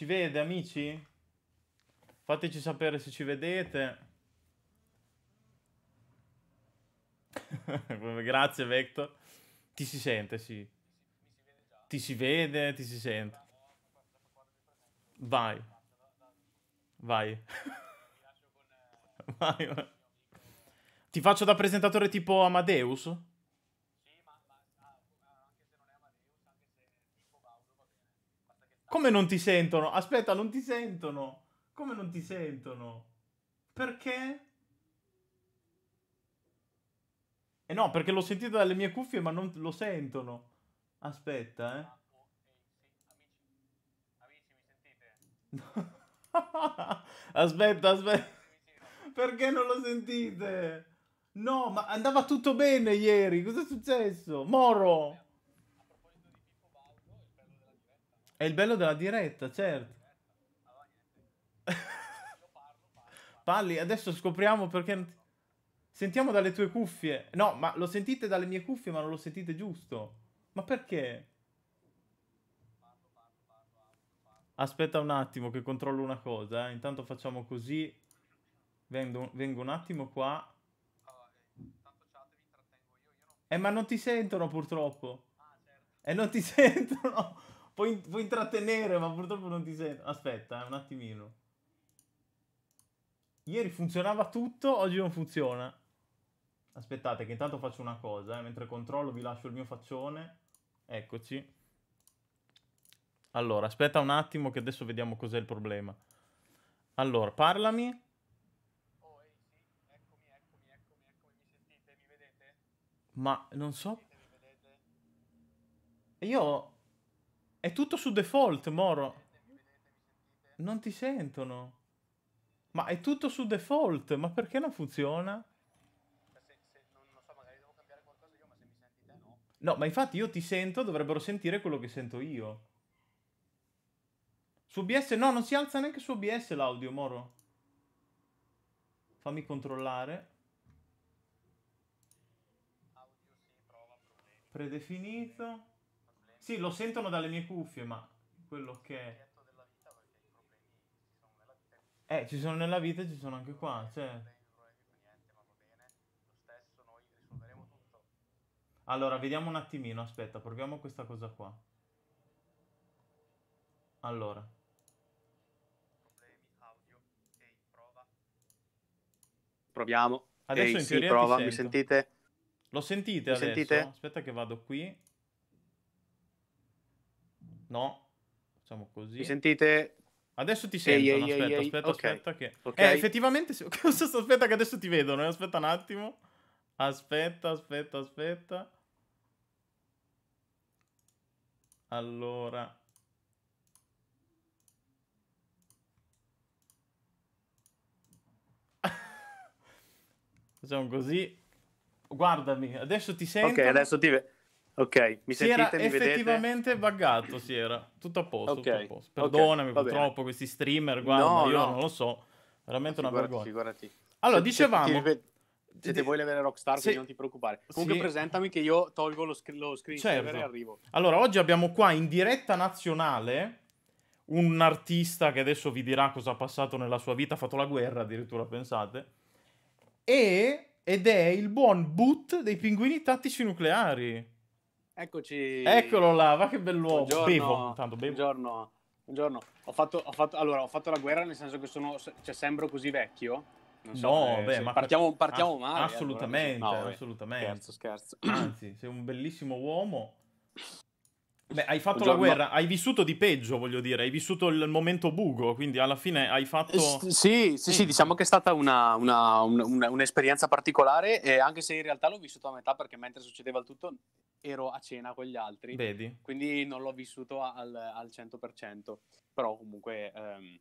ci vede, amici? Fateci sapere se ci vedete. Grazie, Vector. Ti si sente, sì. Ti si vede, ti si sente. Vai. Vai. vai. Ti faccio da presentatore tipo Amadeus? Come non ti sentono? Aspetta, non ti sentono. Come non ti sentono? Perché? Eh no, perché l'ho sentito dalle mie cuffie, ma non lo sentono. Aspetta, eh. aspetta, aspetta. Perché non lo sentite? No, ma andava tutto bene ieri. Cos'è successo? Moro. È il bello della diretta, certo. Parli, adesso scopriamo perché... Sentiamo dalle tue cuffie. No, ma lo sentite dalle mie cuffie, ma non lo sentite giusto. Ma perché? Aspetta un attimo che controllo una cosa, eh. Intanto facciamo così. Vengo, vengo un attimo qua. Eh, ma non ti sentono purtroppo. Ah, e certo. eh, non ti sentono. Puoi, puoi intrattenere, ma purtroppo non ti sento. Aspetta, eh, un attimino. Ieri funzionava tutto, oggi non funziona. Aspettate che intanto faccio una cosa, eh. mentre controllo vi lascio il mio faccione. Eccoci. Allora, aspetta un attimo che adesso vediamo cos'è il problema. Allora, parlami. Oh, ehi, sì, eccomi, eccomi, eccomi, eccomi, mi sentite, mi vedete? Ma non so... Mi vedete? Io è tutto su default, Moro. Non ti sentono. Ma è tutto su default, ma perché non funziona? No, ma infatti io ti sento, dovrebbero sentire quello che sento io. Su OBS, no, non si alza neanche su OBS l'audio, Moro. Fammi controllare. Predefinito. Sì, lo sentono dalle mie cuffie, ma quello che... Eh, ci sono nella vita e ci sono anche qua, cioè... Allora, vediamo un attimino, aspetta, proviamo questa cosa qua. Allora. Proviamo. Adesso Ehi, in teoria sì, prova, mi sentite? Lo sentite mi adesso? Sentite? Aspetta che vado qui. No, facciamo così. Mi sentite? Adesso ti sento, ehi, ehi, aspetta, ehi, aspetta, okay. aspetta che... Okay. Eh, effettivamente, aspetta che adesso ti vedono, eh, aspetta un attimo. Aspetta, aspetta, aspetta. Allora... Facciamo così. Guardami, adesso ti sento. Ok, adesso ti vedo. Ok, mi si sentite? Era mi effettivamente vedete? buggato, si era. Tutto a posto, okay. tutto a posto. Perdonami, okay, purtroppo questi streamer, guarda, no, io no. non lo so. Veramente figurati, una vergogna. Figurati. Allora, se, dicevamo... Se siete voi le vere rockstar, sì. quindi non ti preoccupare. Comunque sì. presentami che io tolgo lo, sc- lo screen certo. e arrivo. Allora, oggi abbiamo qua in diretta nazionale un artista che adesso vi dirà cosa ha passato nella sua vita, ha fatto la guerra addirittura, pensate. E, ed è il buon boot dei pinguini tattici nucleari. Eccoci. Eccolo là, va che bell'uomo. Buongiorno. Bevo, tanto bevo. Buongiorno. Buongiorno. Ho fatto, ho fatto, allora, ho fatto la guerra nel senso che sono, cioè, sembro così vecchio. Non so, no, eh, beh, ma partiamo, partiamo a- male. Assolutamente, allora. no, assolutamente. Scherzo, scherzo. Anzi, sei un bellissimo uomo Beh, hai fatto la guerra, hai vissuto di peggio, voglio dire, hai vissuto il momento bugo, quindi alla fine hai fatto... S- sì, sì, sì, diciamo che è stata una, una, una, un'esperienza particolare, eh, anche se in realtà l'ho vissuto a metà perché mentre succedeva il tutto ero a cena con gli altri, Vedi. quindi non l'ho vissuto al, al 100%, però comunque... Ehm,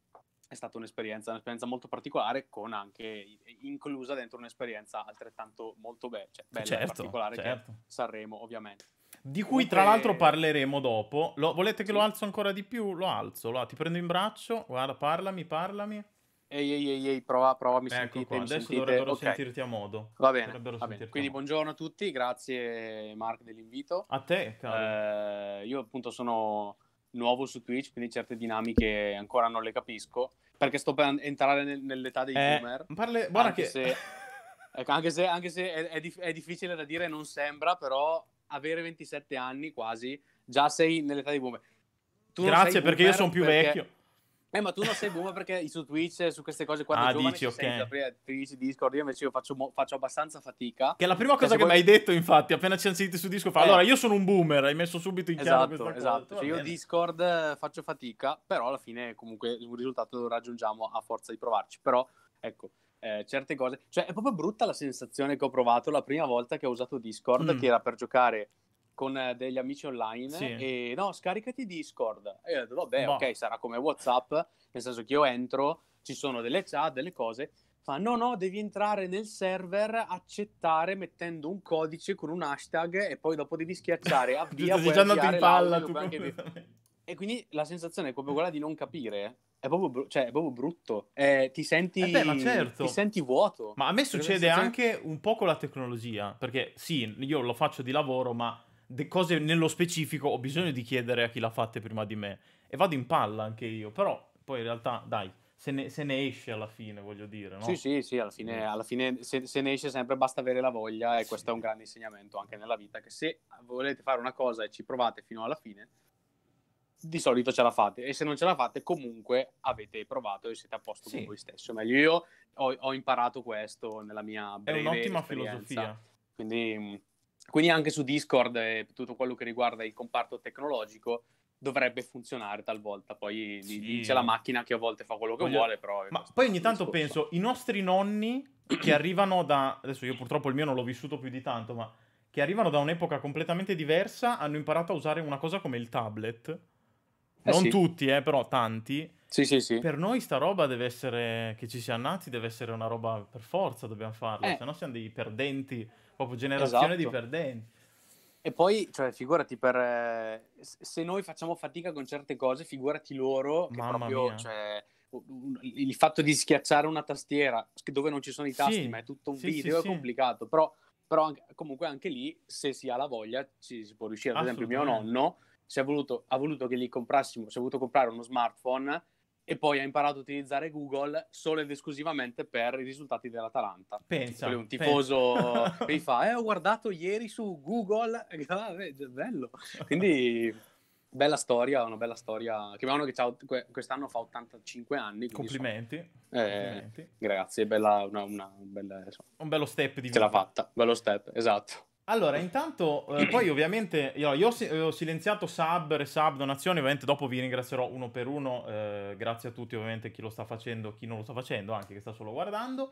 è stata un'esperienza, un'esperienza molto particolare, con anche inclusa dentro un'esperienza altrettanto molto be- cioè, bella certo, e particolare certo. che è Sanremo, ovviamente. Di cui, tra l'altro, parleremo dopo. Lo, volete che sì. lo alzo ancora di più? Lo alzo, lo, ti prendo in braccio, guarda, parlami, parlami. Ehi, ehi, ehi, ehi prova, prova, mi ecco sentite, qua. Adesso sentite. dovrebbero okay. sentirti a modo. Va bene, va bene. Quindi modo. buongiorno a tutti, grazie Mark dell'invito. A te, caro. Eh, io appunto sono nuovo su Twitch, quindi certe dinamiche ancora non le capisco. Perché sto per entrare nel, nell'età dei eh, boomer. Parle... Guarda anche che... Se, ecco, anche se, anche se è, è, dif- è, difficile da dire, non sembra, però avere 27 anni quasi, già sei nell'età dei boomer. Tu Grazie, perché io sono più perché... vecchio. Eh, ma tu non sei boomer perché su Twitch, su queste cose qua, ah, giovani, dici, ok. Prima, Twitch, Discord, io invece io faccio, mo- faccio, abbastanza fatica. Che è la prima cioè, cosa che voi... mi hai detto, infatti, appena ci siamo sentito su Discord, fa, eh. allora io sono un boomer, hai messo subito in chiaro esatto, Esatto, cioè, io Discord eh, faccio fatica, però alla fine comunque un risultato lo raggiungiamo a forza di provarci, però ecco, eh, certe cose, cioè è proprio brutta la sensazione che ho provato la prima volta che ho usato Discord, mm. che era per giocare con eh, degli amici online sì. e no, scaricati Discord. E io ho detto, vabbè, no. Boh. ok, sarà come WhatsApp, nel senso che io entro, ci sono delle chat, delle cose. Fa no, no, devi entrare nel server, accettare mettendo un codice con un hashtag e poi dopo devi schiacciare avvia. Sei già andato in palla tu. E quindi la sensazione è proprio quella di non capire. Eh. È proprio, br- cioè, è proprio brutto. Eh, ti, senti, eh beh, certo. ti, senti, vuoto. Ma a me cioè, succede anche un po' con la tecnologia. Perché sì, io lo faccio di lavoro, ma de- cose nello specifico ho bisogno di chiedere a chi l'ha fatta prima di me. E vado in palla anche io, però poi in realtà, dai, se ne, se ne esce alla fine, voglio dire, no? Sì, sì, sì, alla fine, alla fine se, se, ne esce sempre, basta avere la voglia e sì. questo è un grande insegnamento anche nella vita, che se volete fare una cosa e ci provate fino alla fine, di solito ce la fate e se non ce la fate comunque avete provato e siete a posto sì. con voi stesso meglio io ho, ho, imparato questo nella mia breve è un'ottima esperienza. filosofia quindi mm, quindi anche su Discord e tutto quello che riguarda il comparto tecnologico dovrebbe funzionare talvolta. Poi sì. c'è la macchina che a volte fa quello che Voglio... vuole, però... Ma poi ogni tanto discorso. penso, i nostri nonni che arrivano da... Adesso io purtroppo il mio non l'ho vissuto più di tanto, ma... Che arrivano da un'epoca completamente diversa, hanno imparato a usare una cosa come il tablet. Eh non sì. tutti, eh, però tanti. Sì, sì, sì. Per noi sta roba deve essere, che ci siamo nati, deve essere una roba per forza, dobbiamo farla, eh. se no siamo dei perdenti, proprio generazione esatto. di perdenti. E poi, cioè, figurati, per, eh, se noi facciamo fatica con certe cose, figurati loro, che Mamma proprio, cioè, il fatto di schiacciare una tastiera dove non ci sono i tasti, sì. ma è tutto un sì, video, sì, è complicato, però, però anche, comunque anche lì, se si ha la voglia, ci si può riuscire. Ad esempio mio nonno, se ha voluto, ha voluto che gli comprassimo, si è voluto comprare uno smartphone e poi ha imparato a utilizzare Google solo ed esclusivamente per i risultati dell'Atalanta. Pensa. un tifoso che fa, eh, ho guardato ieri su Google, ah, beh, bello. Quindi bella storia, una bella storia. Che Chiamavano che quest'anno fa 85 anni. Complimenti. Sono... Eh, Complimenti. Grazie, bella, una, una bella, insomma, un bello step di vita. Ce l'ha fatta, bello step, esatto. Allora, intanto, eh, poi ovviamente io, io ho, ho, silenziato sub, resub, donazioni, ovviamente dopo vi ringrazierò uno per uno, eh, grazie a tutti ovviamente chi lo sta facendo, chi non lo sta facendo, anche che sta solo guardando.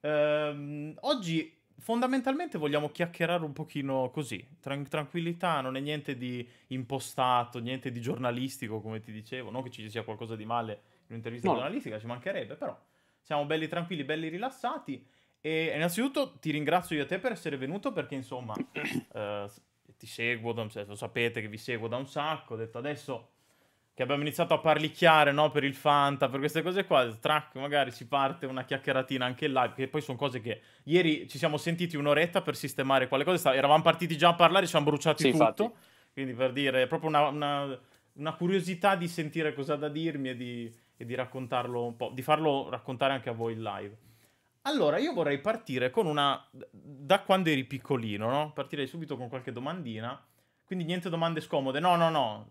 Eh, oggi fondamentalmente vogliamo chiacchierare un pochino così, tran- tranquillità, non è niente di impostato, niente di giornalistico come ti dicevo, non che ci sia qualcosa di male in un'intervista no. giornalistica, ci mancherebbe, però siamo belli tranquilli, belli rilassati e innanzitutto ti ringrazio io a te per essere venuto perché insomma eh, ti seguo, da un, cioè, lo sapete che vi seguo da un sacco, ho detto adesso che abbiamo iniziato a parlicchiare no, per il Fanta, per queste cose qua, track magari si parte una chiacchieratina anche in live, che poi sono cose che ieri ci siamo sentiti un'oretta per sistemare quale cosa, eravamo partiti già a parlare, ci siamo bruciati sì, tutto, infatti. quindi per dire, è proprio una, una, una, curiosità di sentire cosa ha da dirmi e di, e di raccontarlo un po', di farlo raccontare anche a voi in live. Allora, io vorrei partire con una... da quando eri piccolino, no? Partirei subito con qualche domandina. Quindi niente domande scomode. No, no, no.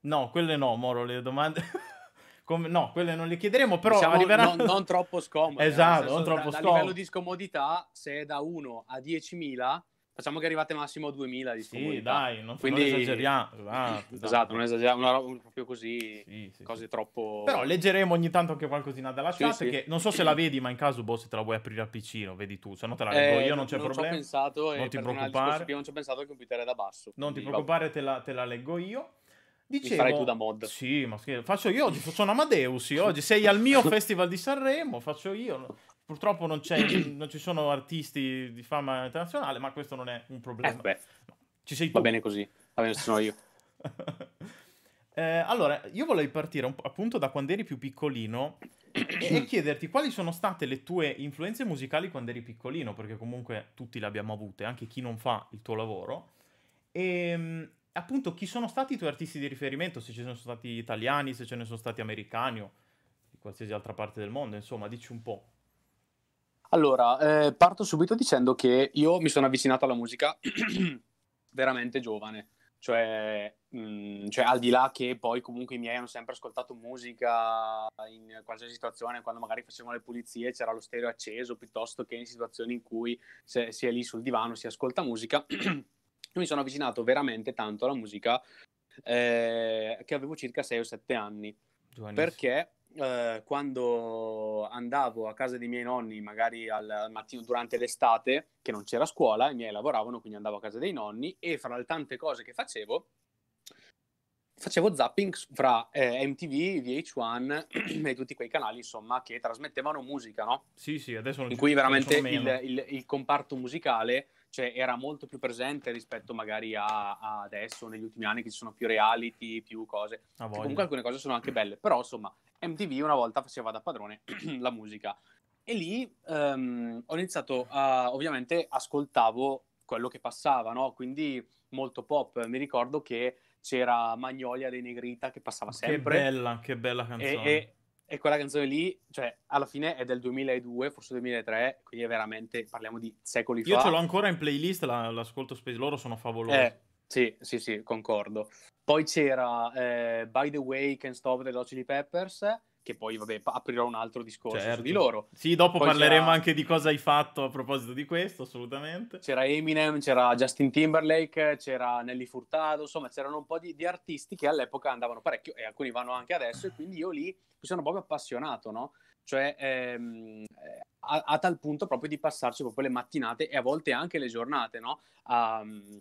No, quelle no, Moro, le domande... Come... no, quelle non le chiederemo, però diciamo, arriverà... non, non, troppo scomode. Esatto, non troppo da, scomode. A livello di scomodità, se è da 1 a 10.000 Facciamo che arrivate massimo a 2000 di sì, dai, non, Quindi... non esageriamo. Ah, esatto, non esageriamo, una roba proprio così, sì, sì, cose sì. troppo... Però leggeremo ogni tanto anche qualcosina dalla chat, che non so se la vedi, ma in caso, boh, se te la vuoi aprire al PC, lo vedi tu, se no te la eh, leggo eh, io, non, non c'è non problema. Pensato, eh, non ti preoccupare. Io non ci ho pensato, il computer è da basso. Non ti preoccupare, te la, te la leggo io. Dicevo, Mi farai tu da mod. Sì, ma Faccio io oggi, sono Amadeus. Io oggi sei al mio Festival di Sanremo, faccio io. Purtroppo non, non, ci sono artisti di fama internazionale, ma questo non è un problema. Eh no. Ci sei tu. Va bene così, va bene, se sono io. eh, allora, io volevo partire un, appunto da quando eri più piccolino e chiederti quali sono state le tue influenze musicali quando eri piccolino, perché comunque tutti le abbiamo avute, anche chi non fa il tuo lavoro. E ehm, appunto, chi sono stati i tuoi artisti di riferimento? Se ce ne sono stati italiani, se ce ne sono stati americani o di qualsiasi altra parte del mondo, insomma, dici un po'. Allora, eh, parto subito dicendo che io mi sono avvicinato alla musica veramente giovane, cioè, mh, mm, cioè, al di là che poi comunque i miei hanno sempre ascoltato musica in qualsiasi situazione, quando magari facevano le pulizie c'era lo stereo acceso, piuttosto che in situazioni in cui se, si è lì sul divano, si ascolta musica, io mi sono avvicinato veramente tanto alla musica eh, che avevo circa 6 o 7 anni. Giovanissimo. Perché eh, quando andavo a casa dei miei nonni, magari al mattino durante l'estate, che non c'era scuola, i miei lavoravano, quindi andavo a casa dei nonni e fra le tante cose che facevo, facevo zapping fra eh, MTV, VH1 e tutti quei canali, insomma, che trasmettevano musica, no? Sì, sì, adesso non In cui veramente il, il, il comparto musicale cioè era molto più presente rispetto magari a, a adesso, negli ultimi anni che ci sono più reality, più cose. Comunque alcune cose sono anche belle, però insomma MTV una volta faceva da padrone la musica e lì um, ho iniziato a, ovviamente ascoltavo quello che passava, no? Quindi molto pop, mi ricordo che c'era Magnolia dei Negrita che passava sempre. Che bella, che bella canzone. E, e e quella canzone lì, cioè, alla fine è del 2002, forse 2003, quindi è veramente, parliamo di secoli Io fa. Io ce l'ho ancora in playlist, la, l'ascolto spesso, loro sono favolosi. Eh, sì, sì, sì, concordo. Poi c'era eh, By the Way, Can Stop The Chili Peppers, che poi vabbè, aprirò un altro discorso certo. di loro. Sì, dopo poi parleremo c'era... anche di cosa hai fatto a proposito di questo, assolutamente. C'era Eminem, c'era Justin Timberlake, c'era Nelly Furtado, insomma c'erano un po' di, di, artisti che all'epoca andavano parecchio e alcuni vanno anche adesso e quindi io lì mi sono proprio appassionato, no? Cioè ehm, a, a, tal punto proprio di passarci proprio le mattinate e a volte anche le giornate, no? A, uhm,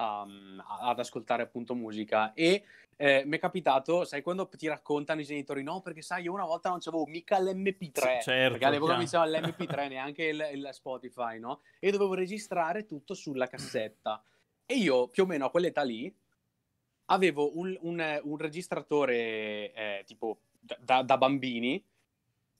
Ehm, a, ad ascoltare appunto musica e eh, mi è capitato, sai quando ti raccontano i genitori no perché sai io una volta non c'avevo mica l'MP3 C- certo, perché all'epoca mi c'era l'MP3 neanche il, il, Spotify no? e dovevo registrare tutto sulla cassetta e io più o meno a quell'età lì avevo un, un, eh, un registratore eh, tipo da, da bambini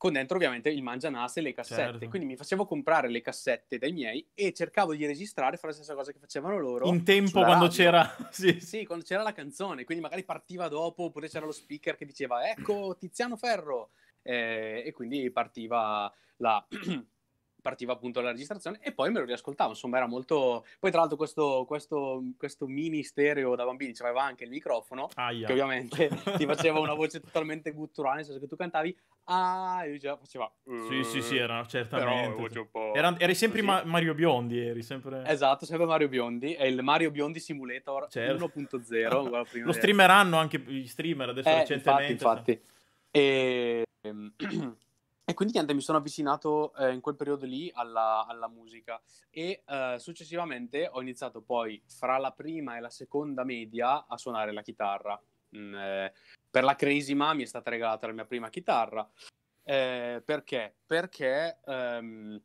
con dentro ovviamente il mangianasse e le cassette. Certo. Quindi mi facevo comprare le cassette dai miei e cercavo di registrare, fare la stessa cosa che facevano loro. In tempo quando radio. c'era... sì. sì, quando c'era la canzone, quindi magari partiva dopo oppure c'era lo speaker che diceva ecco Tiziano Ferro eh, e quindi partiva la... partiva appunto la registrazione e poi me lo riascoltavo, insomma era molto... Poi tra l'altro questo, questo, questo mini stereo da bambini c'aveva anche il microfono, Aia. che ovviamente ti faceva una voce totalmente gutturale, nel senso che tu cantavi, ah, e già faceva... Sì, sì, sì, era mm", certamente... Però, era, eri sempre ma- Mario Biondi, eri sempre... Esatto, sempre Mario Biondi, è il Mario Biondi Simulator certo. 1.0. lo streameranno anche gli streamer adesso eh, recentemente. Infatti, infatti. E... E quindi niente, mi sono avvicinato eh, in quel periodo lì alla, alla musica e eh, successivamente ho iniziato poi fra la prima e la seconda media a suonare la chitarra. Mm, eh, per la cresima mi è stata regalata la mia prima chitarra. Eh, perché? Perché ehm,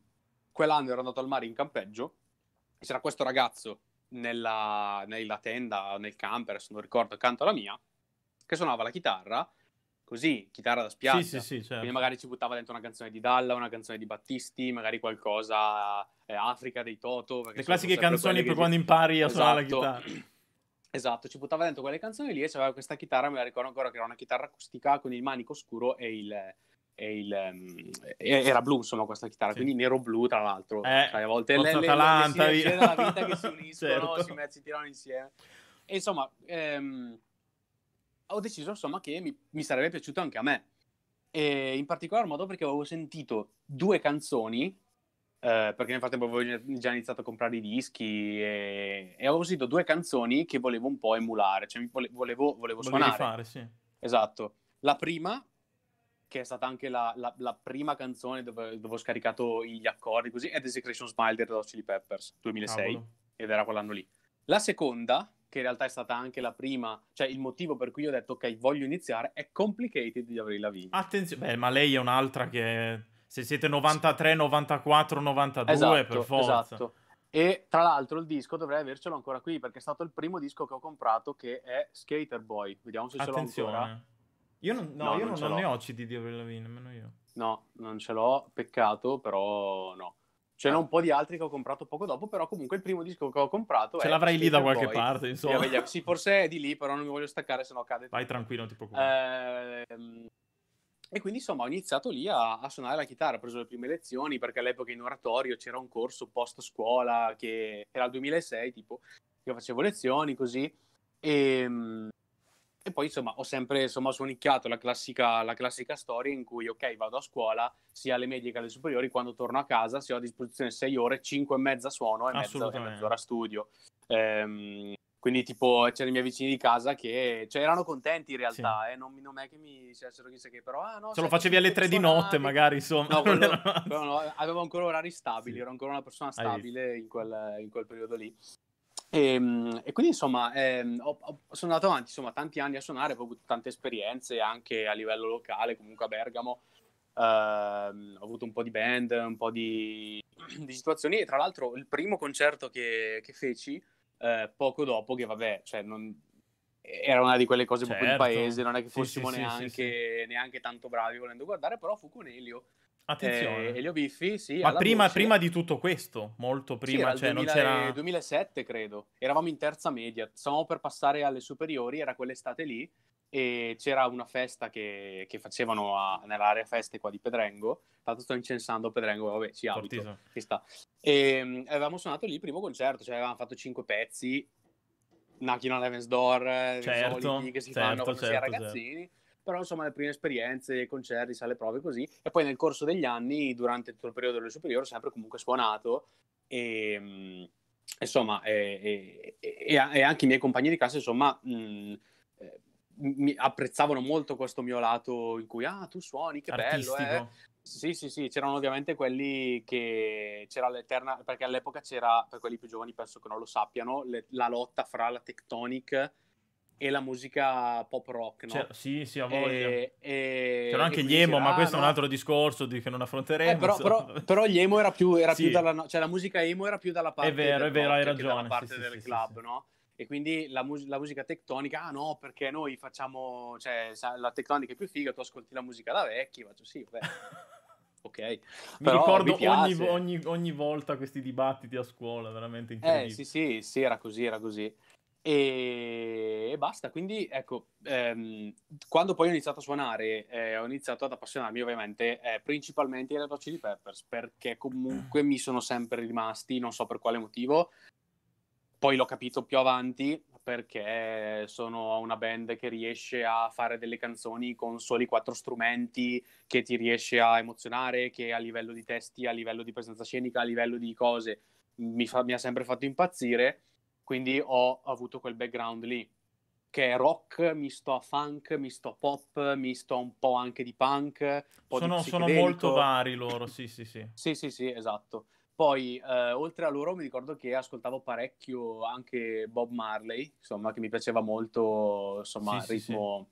quell'anno ero andato al mare in campeggio e c'era questo ragazzo nella, nella tenda, nel camper, se non ricordo, accanto alla mia, che suonava la chitarra così, chitarra da spiaggia. Sì, sì, sì, certo. Quindi magari ci buttava dentro una canzone di Dalla, una canzone di Battisti, magari qualcosa eh, Africa dei Toto. Le classiche canzoni per quando impari a esatto. suonare la esatto. chitarra. Esatto, ci buttava dentro quelle canzoni lì e c'era questa chitarra, me la ricordo ancora che era una chitarra acustica con il manico scuro e il... E il um, era blu, insomma, questa chitarra, sì. quindi nero-blu, tra l'altro. Eh, cioè, a volte le, le, le, le si, vita che si uniscono, certo. si, si tirano insieme. E, insomma, ehm, ho deciso insomma che mi, mi sarebbe piaciuto anche a me. E in particolar modo perché avevo sentito due canzoni Uh, perché nel frattempo avevo già iniziato a comprare i dischi e, e avevo sentito due canzoni che volevo un po' emulare, cioè volevo, volevo, volevo suonare. Fare, sì. Esatto. La prima, che è stata anche la, la, la prima canzone dove, dove, ho scaricato gli accordi, così, è Desecration Smile dei Red Hot Chili Peppers, 2006, Cavolo. ed era quell'anno lì. La seconda che in realtà è stata anche la prima, cioè il motivo per cui io ho detto ok, voglio iniziare, è Complicated di Avril Lavigne. Attenzione, beh, ma lei è un'altra che se siete 93, 94, 92 esatto, per forza. Esatto. E tra l'altro il disco dovrei avercelo ancora qui perché è stato il primo disco che ho comprato che è Skater Boy. Vediamo se Attenzione. ce l'ho ancora. Io non, no, no io non, non ne ho CD di Avril Lavigne, nemmeno io. No, non ce l'ho, peccato, però no. Ce n'ho ah. un po' di altri che ho comprato poco dopo, però comunque il primo disco che ho comprato. Ce l'avrai lì da qualche Boy. parte, insomma. Sì, sì, forse è di lì, però non mi voglio staccare, se no cade. Vai tranquillo, non ti preoccupare. Eh, e quindi insomma ho iniziato lì a, a, suonare la chitarra, ho preso le prime lezioni perché all'epoca in oratorio c'era un corso post scuola che era il 2006 tipo, io facevo lezioni così e, ehm, e poi insomma ho sempre insomma, sonicchiato la classica, la classica storia in cui ok vado a scuola sia alle medie che alle superiori, quando torno a casa se ho a disposizione 6 ore, 5 e mezza suono e, mezza, e mezz'ora studio. Ehm, quindi tipo c'erano i miei vicini di casa che cioè, erano contenti in realtà, sì. eh, non, non, è che mi cioè, dicessero chissà che però... Ah, no, Se lo facevi alle tre di notte magari insomma. No, quello, no, avevo ancora orari stabili, sì. ero ancora una persona stabile in quel, in quel periodo lì. E, ehm, e, quindi insomma ehm, ho, ho, sono andato avanti insomma, tanti anni a suonare, ho avuto tante esperienze anche a livello locale, comunque a Bergamo, ehm, ho avuto un po' di band, un po' di, di situazioni e tra l'altro il primo concerto che, che feci eh, poco dopo, che vabbè, cioè, non, era una di quelle cose certo. proprio in paese, non è che fossimo sì, sì, sì, neanche, tanto bravi volendo guardare, però fu con Elio Attenzione. Eh, e li sì. Ma prima, prima, di tutto questo, molto prima, sì, cioè 2000, non c'era... 2007 credo, eravamo in terza media, stavamo per passare alle superiori, era quell'estate lì, e c'era una festa che, che facevano a, nell'area feste qua di Pedrengo, tanto sto incensando Pedrengo, vabbè ci abito, ci sta. E um, avevamo suonato lì il primo concerto, cioè avevamo fatto cinque pezzi, Nakino Heaven's Door, eh, certo, i soliti che si certo, fanno quando certo, si è ragazzini. Certo però insomma le prime esperienze, concerti, sale prove così, e poi nel corso degli anni, durante tutto il periodo delle superiori, ho sempre comunque suonato e ehm, insomma, e, e, e, anche i miei compagni di classe, insomma, mh, mm, eh, mi apprezzavano molto questo mio lato in cui, ah, tu suoni, che Artistico. bello, eh. Sì, sì, sì, c'erano ovviamente quelli che c'era l'eterna, perché all'epoca c'era, per quelli più giovani penso che non lo sappiano, le, la lotta fra la Tectonic e la musica pop rock, no? Cioè, sì, sì, a voglia. E, e, C'erano anche gli emo, ma ah, questo no. è un altro discorso di, che non affronteremo. Eh, però, però, però, gli emo era più, era sì. più dalla... Cioè, la musica emo era più dalla parte... È vero, del è vero, hai ragione. parte sì, del sì, club, no? E quindi la, mus- la, musica tectonica, ah no, perché noi facciamo... Cioè, la tectonica è più figa, tu ascolti la musica da vecchi, faccio sì, beh... ok. Mi Però ricordo mi ogni, ogni, ogni, volta questi dibattiti a scuola, veramente incredibile. Eh sì, sì, sì, era così, era così e, basta. Quindi ecco, ehm, quando poi ho iniziato a suonare, eh, ho iniziato ad appassionarmi ovviamente eh, principalmente ai Red Hot Chili Peppers perché comunque mi sono sempre rimasti, non so per quale motivo. Poi l'ho capito più avanti perché sono una band che riesce a fare delle canzoni con soli quattro strumenti, che ti riesce a emozionare, che a livello di testi, a livello di presenza scenica, a livello di cose mi, fa- mi ha sempre fatto impazzire quindi ho avuto quel background lì che è rock misto a funk, misto a pop, misto a un po' anche di punk. Sono, di sono, molto vari loro, sì, sì, sì. sì, sì, sì, esatto. Poi, eh, oltre a loro, mi ricordo che ascoltavo parecchio anche Bob Marley, insomma, che mi piaceva molto, insomma, sì, ritmo,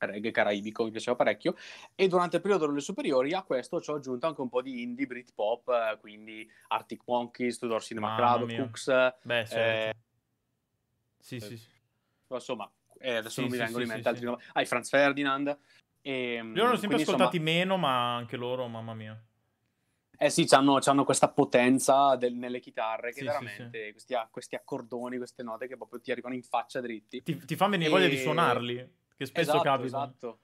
reggae caraibico mi piaceva parecchio e durante il periodo delle superiori a questo ci ho aggiunto anche un po' di indie Britpop eh, quindi Arctic Monkeys, Tudor Cinema Club, Cooks Beh, eh, certo. eh... sì, sì, sì. insomma eh, adesso sì, non mi vengono sì, in mente altri nomi ah, Franz Ferdinand e, ehm, loro hanno sempre ascoltati insomma... meno ma anche loro mamma mia eh sì, hanno questa potenza del, nelle chitarre che sì, veramente sì, sì. Questi, questi, accordoni, queste note che proprio ti arrivano in faccia dritti. Ti, ti fa venire e... voglia di suonarli che spesso esatto, capita. Esatto.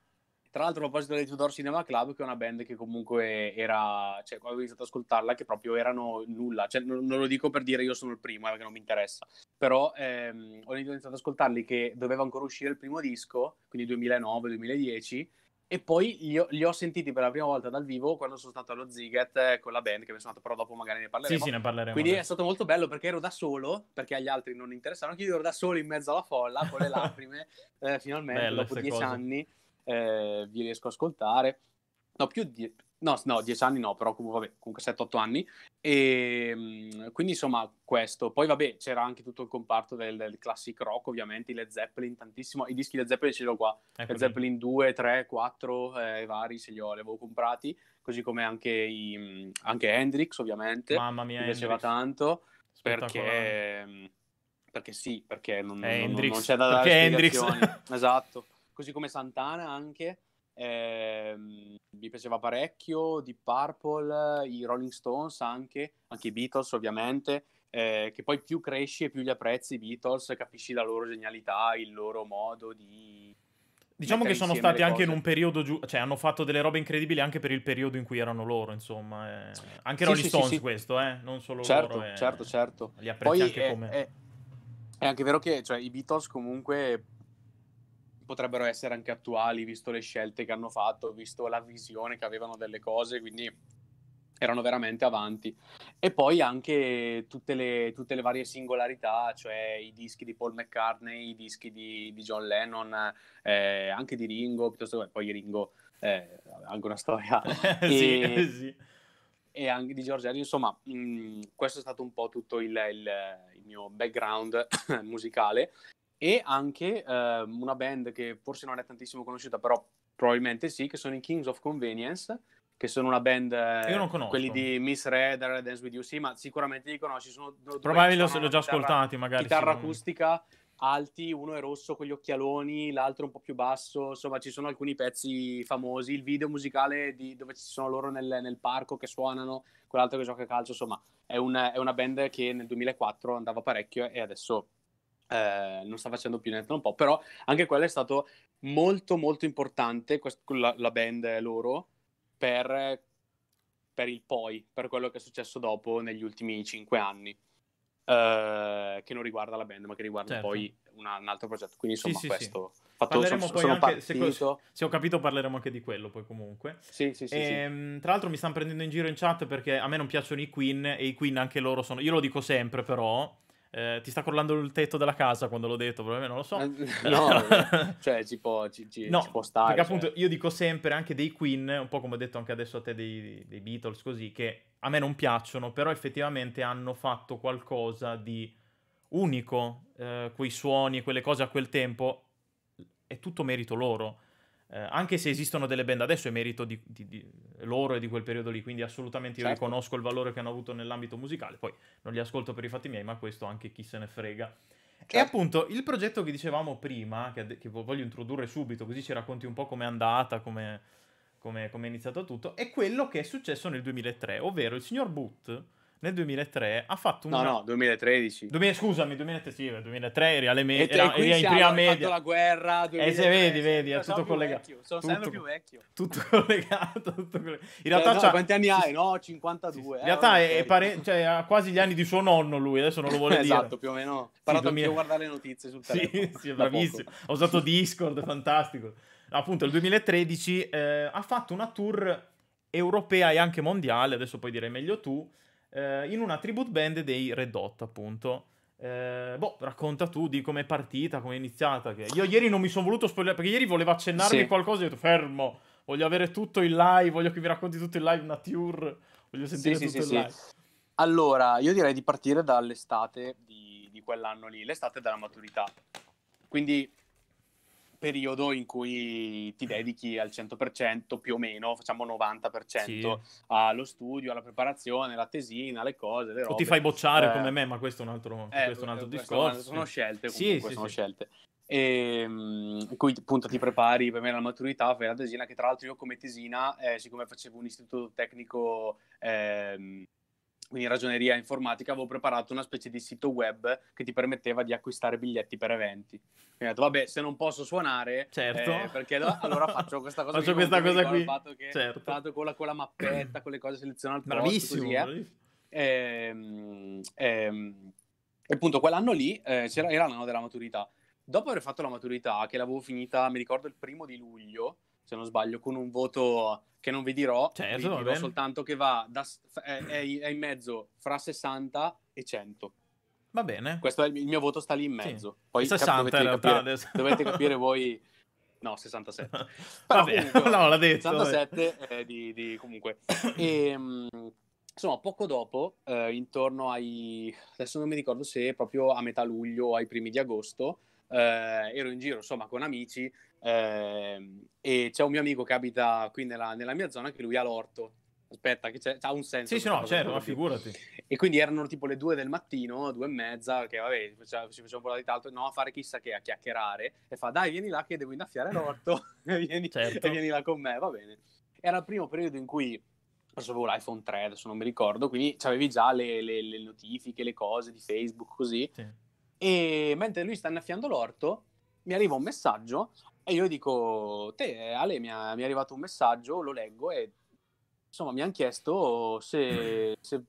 Tra l'altro, a proposito dei Tudor Cinema Club, che è una band che comunque era, cioè, quando ho iniziato ad ascoltarla, che proprio erano nulla. Cioè, non, non, lo dico per dire io sono il primo, perché eh, non mi interessa. Però ehm, ho iniziato ad ascoltarli che doveva ancora uscire il primo disco, quindi 2009-2010, e poi li ho, li ho, sentiti per la prima volta dal vivo quando sono stato allo Ziget eh, con la band che mi sono andato, però dopo magari ne parleremo. Sì, sì, ne parleremo. Quindi adesso. è stato molto bello perché ero da solo, perché agli altri non interessavano, quindi ero da solo in mezzo alla folla con le lacrime, eh, finalmente bello, dopo dieci cose. anni eh, vi riesco a ascoltare. No, più di No, no, 10 anni no, però comunque, comunque 7-8 anni. E, ehm, quindi insomma questo. Poi vabbè, c'era anche tutto il comparto del, del classic rock, ovviamente, le Zeppelin, tantissimo. I dischi le Zeppelin ce li ho qua. Ecco le Zeppelin 2, 3, 4, eh, vari, se li ho, li avevo comprati. Così come anche, i, anche Hendrix, ovviamente. Mamma mia, Mi piaceva Hendrix. tanto. Perché... Ehm, perché sì, perché non, eh, non, non c'è da dare perché Hendrix. esatto. Così come Santana anche Ehm, mi piaceva parecchio, Deep Purple, i Rolling Stones anche, anche i Beatles ovviamente, eh, che poi più cresci e più li apprezzi i Beatles, capisci la loro genialità, il loro modo di... Diciamo che sono stati anche in un periodo giusto, cioè hanno fatto delle robe incredibili anche per il periodo in cui erano loro, insomma. Eh. Anche Rolling sì, Stones sì, sì, questo, eh? non solo certo, loro. Certo, eh. certo, certo. Li apprezzi poi anche è, come... È, è anche vero che cioè, i Beatles comunque potrebbero essere anche attuali, visto le scelte che hanno fatto, visto la visione che avevano delle cose, quindi erano veramente avanti. E poi anche tutte le, tutte le varie singolarità, cioè i dischi di Paul McCartney, i dischi di, di John Lennon, eh, anche di Ringo, piuttosto che poi Ringo eh, anche una storia. sì, e... sì e anche di George Insomma, mh, mm, questo è stato un po' tutto il, il, il mio background musicale e anche eh, una band che forse non è tantissimo conosciuta, però probabilmente sì, che sono i Kings of Convenience, che sono una band, eh, Io non eh, conosco. quelli di Miss Red, Dance With You, sì, ma sicuramente li conosci. Sono Probabilmente ho già ascoltati, magari. Chitarra acustica, alti, uno è rosso con gli occhialoni, l'altro un po' più basso, insomma ci sono alcuni pezzi famosi, il video musicale di, dove ci sono loro nel, nel, parco che suonano, quell'altro che gioca a calcio, insomma è una, è una band che nel 2004 andava parecchio e adesso eh, non sta facendo più niente da un po', però anche quello è stato molto molto importante, quest- la, la, band loro, per, per, il poi, per quello che è successo dopo negli ultimi cinque anni, eh, che non riguarda la band, ma che riguarda certo. poi una, un altro progetto. Quindi insomma sì, sì, questo... Sì. Fatto, parleremo sono, poi sono anche, se, se, ho capito parleremo anche di quello poi comunque. Sì, sì, sì, e, sì. Ehm, tra l'altro mi stanno prendendo in giro in chat perché a me non piacciono i Queen e i Queen anche loro sono... Io lo dico sempre però eh, ti sta crollando il tetto della casa quando l'ho detto, probabilmente non lo so. Eh, no, cioè ci può, ci, ci, no, ci può stare. Perché cioè. appunto io dico sempre anche dei Queen, un po' come ho detto anche adesso a te dei, dei Beatles, così, che a me non piacciono, però effettivamente hanno fatto qualcosa di unico, eh, quei suoni e quelle cose a quel tempo, è tutto merito loro eh, anche se esistono delle band adesso è merito di, di, di loro e di quel periodo lì, quindi assolutamente certo. io riconosco il valore che hanno avuto nell'ambito musicale, poi non li ascolto per i fatti miei, ma questo anche chi se ne frega. Certo. E appunto il progetto che dicevamo prima, che, che, voglio introdurre subito, così ci racconti un po' com'è andata, come è iniziato tutto, è quello che è successo nel 2003, ovvero il signor Boot nel 2003 ha fatto un... No, no, 2013. 2000, scusami, 2003, sì, 2003 eri, alle me- e era, eri in prima media. la guerra, 2003, E eh, se vedi, vedi, è tutto collegato. Vecchio, sono tutto, sempre più vecchio. Tutto collegato, tutto collegato. In cioè, realtà cioè, no, quanti anni hai? No, 52. Sì, sì. Eh, in eh, realtà è, è pare- cioè, ha quasi gli anni di suo nonno lui, adesso non lo vuole esatto, dire. Esatto, più o meno. Ho parlato 2000... anche a guardare le notizie sul telefono. Sì, sì, bravissimo. Ho usato Discord, fantastico. Appunto, il 2013 eh, ha fatto una tour europea e anche mondiale, adesso poi direi meglio tu, eh, in una tribute band dei Red Hot, appunto. Eh, boh, racconta tu di come è partita, come è iniziata. Che... Io ieri non mi sono voluto spogliare, perché ieri volevo accennarmi sì. qualcosa e ho detto fermo, voglio avere tutto in live, voglio che mi racconti tutto in live, una tour, voglio sentire sì, tutto sì, in live. Allora, io direi di partire dall'estate di, di quell'anno lì, l'estate della maturità. Quindi periodo in cui ti eh. dedichi al 100% più o meno, facciamo 90% sì. allo studio, alla preparazione, alla tesina, alle cose, le robe. O ti fai bocciare eh, come me, ma questo è un altro, eh, questo è un altro discorso. Sono scelte comunque, sì, sì, sono scelte. E, ehm, in cui appunto ti prepari per me alla maturità, fai la tesina, che tra l'altro io come tesina, eh, siccome facevo un istituto tecnico... Ehm, quindi ragioneria informatica, avevo preparato una specie di sito web che ti permetteva di acquistare biglietti per eventi. Quindi ho detto, vabbè, se non posso suonare, certo. eh, perché do- allora faccio questa cosa faccio questa cosa qui. Che, certo. Fatto con la, con la mappetta, con le cose selezionate. Bravissimo. Posto, bravissimo. Eh. E, ehm, e, appunto quell'anno lì eh, era l'anno della maturità. Dopo aver fatto la maturità, che l'avevo finita, mi ricordo, il primo di luglio, se non sbaglio, con un voto che non vi dirò, certo, vi dirò soltanto che va da, è, è, in mezzo fra 60 e 100. Va bene. Questo è il, mio voto sta lì in mezzo. Sì. Poi 60 cap- dovete, capire, dovete capire voi No, 67. Però Vabbè, comunque, no, l'ha detto. 67 eh, di, di, comunque. E, ehm, insomma, poco dopo, eh, intorno ai... adesso non mi ricordo se proprio a metà luglio o ai primi di agosto, eh, ero in giro, insomma, con amici eh, e c'è un mio amico che abita qui nella, nella mia zona che lui ha l'orto. Aspetta, che ha un senso. Sì, sì, no, certo, ma figurati. E quindi erano tipo le due del mattino, due e mezza, che vabbè, ci facevamo un po' di tanto, no, a fare chissà che, a chiacchierare. E fa, dai, vieni là che devo innaffiare l'orto, vieni, certo. vieni là con me, va bene. Era il primo periodo in cui adesso avevo l'iPhone 3, adesso non mi ricordo, quindi avevi già le, le, le, notifiche, le cose di Facebook, così. Sì. E mentre lui sta innaffiando l'orto, mi arriva un messaggio, e io dico, te Ale, mi, ha, mi, è arrivato un messaggio, lo leggo e insomma mi hanno chiesto se, se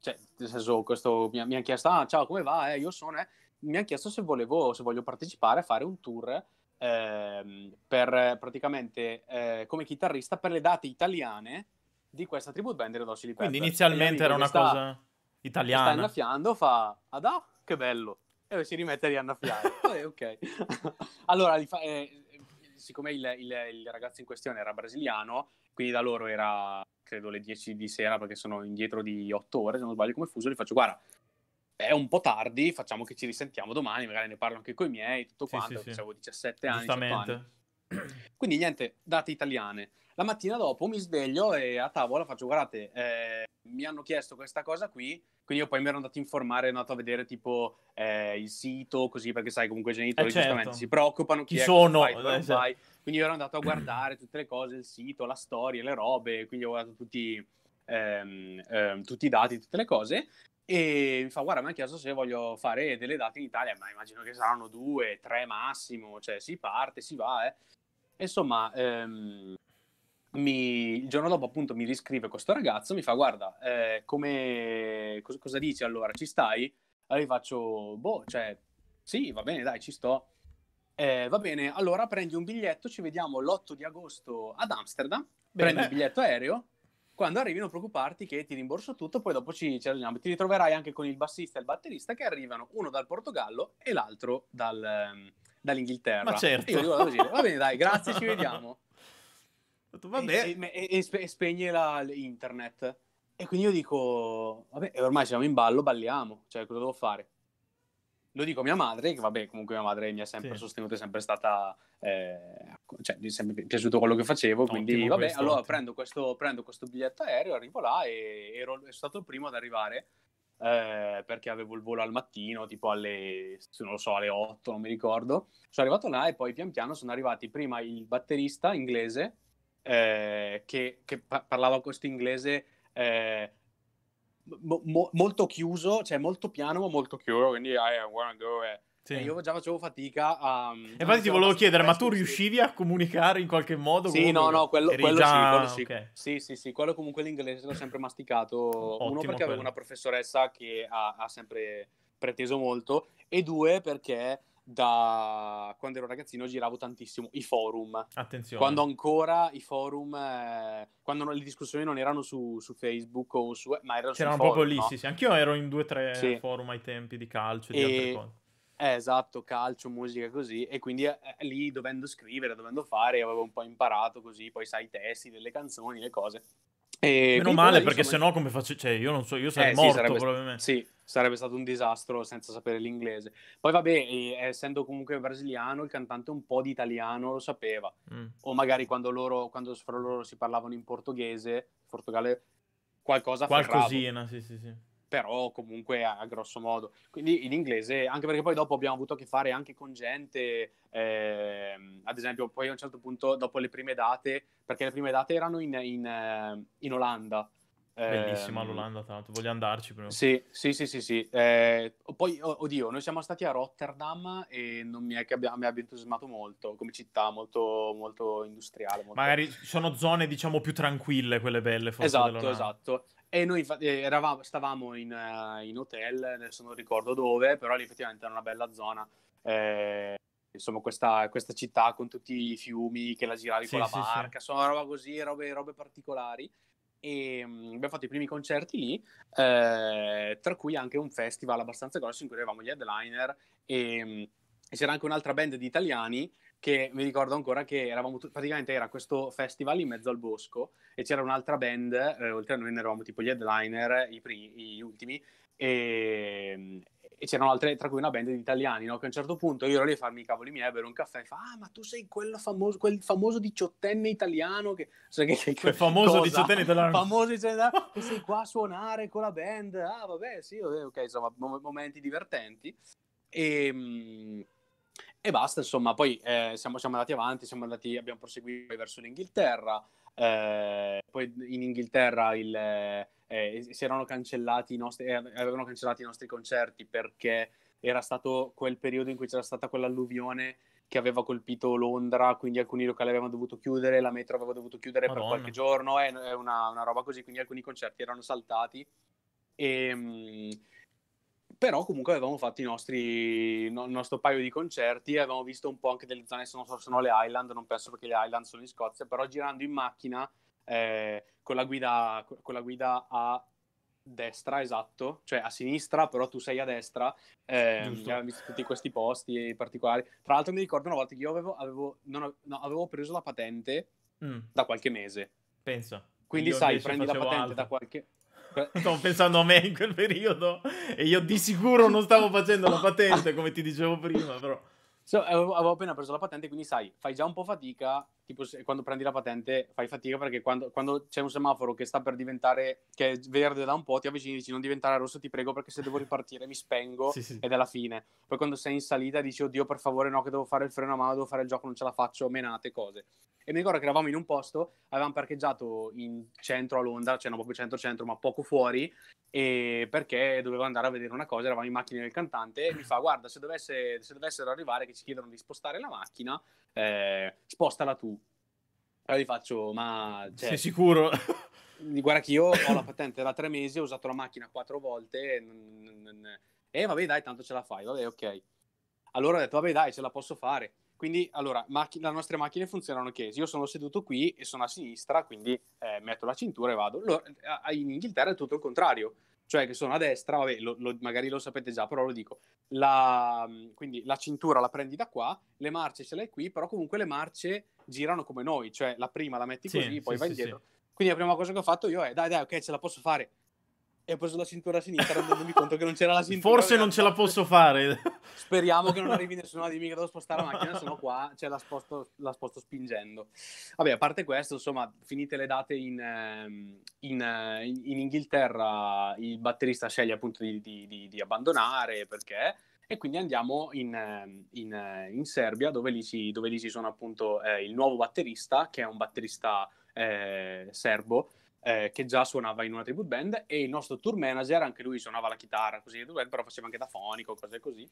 cioè, nel senso, questo mi, mi hanno chiesto, ah, ciao, come va? Eh, io sono, eh. Mi hanno chiesto se volevo, se voglio partecipare a fare un tour eh, per praticamente eh, come chitarrista per le date italiane di questa tribute band dei Rossi Quindi inizialmente era una sta, cosa italiana. Sta innaffiando, fa, ah, da, che bello. E si rimette di riannaffiare. eh, ok. allora, fa, eh, siccome il, il, il, ragazzo in questione era brasiliano, quindi da loro era credo le 10 di sera perché sono indietro di 8 ore, se non sbaglio come fuso, gli faccio guarda, è un po' tardi, facciamo che ci risentiamo domani, magari ne parlo anche con i miei, tutto sì, quanto, sì, avevo 17 anni. Giustamente. Quindi niente, date italiane. La mattina dopo mi sveglio e a tavola faccio guardate... Eh, mi hanno chiesto questa cosa qui, quindi io poi mi ero andato a informare, andato a vedere tipo eh, il sito, così perché sai comunque i genitori eh certo. giustamente si preoccupano, chi, chi sono, fai, eh, esatto. quindi io ero andato a guardare tutte le cose, il sito, la storia, le robe, quindi ho guardato tutti, ehm, ehm, tutti i dati, tutte le cose e mi fa guarda mi ha chiesto se voglio fare delle date in Italia, ma immagino che saranno due, tre massimo, cioè si parte, si va, eh. Insomma, ehm, mi, il giorno dopo appunto mi riscrive questo ragazzo, mi fa guarda, eh, come, cosa, cosa, dici allora, ci stai? Allora io faccio, boh, cioè, sì, va bene, dai, ci sto. Eh, va bene, allora prendi un biglietto, ci vediamo l'8 di agosto ad Amsterdam, bene. prendi il biglietto aereo, quando arrivi non preoccuparti che ti rimborso tutto, poi dopo ci, ci alleniamo. Ti ritroverai anche con il bassista e il batterista che arrivano uno dal Portogallo e l'altro dal, ehm, dall'Inghilterra. Ma certo. io dico va bene dai, grazie, ci vediamo. detto, vabbè. E, e, e, e spegne la, l'internet. E quindi io dico, vabbè, ormai siamo in ballo, balliamo, cioè cosa devo fare? Lo dico a mia madre, che vabbè, comunque mia madre mi ha sempre sì. sostenuta, è sempre stata, eh, cioè mi è sempre piaciuto quello che facevo, quindi ottimo vabbè, questo, allora prendo questo, prendo questo, biglietto aereo, arrivo là e ero, stato il primo ad arrivare. Eh, perché avevo il volo al mattino, tipo alle, non lo so, alle 8, non mi ricordo. Sono arrivato là e poi pian piano sono arrivati prima il batterista inglese eh, che, che parlava questo inglese eh, mo- molto chiuso, cioè molto piano ma molto chiuso, quindi I wanna go... Eh. Sì. io già facevo fatica a... Mm, e infatti ti volevo chiedere, ma tu riuscivi a comunicare in qualche modo? Sì, no, no, quello, quello già... sì, quello okay. sì. Sì, sì, quello comunque l'inglese l'ho sempre masticato. Ottimo, Uno, perché avevo una professoressa che ha, ha sempre preteso molto, e due, perché da quando ero ragazzino giravo tantissimo i forum. Attenzione. Quando ancora i forum, eh, quando non, le discussioni non erano su, su Facebook o su... ma erano, C'erano forum, proprio lì, no? sì, sì. Anch'io ero in due o tre sì. forum ai tempi di calcio e di altre cose. Eh, esatto, calcio, musica, così. E quindi eh, eh, lì, dovendo scrivere, dovendo fare, avevo un po' imparato così. Poi sai i testi delle canzoni, le cose. E Meno male perché insomma... sennò come faccio, cioè io non so, io sarei eh, morto sì, sarebbe, probabilmente. Sì, sarebbe stato un disastro senza sapere l'inglese. Poi vabbè, essendo comunque brasiliano, il cantante un po' di italiano lo sapeva. Mm. O magari quando, loro, quando fra loro si parlavano in portoghese, in Portogallo qualcosa Qualcosina, ferravo. sì, sì, sì però comunque a, a, grosso modo. Quindi in inglese, anche perché poi dopo abbiamo avuto a che fare anche con gente, eh, ad esempio, poi a un certo punto, dopo le prime date, perché le prime date erano in, in, eh, in Olanda. Bellissima eh, l'Olanda, tanto voglio andarci Prima. Sì, sì, sì, sì. sì. Eh, poi, oddio, noi siamo stati a Rotterdam e non mi, è che abbia, mi abbia entusiasmato molto come città, molto, molto industriale. Molto... Magari sono zone, diciamo, più tranquille quelle belle, forse. Esatto, esatto. E noi eh, eravamo, stavamo in, uh, in, hotel, adesso non ricordo dove, però lì effettivamente era una bella zona. Eh, insomma, questa, questa, città con tutti i fiumi che la giravi sì, con la sì, barca, sì. insomma, roba così, robe, robe particolari. E mh, mm, abbiamo fatto i primi concerti lì, eh, tra cui anche un festival abbastanza grosso in cui avevamo gli headliner e, mh, mm, e c'era anche un'altra band di italiani che mi ricordo ancora che eravamo t- praticamente era questo festival in mezzo al bosco e c'era un'altra band, eh, oltre a noi eravamo tipo gli headliner, i, primi, gli ultimi, e, ehm, e c'erano altre, tra cui una band di italiani, no? che a un certo punto io ero lì a farmi i cavoli miei, bere un caffè, e fa, ah ma tu sei famoso, quel famoso diciottenne italiano che... Cioè, che, che quel famoso cosa? diciottenne italiano. famoso diciottenne italiano che ah, sei qua a suonare con la band, ah vabbè sì, ok, insomma, mom- momenti divertenti. E ehm, e basta, insomma, poi eh, siamo, siamo, andati avanti, siamo andati, abbiamo proseguito verso l'Inghilterra, eh, poi in Inghilterra il, eh, eh si erano cancellati i nostri, eh, avevano cancellato i nostri concerti perché era stato quel periodo in cui c'era stata quell'alluvione che aveva colpito Londra, quindi alcuni locali avevano dovuto chiudere, la metro aveva dovuto chiudere Madonna. per qualche giorno, eh, è una, una, roba così, quindi alcuni concerti erano saltati. E, ehm, però comunque avevamo fatto nostri, il nostro paio di concerti, avevamo visto un po' anche delle zone, se non so se sono le Highland, non penso perché le Highland sono in Scozia, però girando in macchina eh, con, la guida, con la guida a destra, esatto, cioè a sinistra, però tu sei a destra, eh, abbiamo visto tutti questi posti particolari. Tra l'altro mi ricordo una volta che io avevo, avevo, non, no, avevo preso la patente mm. da qualche mese. Penso. Quindi io sai, prendi la patente alto. da qualche... Stavo pensando a me in quel periodo e io di sicuro non stavo facendo la patente, come ti dicevo prima, però. So, avevo appena preso la patente, quindi sai, fai già un po' fatica tipo quando prendi la patente fai fatica perché quando, quando, c'è un semaforo che sta per diventare, che è verde da un po', ti avvicini e dici non diventare rosso ti prego perché se devo ripartire mi spengo sì, sì. ed è la fine. Poi quando sei in salita dici oddio per favore no che devo fare il freno a mano, devo fare il gioco, non ce la faccio, menate cose. E mi ricordo che eravamo in un posto, avevamo parcheggiato in centro a Londra, cioè non proprio centro centro ma poco fuori, e perché dovevo andare a vedere una cosa, eravamo in macchina del cantante e mi fa guarda se dovesse, se dovessero arrivare che ci chiedono di spostare la macchina eh, spostala tu. Allora gli faccio, ma... Cioè, Sei sicuro? Guarda che io ho la patente da tre mesi, ho usato la macchina quattro volte e... Non, eh, vabbè dai, tanto ce la fai, vabbè ok. Allora ho detto, vabbè dai, ce la posso fare. Quindi, allora, macch- le nostre macchine funzionano che io sono seduto qui e sono a sinistra, quindi eh, metto la cintura e vado. Allora, in Inghilterra è tutto il contrario cioè che sono a destra, vabbè, lo, lo, magari lo sapete già, però lo dico. La, mm, quindi la cintura la prendi da qua, le marce ce l'hai qui, però comunque le marce girano come noi, cioè la prima la metti sì, così, poi sì, vai indietro. Quindi la prima cosa che ho fatto io è dai dai ok ce la posso fare, e ho preso la cintura sinistra rendendomi conto che non c'era la cintura. Forse non ce la posso fare. Speriamo che non arrivi nessuno di me che devo spostare la macchina, sono qua cioè, la, sposto, la, sposto, spingendo. Vabbè, a parte questo, insomma, finite le date in, ehm, in, in, in Inghilterra, il batterista sceglie appunto di, di, di, di abbandonare perché e quindi andiamo in, ehm, in, eh, in Serbia dove lì, ci, dove lì, ci, sono appunto eh, il nuovo batterista che è un batterista eh, serbo eh, che già suonava in una tribute band e il nostro tour manager, anche lui suonava la chitarra, così, però faceva anche da fonico, cose così.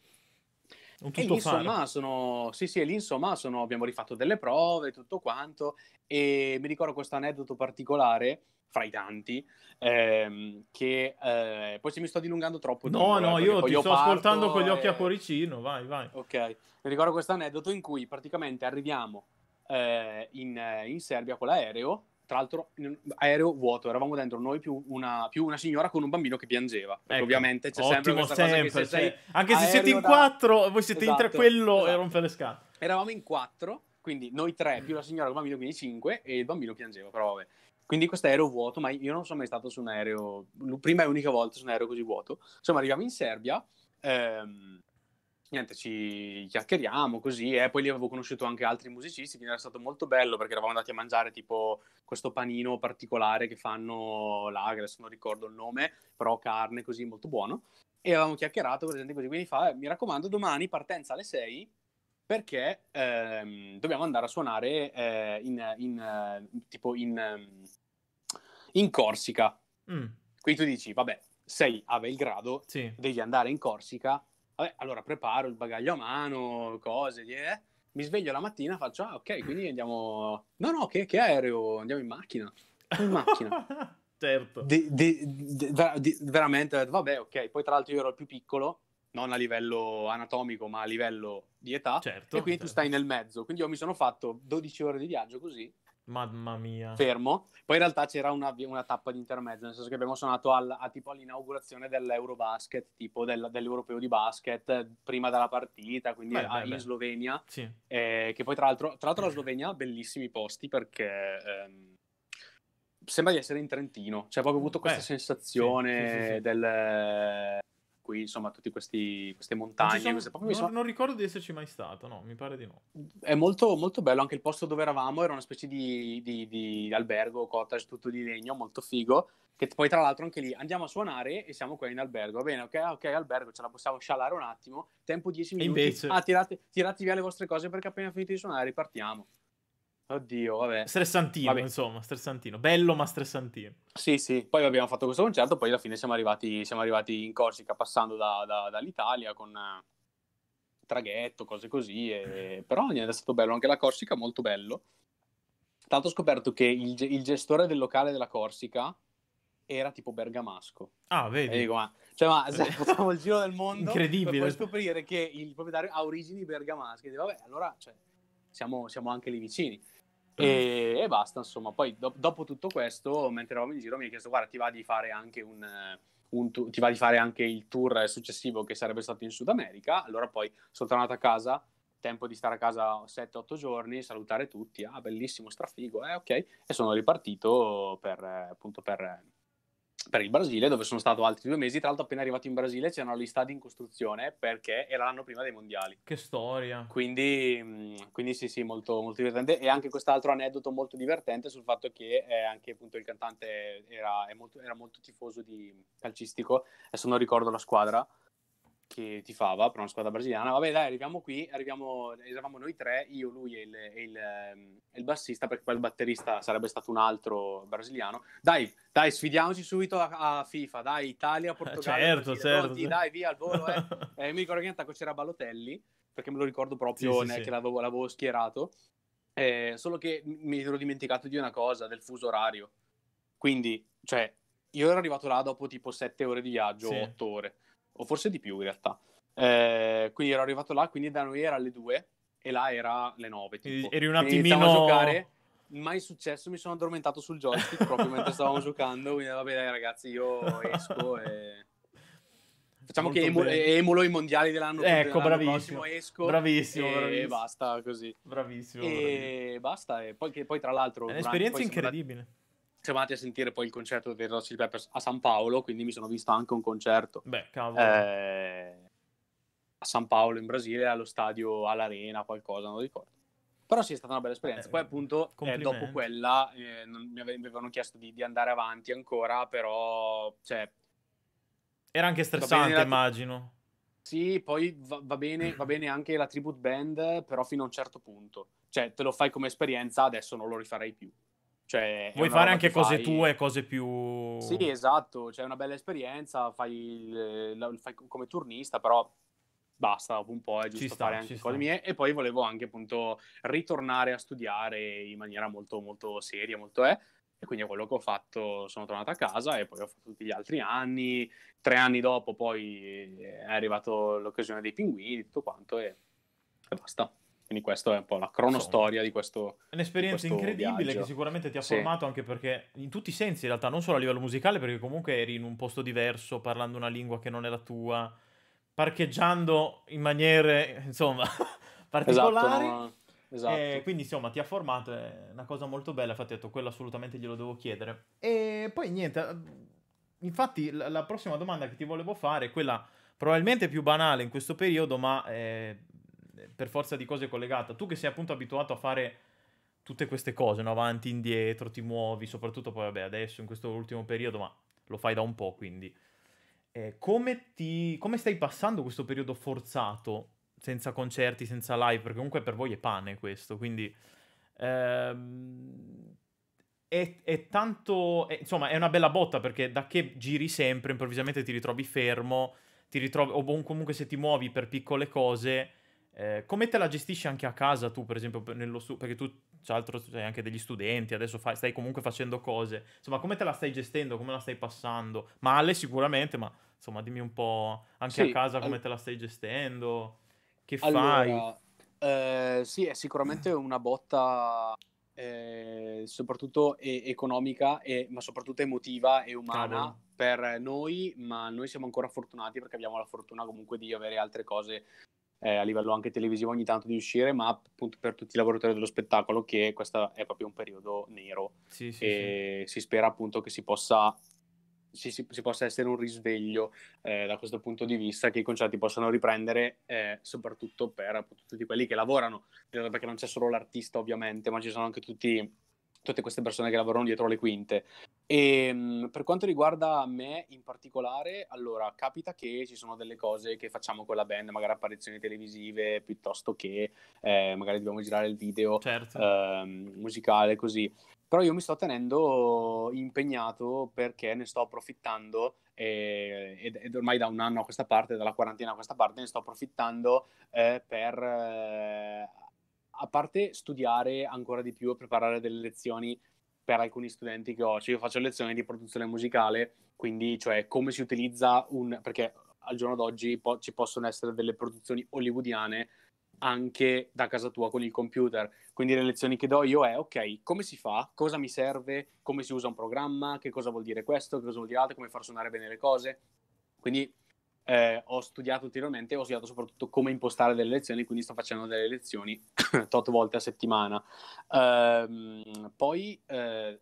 Un tutto e lì, insomma, sono, sì, sì, e lì, insomma sono, abbiamo rifatto delle prove, tutto quanto, e mi ricordo questo aneddoto particolare, fra i tanti, ehm, che eh, poi se mi sto dilungando troppo. No, tempo, eh, no, io ti io sto ascoltando con gli occhi a cuoricino, vai, vai. Ok, mi ricordo questo aneddoto in cui praticamente arriviamo eh, in, eh, in Serbia con l'aereo tra l'altro aereo vuoto, eravamo dentro noi più una, più una signora con un bambino che piangeva. Ecco, ovviamente c'è ottimo, sempre, sempre se cioè, anche se siete in da... quattro, voi siete esatto, in tre, esatto, quello esatto. e rompe le scatole. Eravamo in quattro, quindi noi tre più la signora con un bambino, quindi cinque, e il bambino piangeva, però vabbè. Quindi questo aereo vuoto, ma io non sono mai stato su un aereo, prima e unica volta su un aereo così vuoto. Insomma, arriviamo in Serbia, ehm, niente, ci chiacchieriamo così e eh. poi lì avevo conosciuto anche altri musicisti, quindi era stato molto bello perché eravamo andati a mangiare tipo questo panino particolare che fanno là, che adesso non ricordo il nome, però carne così molto buono e avevamo chiacchierato per esempio così, quindi fa eh, mi raccomando domani partenza alle 6 perché ehm, dobbiamo andare a suonare eh, in, in tipo in, in Corsica. Mm. Quindi tu dici, vabbè, sei a Belgrado, sì. devi andare in Corsica Vabbè, allora preparo il bagaglio a mano, cose, yeah. mi sveglio la mattina, faccio, ah ok, quindi andiamo... No, no, che, che aereo? Andiamo in macchina. In macchina. certo. Di, di, di, veramente, vabbè, ok. Poi tra l'altro io ero il più piccolo, non a livello anatomico, ma a livello di età. Certo, e quindi certo. tu stai certo. nel mezzo. Quindi io mi sono fatto 12 ore di viaggio così. Mamma mia. Fermo. Poi in realtà c'era una, una tappa di intermezzo, nel senso che abbiamo suonato al, a, tipo all'inaugurazione dell'Eurobasket, tipo del, dell'Europeo di basket, prima della partita, quindi beh, a, beh, in beh. Slovenia. Sì. Eh, che poi tra l'altro, tra l'altro la Slovenia ha bellissimi posti perché... Ehm, sembra di essere in Trentino, cioè proprio avuto mm, questa sensazione sì, sì, del, qui, insomma, tutte queste montagne. Sono... Queste... Non, sono... non, ricordo di esserci mai stato, no, mi pare di no. È molto, molto bello, anche il posto dove eravamo era una specie di, di, di albergo, cottage, tutto di legno, molto figo, che poi tra l'altro anche lì andiamo a suonare e siamo qua in albergo, va bene, ok, ok, albergo, ce la possiamo scialare un attimo, tempo 10 minuti, e invece... ah, tirate, tirate via le vostre cose perché appena finito di suonare ripartiamo. Oddio, vabbè. Stressantino, vabbè. insomma, stressantino. Bello ma stressantino. Sì, sì. Poi abbiamo fatto questo concerto, poi alla fine siamo arrivati, siamo arrivati in Corsica passando da, da, dall'Italia con eh, traghetto, cose così. E... Però niente, è stato bello. Anche la Corsica, molto bello. Tanto ho scoperto che il, il, gestore del locale della Corsica era tipo bergamasco. Ah, vedi. E dico, ma, cioè, ma se facciamo il giro del mondo Incredibile. per scoprire che il proprietario ha origini bergamasche. E dico, vabbè, allora cioè, siamo, siamo anche lì vicini. Certo. E, e, basta, insomma. Poi do- dopo tutto questo, mentre eravamo in giro, mi ha chiesto: guarda, ti va di fare anche un, un tu- ti va di fare anche il tour successivo che sarebbe stato in Sud America. Allora poi sono tornato a casa. Tempo di stare a casa 7-8 giorni, salutare tutti, ah bellissimo, strafigo, eh, ok, e sono ripartito per, appunto per, per il Brasile, dove sono stato altri due mesi. Tra l'altro, appena arrivato in Brasile c'erano gli stadi in costruzione perché era l'anno prima dei mondiali. Che storia! Quindi, quindi sì, sì, molto, molto, divertente. E anche quest'altro aneddoto molto divertente sul fatto che eh, anche appunto il cantante era molto, era, molto, tifoso di calcistico, adesso non ricordo la squadra che tifava per una squadra brasiliana. Vabbè, dai, arriviamo qui, arriviamo, eravamo noi tre, io, lui e il, e, il, ehm, e il, bassista, perché poi il batterista sarebbe stato un altro brasiliano. Dai, dai, sfidiamoci subito a, a FIFA, dai, Italia, eh, Portogallo. Certo, Brasile, certo. Pronti, dai, via, al volo, eh. eh. Mi ricordo che in attacco c'era Balotelli, perché me lo ricordo proprio sì, sì, che L'avevo, l'avevo, schierato. Eh, solo che mi ero dimenticato di una cosa, del fuso orario. Quindi, cioè, io ero arrivato là dopo tipo sette ore di viaggio, otto ore o forse di più in realtà. Eh, quindi ero arrivato là, quindi da noi era alle 2 e là era le 9. Eri un attimino... a giocare, mai successo, mi sono addormentato sul joystick proprio mentre stavamo giocando, quindi va bene ragazzi, io esco e... Facciamo che emu- emulo i mondiali dell'anno, ecco, dell'anno prossimo, esco bravissimo, e bravissimo. basta così. Bravissimo. E bravissimo. basta, e poi, che, poi tra l'altro... È un'esperienza incredibile. Sono siamo andati a sentire poi il concerto dei Rossi Peppers a San Paolo, quindi mi sono visto anche un concerto Beh, eh, a San Paolo in Brasile, allo stadio, all'arena, qualcosa, non ricordo. Però sì, è stata una bella esperienza. Eh, poi appunto eh, dopo quella eh, non, mi avevano chiesto di, di, andare avanti ancora, però cioè... Era anche stressante, la... immagino. Sì, poi va, va, bene, va bene anche la tribute band, però fino a un certo punto. Cioè, te lo fai come esperienza, adesso non lo rifarei più. Cioè, Vuoi fare anche cose fai... tue, cose più... Sì, esatto, cioè una bella esperienza, fai, il, fai come turnista, però basta, dopo un po' è giusto sta, fare anche cose sta. mie. E poi volevo anche appunto ritornare a studiare in maniera molto, molto seria, molto è. Eh. E quindi è quello che ho fatto, sono tornato a casa e poi ho fatto tutti gli altri anni. Tre anni dopo poi è arrivata l'occasione dei pinguini, tutto quanto e, e basta. Quindi questa è un po' la cronostoria di questo. È un'esperienza questo incredibile viaggio. che sicuramente ti ha sì. formato anche perché in tutti i sensi, in realtà, non solo a livello musicale, perché comunque eri in un posto diverso, parlando una lingua che non è la tua, parcheggiando in maniere, insomma, particolari. Esatto, no? Eh, esatto. Eh, quindi insomma ti ha formato, è una cosa molto bella, infatti ho detto quello assolutamente glielo devo chiedere. E poi niente, infatti la prossima domanda che ti volevo fare è quella probabilmente più banale in questo periodo, ma eh, per forza di cose collegata. Tu che sei appunto abituato a fare tutte queste cose, no? avanti, indietro, ti muovi, soprattutto poi vabbè adesso in questo ultimo periodo, ma lo fai da un po' quindi. Eh, come, ti, come stai passando questo periodo forzato, senza concerti, senza live? Perché comunque per voi è pane questo, quindi... Ehm, è, è, tanto... È, insomma, è una bella botta perché da che giri sempre, improvvisamente ti ritrovi fermo, ti ritrovi... o comunque se ti muovi per piccole cose eh, come te la gestisci anche a casa tu, per esempio, per, stu- perché tu c'è altro, c'hai anche degli studenti, adesso fai, stai comunque facendo cose. Insomma, come te la stai gestendo, come la stai passando? Male sicuramente, ma insomma, dimmi un po' anche sì, a casa come al... te la stai gestendo, che allora, fai? Eh, sì, è sicuramente una botta eh, soprattutto e- economica, e, ma soprattutto emotiva e umana Cavolo. per noi, ma noi siamo ancora fortunati perché abbiamo la fortuna comunque di avere altre cose eh, a livello anche televisivo ogni tanto di uscire, ma appunto per tutti i lavoratori dello spettacolo che questo è proprio un periodo nero sì, sì, e sì. si spera appunto che si possa, si, si, si possa essere un risveglio eh, da questo punto di vista, che i concerti possano riprendere eh, soprattutto per appunto, tutti quelli che lavorano, perché non c'è solo l'artista ovviamente, ma ci sono anche tutti tutte queste persone che lavorano dietro le quinte. E, ehm, per quanto riguarda me in particolare, allora capita che ci sono delle cose che facciamo con la band, magari apparizioni televisive piuttosto che eh, magari dobbiamo girare il video certo. eh, musicale, così. Però io mi sto tenendo impegnato perché ne sto approfittando e, eh, ed, ed, ormai da un anno a questa parte, dalla quarantena a questa parte, ne sto approfittando eh, per eh, a parte studiare ancora di più e preparare delle lezioni per alcuni studenti che ho, cioè io faccio lezioni di produzione musicale, quindi cioè come si utilizza un... perché al giorno d'oggi po- ci possono essere delle produzioni hollywoodiane anche da casa tua con il computer. Quindi le lezioni che do io è ok, come si fa, cosa mi serve, come si usa un programma, che cosa vuol dire questo, che cosa vuol dire altro, come far suonare bene le cose. Quindi eh, ho studiato ulteriormente, ho studiato soprattutto come impostare delle lezioni, quindi sto facendo delle lezioni tot volte a settimana. Ehm, poi eh,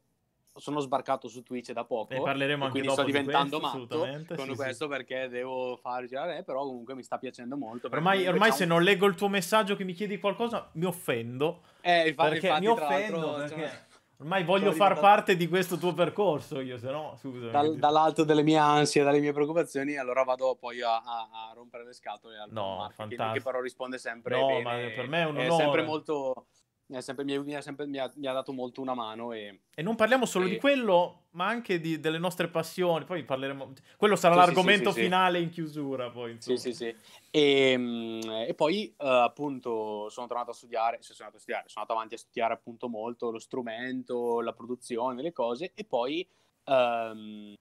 sono sbarcato su Twitch da poco e parleremo e quindi sto diventando questo, matto con sì, questo sì. perché devo fare girare, però comunque mi sta piacendo molto. Ormai, ormai se un... non leggo il tuo messaggio che mi chiedi qualcosa mi offendo. Eh, infatti, perché infatti, mi offendo perché... Ormai voglio far da... parte di questo tuo percorso io, se no, scusa. Dal, dall'alto delle mie ansie, dalle mie preoccupazioni, allora vado poi a, a, a rompere le scatole al no, fantastico. che però risponde sempre no, bene, per me è un onore. È sempre molto mi, ha sempre, mi, ha, mi, ha, dato molto una mano. E, e non parliamo solo e... di quello, ma anche di, delle nostre passioni. Poi parleremo. Quello sarà sì, l'argomento sì, sì, finale in chiusura. Poi, sì, sì, sì. E, ehm, e poi, uh, appunto, sono tornato a studiare. Cioè sono andato a studiare, sono andato avanti a studiare appunto molto lo strumento, la produzione, le cose. E poi. Um,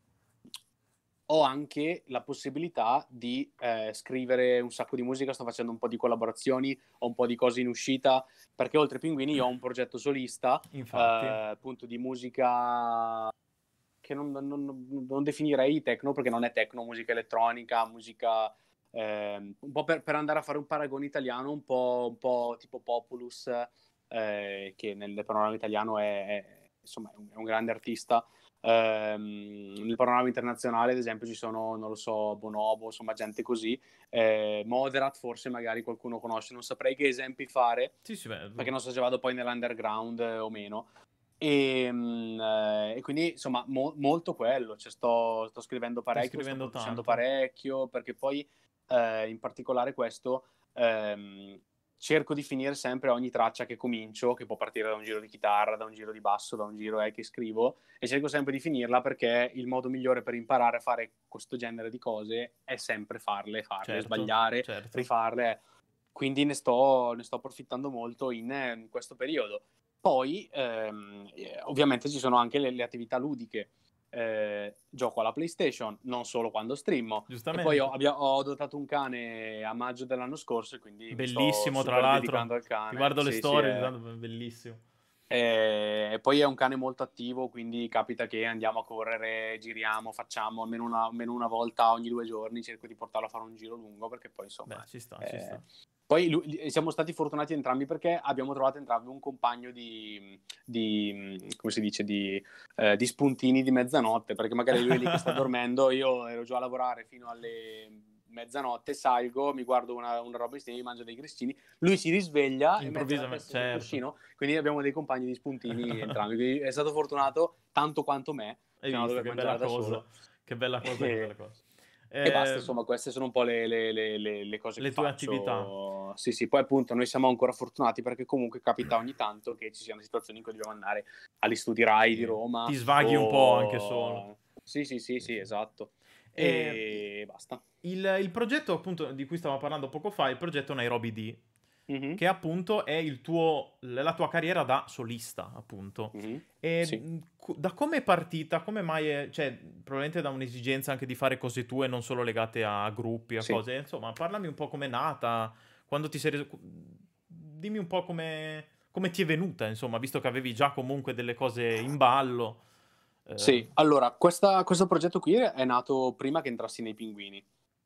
ho anche la possibilità di eh, scrivere un sacco di musica, sto facendo un po' di collaborazioni, ho un po' di cose in uscita, perché oltre ai Pinguini io ho un progetto solista, Infatti. Eh, appunto di musica che non, non, non, definirei techno, perché non è techno, musica elettronica, musica... Eh, un po' per, per, andare a fare un paragone italiano, un po', un po tipo Populus, eh, che nel panorama italiano è, è, insomma, è un, è un grande artista ehm, nel panorama internazionale, ad esempio, ci sono, non lo so, Bonobo, insomma, gente così. Eh, Moderat, forse magari qualcuno conosce, non saprei che esempi fare, sì, sì, beh, perché non so se vado poi nell'underground eh, o meno. E, ehm, mh, eh, e quindi insomma mo- molto quello, cioè, sto, sto, scrivendo parecchio, sto, sto facendo parecchio perché poi eh, in particolare questo ehm, cerco di finire sempre ogni traccia che comincio, che può partire da un giro di chitarra, da un giro di basso, da un giro eh, che scrivo, e cerco sempre di finirla perché il modo migliore per imparare a fare questo genere di cose è sempre farle, farle, certo, sbagliare, certo. rifarle. Quindi ne sto, ne sto approfittando molto in, in questo periodo. Poi, ehm, ovviamente, ci sono anche le, le attività ludiche eh, gioco alla PlayStation, non solo quando streammo. Giustamente. E poi ho, abbia, ho, adottato un cane a maggio dell'anno scorso, quindi bellissimo tra l'altro. Al cane. guardo sì, le storie, sì, è... bellissimo. Eh, e poi è un cane molto attivo, quindi capita che andiamo a correre, giriamo, facciamo almeno una, almeno una volta ogni due giorni. Cerco di portarlo a fare un giro lungo perché poi insomma. Beh, ci sta, è... ci eh, sta. Poi lui, eh, siamo stati fortunati entrambi perché abbiamo trovato entrambi un compagno di, mm, di mm, come si dice, di, eh, di, spuntini di mezzanotte, perché magari lui è lì che sta dormendo, io ero già a lavorare fino alle mezzanotte, salgo, mi guardo una, una roba insieme, mi mangio dei grissini, lui si risveglia improvvisamente certo. cuscino, quindi abbiamo dei compagni di spuntini entrambi, quindi è stato fortunato tanto quanto me, Hai visto che bella cosa, che bella cosa, che bella cosa. E basta, ehm, insomma, queste sono un po' le, le, le, le cose le che tue faccio. attività. Sì, sì, poi appunto noi siamo ancora fortunati perché comunque capita ogni tanto che ci siano situazioni in cui dobbiamo andare agli studi RAI di Roma. Ti svaghi o... un po' anche solo. Sì, sì, sì, sì, esatto. E, ehm, e basta. Il, il progetto appunto di cui stavo parlando poco fa, è il progetto Nairobi D, Mm-hmm. che appunto è tuo, la tua carriera da solista, appunto. Mm-hmm. E sì. da come è partita, come mai, è, cioè, probabilmente da un'esigenza anche di fare cose tue, non solo legate a gruppi, a sì. cose, insomma, parlami un po' com'è nata, quando ti sei reso... Dimmi un po' come, come ti è venuta, insomma, visto che avevi già comunque delle cose in ballo. Eh... Sì, allora, questa, questo progetto qui è nato prima che entrassi nei Pinguini,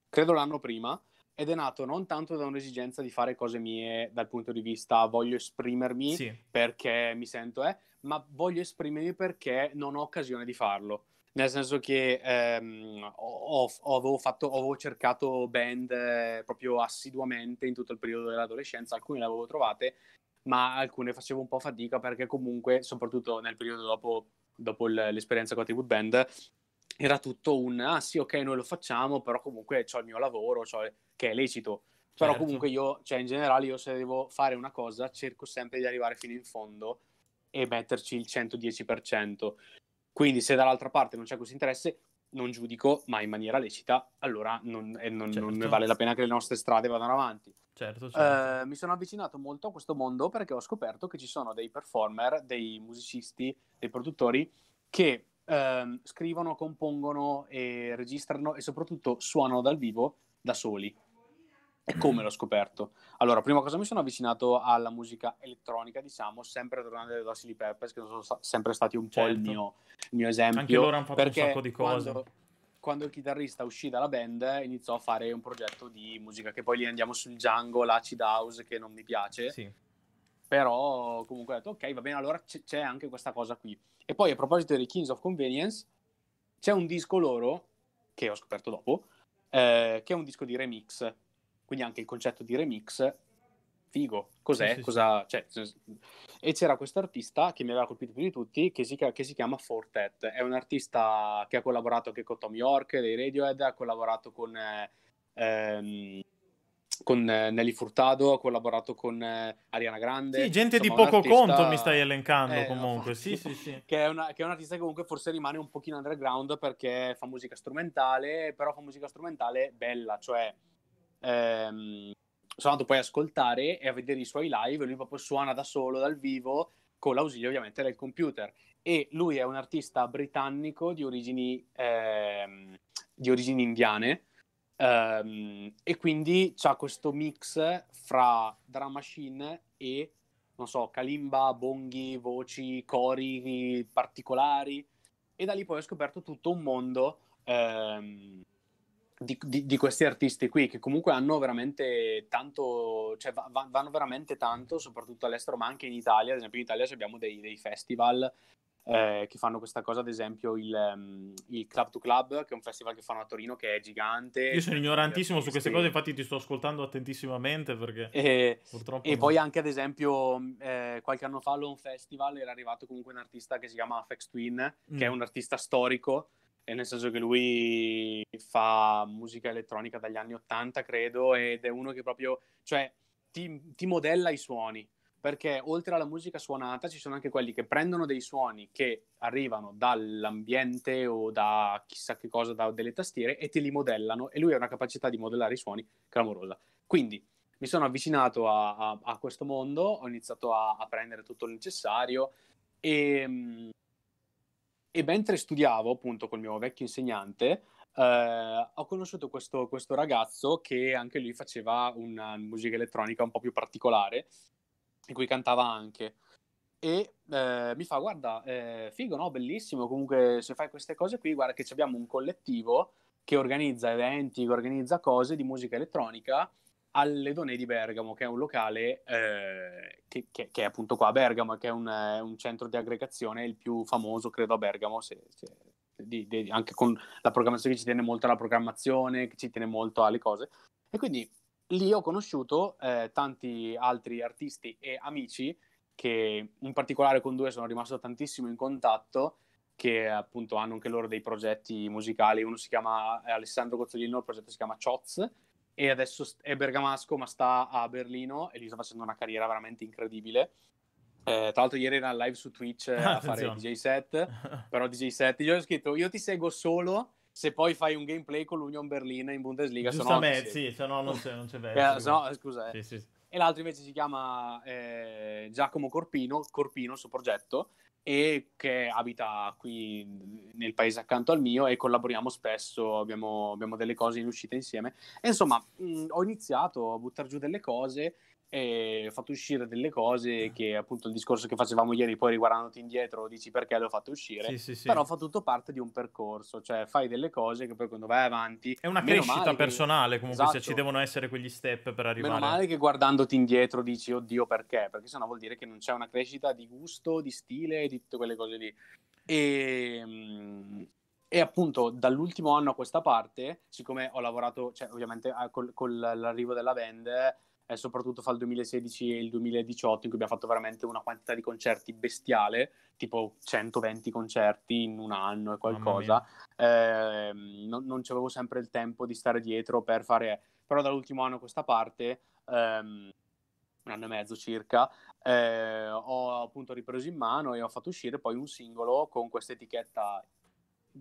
credo l'anno prima, ed è nato non tanto da un'esigenza di fare cose mie dal punto di vista voglio esprimermi sì. perché mi sento, eh, ma voglio esprimermi perché non ho occasione di farlo. Nel senso che ehm, ho, ho, avevo, fatto, avevo, cercato band eh, proprio assiduamente in tutto il periodo dell'adolescenza, alcune le avevo trovate, ma alcune facevo un po' fatica perché comunque, soprattutto nel periodo dopo, dopo l'esperienza con la tribute band, era tutto un ah sì ok noi lo facciamo però comunque ho il mio lavoro che è lecito però certo. comunque io cioè in generale io se devo fare una cosa cerco sempre di arrivare fino in fondo e metterci il 110% quindi se dall'altra parte non c'è questo interesse non giudico ma in maniera lecita allora non, non, certo. non vale la pena che le nostre strade vadano avanti certo, eh, certo. Eh, mi sono avvicinato molto a questo mondo perché ho scoperto che ci sono dei performer dei musicisti dei produttori che ehm, scrivono, compongono e registrano e soprattutto suonano dal vivo da soli. E come l'ho scoperto? Allora, prima cosa mi sono avvicinato alla musica elettronica, diciamo, sempre tornando dai di Peppers, che sono sempre stati un certo. po' il certo. mio, il mio, esempio. Anche loro hanno fatto un sacco di cose. Quando, quando, il chitarrista uscì dalla band, iniziò a fare un progetto di musica, che poi lì andiamo sul Django, l'acid house, che non mi piace. Sì però comunque ho detto ok va bene allora c- c'è anche questa cosa qui e poi a proposito dei Kings of Convenience c'è un disco loro che ho scoperto dopo eh, che è un disco di remix quindi anche il concetto di remix figo cos'è sì, sì, cosa sì. Cioè, e c'era questo artista che mi aveva colpito più di tutti che si, che si chiama Fortet è un artista che ha collaborato anche con Tom York dei Radiohead ha collaborato con eh, ehm, con eh, Nelly Furtado, ha collaborato con eh, Ariana Grande. Sì, gente insomma, di poco conto mi stai elencando eh, comunque, sì, sì, sì. Che è, una, che è un artista che comunque forse rimane un pochino underground perché fa musica strumentale, però fa musica strumentale bella, cioè... Ehm, sono andato poi ad ascoltare e a vedere i suoi live, lui proprio suona da solo, dal vivo, con l'ausilio ovviamente del computer. E lui è un artista britannico di origini, ehm, di origini indiane, Um, e quindi c'ha questo mix fra drum machine e non so, kalimba, bonghi, voci, cori particolari. E da lì poi ho scoperto tutto un mondo ehm, di, di, di, questi artisti qui che comunque hanno veramente tanto, cioè va, vanno veramente tanto, soprattutto all'estero, ma anche in Italia. Ad esempio, in Italia abbiamo dei, dei festival eh, che fanno questa cosa, ad esempio il, um, il, Club to Club, che è un festival che fanno a Torino che è gigante. Io sono ignorantissimo su queste cose, infatti ti sto ascoltando attentissimamente perché e, purtroppo... E non... poi anche ad esempio eh, qualche anno fa all'On Festival era arrivato comunque un artista che si chiama Fex Twin, mm. che è mm. un artista storico, nel senso che lui fa musica elettronica dagli anni 80 credo, ed è uno che proprio, cioè ti, ti modella i suoni perché oltre alla musica suonata ci sono anche quelli che prendono dei suoni che arrivano dall'ambiente o da chissà che cosa, da delle tastiere e te li modellano e lui ha una capacità di modellare i suoni clamorosa. Quindi mi sono avvicinato a, a, a questo mondo, ho iniziato a, a prendere tutto il necessario e, ehm, e, mentre studiavo appunto col mio vecchio insegnante eh, ho conosciuto questo, questo ragazzo che anche lui faceva una musica elettronica un po' più particolare in cui cantava anche. E eh, mi fa, guarda, eh, figo, no? Bellissimo, comunque se fai queste cose qui, guarda che abbiamo un collettivo che organizza eventi, che organizza cose di musica elettronica alle Donne di Bergamo, che è un locale eh, che, che, che, è appunto qua a Bergamo, che è un, eh, un, centro di aggregazione, il più famoso credo a Bergamo, se, se, di, di, anche con la programmazione che ci tiene molto alla programmazione, che ci tiene molto alle cose. E quindi lì ho conosciuto eh, tanti altri artisti e amici che in particolare con due sono rimasto tantissimo in contatto che appunto hanno anche loro dei progetti musicali uno si chiama eh, Alessandro Gozzolino il progetto si chiama Choz e adesso è bergamasco ma sta a Berlino e lì sta facendo una carriera veramente incredibile eh, tra l'altro ieri era live su Twitch eh, ah, a fare DJ set però DJ set io ho scritto io ti seguo solo se poi fai un gameplay con l'Union Berlina in Bundesliga. Giustamente, sì, se no non c'è, non c'è verso. Eh, sennò, scusa, eh. sì, sì. E l'altro invece si chiama eh, Giacomo Corpino, Corpino, il suo progetto, e che abita qui nel paese accanto al mio e collaboriamo spesso, abbiamo, abbiamo delle cose in uscita insieme. E insomma, mh, ho iniziato a buttare giù delle cose e ho fatto uscire delle cose eh. che appunto il discorso che facevamo ieri poi riguardandoti indietro dici perché le ho fatte uscire sì, sì, sì. però fa tutto parte di un percorso cioè fai delle cose che poi quando vai avanti è una crescita personale che... comunque esatto. ci devono essere quegli step per arrivare meno male che guardandoti indietro dici oddio perché perché sennò vuol dire che non c'è una crescita di gusto di stile di tutte quelle cose lì e, ehm, e appunto dall'ultimo anno a questa parte siccome ho lavorato cioè ovviamente con l'arrivo della band e soprattutto fra il 2016 e il 2018 in cui abbiamo fatto veramente una quantità di concerti bestiale, tipo 120 concerti in un anno e qualcosa, eh, non, non avevo sempre il tempo di stare dietro per fare, però dall'ultimo anno a questa parte, ehm, un anno e mezzo circa, eh, ho appunto ripreso in mano e ho fatto uscire poi un singolo con questa etichetta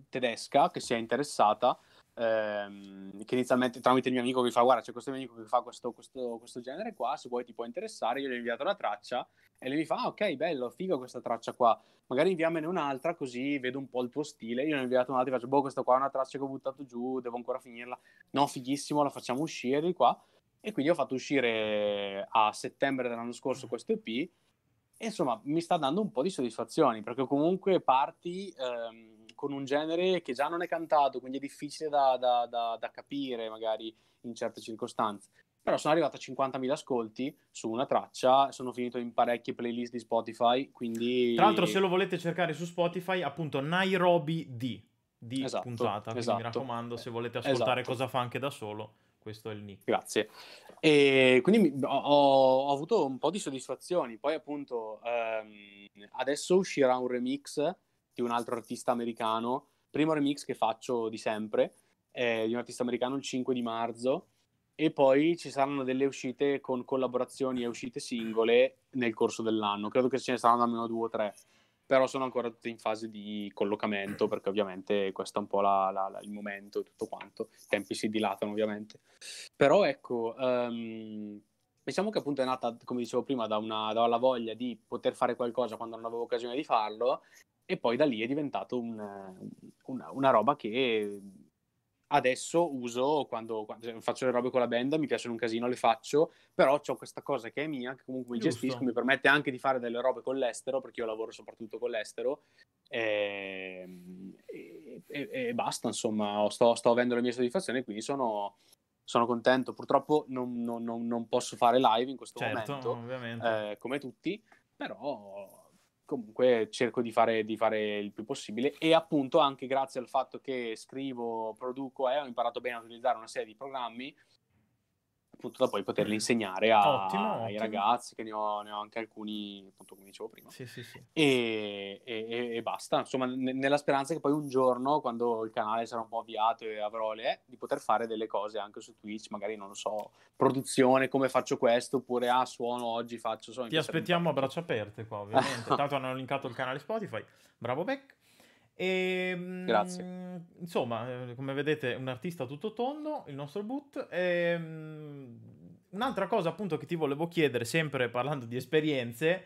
tedesca che si è interessata ehm, che inizialmente tramite il mio amico mi fa guarda c'è questo mio amico che fa questo, questo, questo genere qua, se vuoi ti può interessare, io gli ho inviato la traccia e lui mi fa ah, ok bello, figo questa traccia qua, magari inviamene un'altra così vedo un po' il tuo stile, io ne ho inviato un'altra e faccio boh questa qua è una traccia che ho buttato giù, devo ancora finirla, no fighissimo la facciamo uscire di qua e quindi ho fatto uscire a settembre dell'anno scorso questo EP e insomma mi sta dando un po' di soddisfazioni perché comunque parti... Ehm, con un genere che già non è cantato, quindi è difficile da, da, da, da capire magari in certe circostanze. Però sono arrivato a 50.000 ascolti su una traccia, sono finito in parecchie playlist di Spotify, quindi... Tra l'altro se lo volete cercare su Spotify, appunto Nairobi D, di esatto, puntata, quindi esatto. mi raccomando se volete ascoltare esatto. cosa fa anche da solo questo è il nick. Grazie. E quindi ho, ho, avuto un po' di soddisfazioni. Poi, appunto, ehm, adesso uscirà un remix Marty, un altro artista americano, primo remix che faccio di sempre, eh, di un artista americano il 5 di marzo, e poi ci saranno delle uscite con collaborazioni e uscite singole nel corso dell'anno, credo che ce ne saranno almeno due o tre, però sono ancora tutte in fase di collocamento, perché ovviamente questo è un po' la, la, la, il momento e tutto quanto, i tempi si dilatano ovviamente. Però ecco... Um, diciamo che appunto è nata, come dicevo prima, da una, dalla voglia di poter fare qualcosa quando non avevo occasione di farlo e poi da lì è diventato un, una, una, roba che adesso uso quando, quando, cioè, faccio le robe con la band, mi piacciono un casino, le faccio, però ho questa cosa che è mia, che comunque mi Giusto. gestisco, mi permette anche di fare delle robe con l'estero, perché io lavoro soprattutto con l'estero, ehm, e, e, e basta, insomma, sto, sto, avendo le mie soddisfazioni, quindi sono, sono contento. Purtroppo non, non, non, posso fare live in questo certo, momento, eh, come tutti, però comunque cerco di fare, di fare, il più possibile e appunto anche grazie al fatto che scrivo, produco e eh, ho imparato bene a utilizzare una serie di programmi appunto da poi poterli insegnare a, ottimo, ai ottimo. ragazzi, che ne ho, ne ho, anche alcuni, appunto come dicevo prima. Sì, sì, sì. E, e, e, basta, insomma, n- nella speranza che poi un giorno, quando il canale sarà un po' avviato e avrò le, di poter fare delle cose anche su Twitch, magari non lo so, produzione, come faccio questo, oppure ah, suono oggi, faccio... So, Ti aspettiamo a braccia aperte qua, ovviamente. Tanto hanno linkato il canale Spotify. Bravo Beck. E, ehm, Grazie. Mh, insomma, eh, come vedete, un artista tutto tondo, il nostro boot. E, ehm, mh, un'altra cosa appunto che ti volevo chiedere, sempre parlando di esperienze,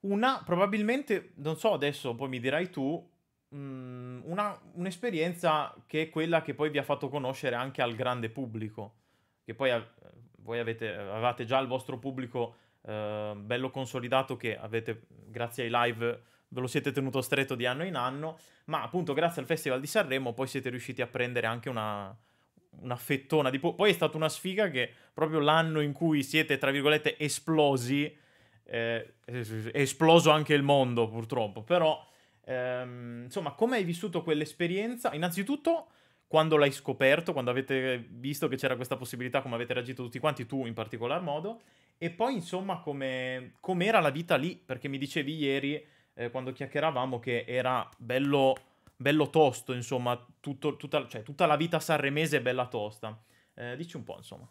una probabilmente, non so adesso, poi mi dirai tu, mh, mm, una, un'esperienza che è quella che poi vi ha fatto conoscere anche al grande pubblico, che poi a, voi avete, avevate già il vostro pubblico eh, bello consolidato che avete, grazie ai live ve lo siete tenuto stretto di anno in anno, ma appunto grazie al Festival di Sanremo poi siete riusciti a prendere anche una, una fettona di... Po- poi è stata una sfiga che proprio l'anno in cui siete, tra virgolette, esplosi, eh, è esploso anche il mondo purtroppo, però ehm, insomma come hai vissuto quell'esperienza? Innanzitutto quando l'hai scoperto, quando avete visto che c'era questa possibilità, come avete reagito tutti quanti, tu in particolar modo, e poi insomma come, era la vita lì, perché mi dicevi ieri eh, quando chiacchieravamo che era bello, bello tosto, insomma, tutto, tutta, cioè, tutta, la vita sanremese è bella tosta. Eh, dici un po', insomma.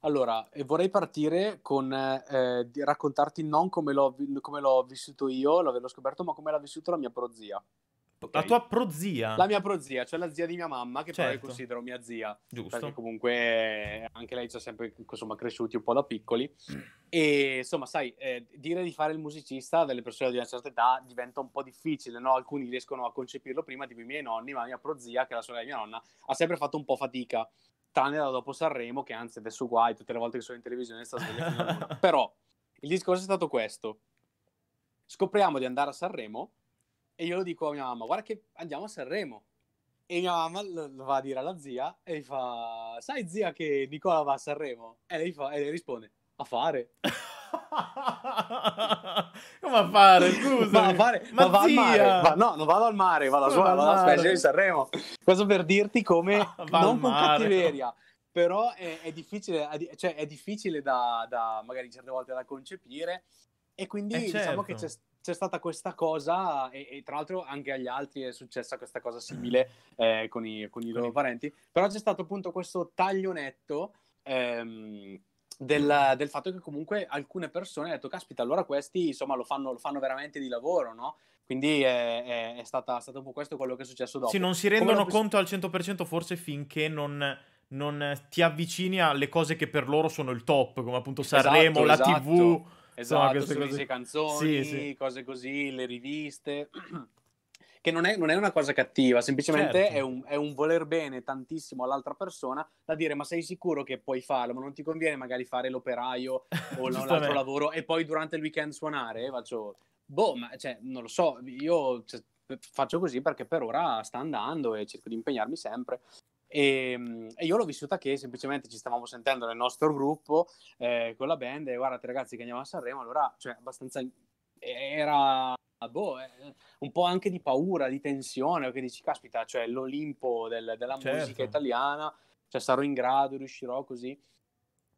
Allora, vorrei partire con eh, raccontarti non come l'ho, come l'ho vissuto io, l'ho scoperto, ma come l'ha vissuto la mia prozia. Okay. La tua prozia? La mia prozia, cioè la zia di mia mamma, che certo. poi considero mia zia. Giusto. Perché comunque eh, anche lei ci ha sempre insomma, cresciuti un po' da piccoli. E insomma, sai, eh, dire di fare il musicista delle persone di una certa età diventa un po' difficile, no? Alcuni riescono a concepirlo prima, tipo i miei nonni, ma mia prozia, che è la sorella di mia nonna, ha sempre fatto un po' fatica. Tranne da dopo Sanremo, che anzi adesso guai, tutte le volte che sono in televisione sta svegliando. Però il discorso è stato questo. Scopriamo di andare a Sanremo e io lo dico a mia mamma, guarda che andiamo a Sanremo. E mia mamma lo, lo va a dire alla zia e gli fa, sai zia che Nicola va a Sanremo? E lei, fa, e lei risponde, a fare. Come a fare? Scusa, ma, fare, ma, ma va al mare. Va, no, non vado al mare, vado a suonare la specie di Sanremo. Questo per dirti come va non con mare, cattiveria, no. però è, è, difficile, cioè è difficile da, da, magari certe volte da concepire. E quindi eh diciamo che certo. c'è, c'è stata questa cosa, e, e, tra l'altro anche agli altri è successa questa cosa simile eh, con, i, con, i, loro parenti, però c'è stato appunto questo taglionetto ehm, del, del, fatto che comunque alcune persone hanno detto, caspita, allora questi insomma lo fanno, lo fanno veramente di lavoro, no? Quindi è, è, è stata, stato un po' questo quello che è successo dopo. Sì, non si rendono Come... conto al 100% forse finché non non ti avvicini alle cose che per loro sono il top, come appunto Sanremo, esatto, la esatto. TV Esatto, no, sorrisi canzoni, sì, sì. cose così, le riviste. che non è, non è, una cosa cattiva, semplicemente certo. è, un, è, un, voler bene tantissimo all'altra persona da dire ma sei sicuro che puoi farlo, ma non ti conviene magari fare l'operaio o l'altro lavoro e poi durante il weekend suonare? Faccio, boh, ma cioè, non lo so, io... Cioè, faccio così perché per ora sta andando e cerco di impegnarmi sempre. E, ehm, e, io l'ho vissuta che semplicemente ci stavamo sentendo nel nostro gruppo eh, con la band e guardate ragazzi che andiamo a Sanremo, allora cioè abbastanza era boh, eh, un po' anche di paura, di tensione, che dici caspita, cioè l'Olimpo del, della certo. musica italiana, cioè sarò in grado, riuscirò così.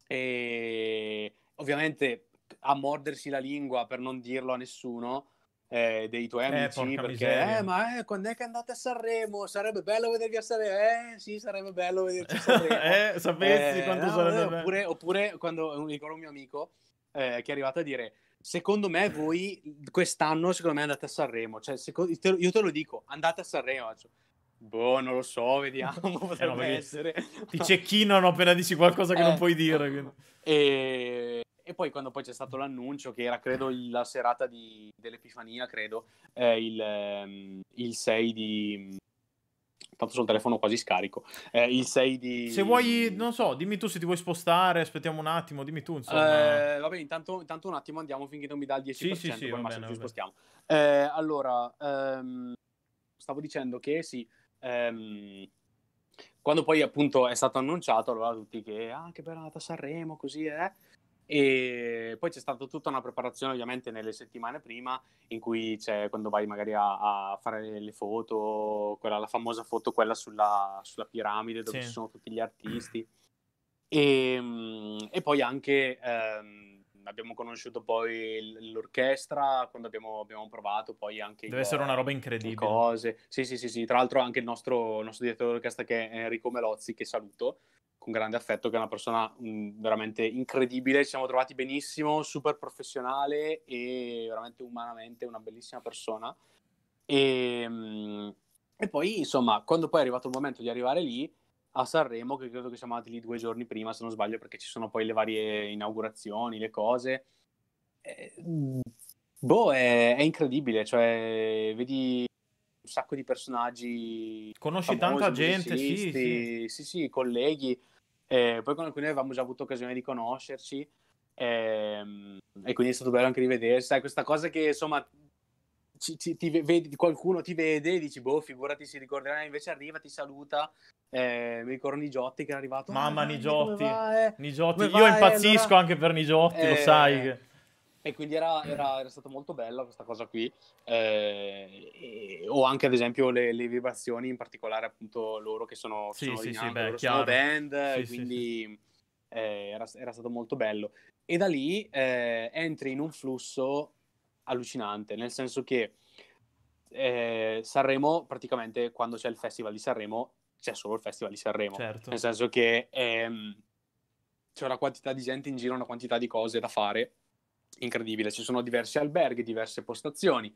E ovviamente a mordersi la lingua per non dirlo a nessuno eh, dei tuoi eh, amici perché miseria. Eh, ma eh, quando è che andate a Sanremo sarebbe bello vedervi a Sanremo eh sì sarebbe bello vederci a Sanremo eh sapessi eh, quanto no, sarebbe bello oppure, oppure quando ricordo un mio amico che è arrivato a dire secondo me voi quest'anno secondo me andate a Sanremo cioè, secondo, te, io te lo dico andate a Sanremo cioè, boh non lo so vediamo potrebbe no, essere ti cecchinano appena dici qualcosa che eh, non puoi dire e e poi quando poi c'è stato l'annuncio, che era credo la serata di, dell'Epifania, credo, eh, il, ehm, il 6 di, tanto sul telefono quasi scarico. Eh, il 6 di. Se vuoi, non so, dimmi tu se ti vuoi spostare, aspettiamo un attimo, dimmi tu. Insomma. Eh, vabbè, intanto, intanto, un attimo andiamo finché non mi dà il 10%, sì, sì, sì, poi bene, ci spostiamo. Eh, allora, ehm, stavo dicendo che sì. Ehm, quando poi appunto è stato annunciato, allora tutti che ah, che bella Sanremo, così eh. E poi c'è stata tutta una preparazione ovviamente nelle settimane prima, in cui c'è quando vai magari a, a fare le foto, quella, la famosa foto quella sulla, sulla piramide dove sì. ci sono tutti gli artisti. E, ehm, e poi anche ehm, abbiamo conosciuto poi l'orchestra quando abbiamo, abbiamo provato poi anche... Deve essere una roba incredibile. Cose. Sì, sì, sì, sì, Tra l'altro anche il nostro, il nostro direttore d'orchestra che è Enrico Melozzi, che saluto con grande affetto, che è una persona mh, mm, veramente incredibile. Ci siamo trovati benissimo, super professionale e veramente umanamente una bellissima persona. E, mh, mm, e poi, insomma, quando poi è arrivato il momento di arrivare lì, a Sanremo, che credo che siamo andati lì due giorni prima, se non sbaglio, perché ci sono poi le varie inaugurazioni, le cose. Eh, mm, boh, è, è, incredibile, cioè, vedi un sacco di personaggi. Conosci famosi, tanta gente, sì sì. sì, sì, colleghi. Eh, poi con alcuni avevamo già avuto occasione di conoscerci ehm, e quindi è stato bello anche rivedersi. Sai, questa cosa che insomma ci, ci, ti vedi, qualcuno ti vede e dici boh figurati si ricorderà invece arriva ti saluta eh, mi ricordo Nigiotti che è arrivato mamma ah, Nigiotti, eh? Nigiotti. io eh, impazzisco allora... anche per Nigiotti eh... lo sai eh, che... E quindi era, era, era stata molto bella questa cosa qui, eh, e, o anche ad esempio le, le, vibrazioni, in particolare appunto loro che sono, sì, sono, sì, sì, angolo, beh, sono band, sì, quindi eh, era, era, stato molto bello. E da lì eh, entri in un flusso allucinante, nel senso che eh, Sanremo praticamente quando c'è il Festival di Sanremo c'è solo il Festival di Sanremo, certo. nel senso che ehm, c'è una quantità di gente in giro, una quantità di cose da fare incredibile. Ci sono diversi alberghi, diverse postazioni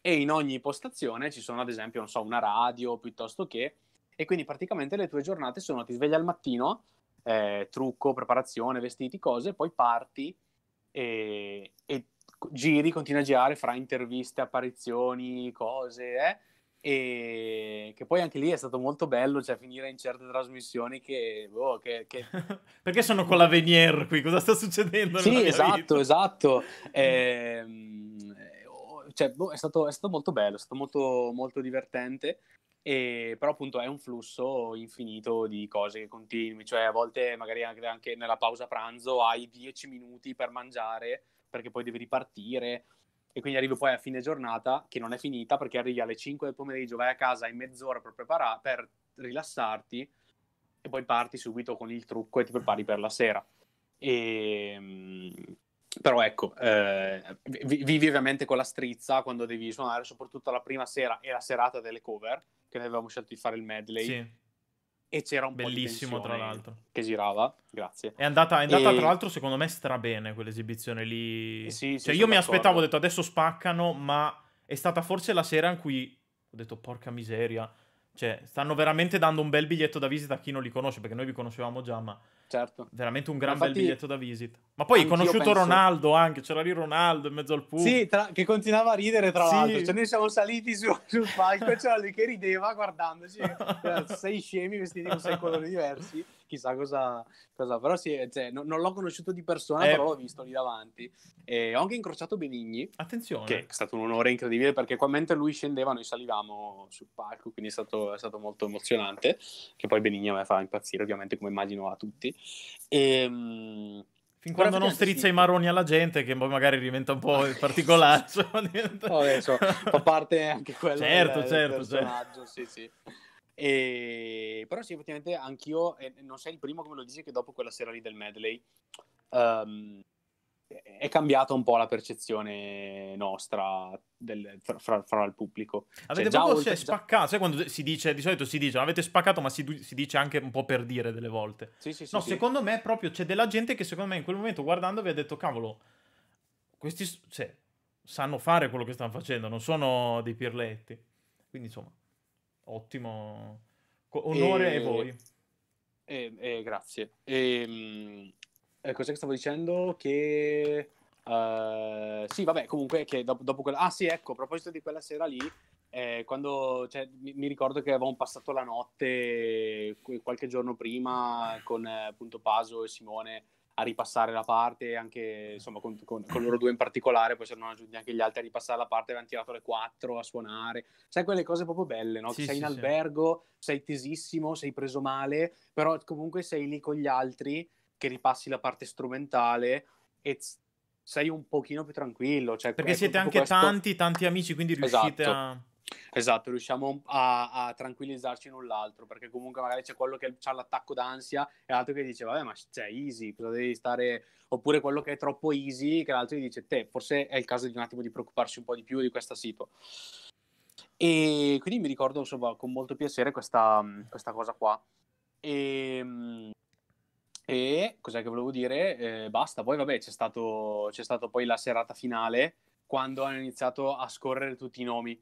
e in ogni postazione ci sono ad esempio, non so, una radio piuttosto che... E quindi praticamente le tue giornate sono ti svegli al mattino, eh, trucco, preparazione, vestiti, cose, poi parti e, e, giri, continui a girare fra interviste, apparizioni, cose, eh? e che poi anche lì è stato molto bello cioè finire in certe trasmissioni che, oh, che, che... perché sono con la Venier qui cosa sta succedendo sì esatto vita? esatto, esatto. ehm, eh, cioè, boh, è, stato, è, stato, molto bello è stato molto, molto divertente e, però appunto è un flusso infinito di cose che continui cioè a volte magari anche nella pausa pranzo hai 10 minuti per mangiare perché poi devi ripartire e quindi arrivi poi a fine giornata che non è finita perché arrivi alle 5 del pomeriggio, vai a casa in mezz'ora per, prepara- per rilassarti e poi parti subito con il trucco e ti prepari per la sera. E, ehm, però ecco, eh, vivi ovviamente con la strizza quando devi suonare, soprattutto la prima sera e la serata delle cover, che noi avevamo scelto di fare il medley. Sì e c'era un bellissimo tra l'altro che girava grazie è andata, è andata e... tra l'altro secondo me strabene quell'esibizione lì sì, sì, cioè io mi aspettavo ho detto adesso spaccano ma è stata forse la sera in cui ho detto porca miseria cioè, stanno veramente dando un bel biglietto da visita a chi non li conosce, perché noi vi conoscevamo già, ma... Certo. Veramente un gran Infatti, bel biglietto da visita. Ma poi hai conosciuto penso... Ronaldo anche, c'era lì Ronaldo in mezzo al pubblico. Sì, tra... che continuava a ridere tra sì. l'altro. Cioè, noi siamo saliti su, sul palco e c'era lui che rideva guardandoci. Cioè, sei scemi vestiti con sei colori diversi chissà cosa, cosa però sì, cioè, no, non l'ho conosciuto di persona, eh, però l'ho visto lì davanti. E ho anche incrociato Benigni, attenzione. che è stato un onore incredibile perché qua, mentre lui scendeva noi salivamo sul palco, quindi è stato, è stato molto emozionante, che poi Benigni a me fa impazzire ovviamente come immagino a tutti. E, ehm, Fin quando non strizza sì. i maroni alla gente, che poi magari diventa un po' ah, il particolare. diventa... Cioè, oh, adesso, parte anche quello certo, del, certo, del certo. Sì, sì. E... Però sì, effettivamente anch'io, eh, non sei il primo che me lo dice che dopo quella sera lì del medley um, è cambiata un po' la percezione nostra del, fra, fra, il pubblico. Cioè, avete cioè, proprio già, spaccato, sai quando si dice, di solito si dice, avete spaccato ma si, si dice anche un po' per dire delle volte. Sì, sì, sì, no, secondo me proprio c'è della gente che secondo me in quel momento guardando vi ha detto, cavolo, questi cioè, sanno fare quello che stanno facendo, non sono dei pirletti. Quindi insomma... Ottimo. Onore e, e voi. E, e, grazie. E, ehm, eh, cos'è che stavo dicendo? Che... Uh, sì, vabbè, comunque che dopo, dopo quella... Ah sì, ecco, a proposito di quella sera lì, eh, quando cioè, mi, mi, ricordo che avevamo passato la notte qualche giorno prima con eh, appunto Paso e Simone a ripassare la parte, anche insomma con, con, con loro due in particolare, poi se non aggiunti anche gli altri a ripassare la parte, avevano tirato le quattro a suonare, sai quelle cose proprio belle, no? Sì, sei sì, in albergo, sei tesissimo, sei preso male, però comunque sei lì con gli altri che ripassi la parte strumentale e sei un pochino più tranquillo. Cioè, Perché ecco, siete anche questo... tanti, tanti amici, quindi riuscite esatto. a... Esatto, riusciamo a, a tranquillizzarci null'altro, perché comunque magari c'è quello che ha l'attacco d'ansia e l'altro che dice, vabbè, ma c'è cioè, easy, cosa devi stare... Oppure quello che è troppo easy, che l'altro gli dice, te, forse è il caso di un attimo di preoccuparsi un po' di più di questa sito. E quindi mi ricordo, insomma, con molto piacere questa, mm, questa cosa qua. E, ehm, e, cos'è che volevo dire? Eh, basta, poi vabbè, c'è stato, c'è stato poi la serata finale, quando hanno iniziato a scorrere tutti i nomi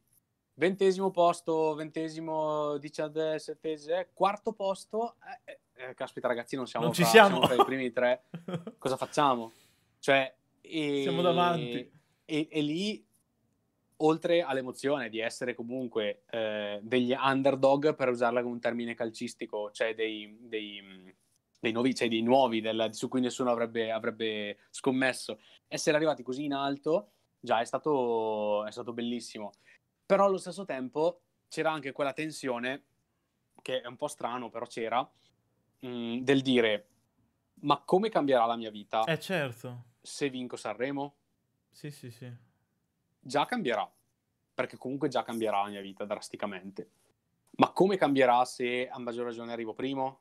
Ventesimo posto, ventesimo, diciassettesimo, eh, quarto posto. Eh, eh, eh, caspita, ragazzi, non siamo, non fra, siamo. siamo fra i primi tre. Cosa facciamo? Cioè, e, siamo davanti. E, e, lì, oltre all'emozione di essere comunque eh, degli underdog, per usarla come un termine calcistico, cioè dei, dei, dei nuovi, cioè dei nuovi del, su cui nessuno avrebbe, avrebbe scommesso, essere arrivati così in alto già è stato, è stato bellissimo però allo stesso tempo c'era anche quella tensione, che è un po' strano, però c'era, mh, mm, del dire, ma come cambierà la mia vita? Eh certo. Se vinco Sanremo? Sì, sì, sì. Già cambierà, perché comunque già cambierà la mia vita drasticamente. Ma come cambierà se a maggior ragione arrivo primo?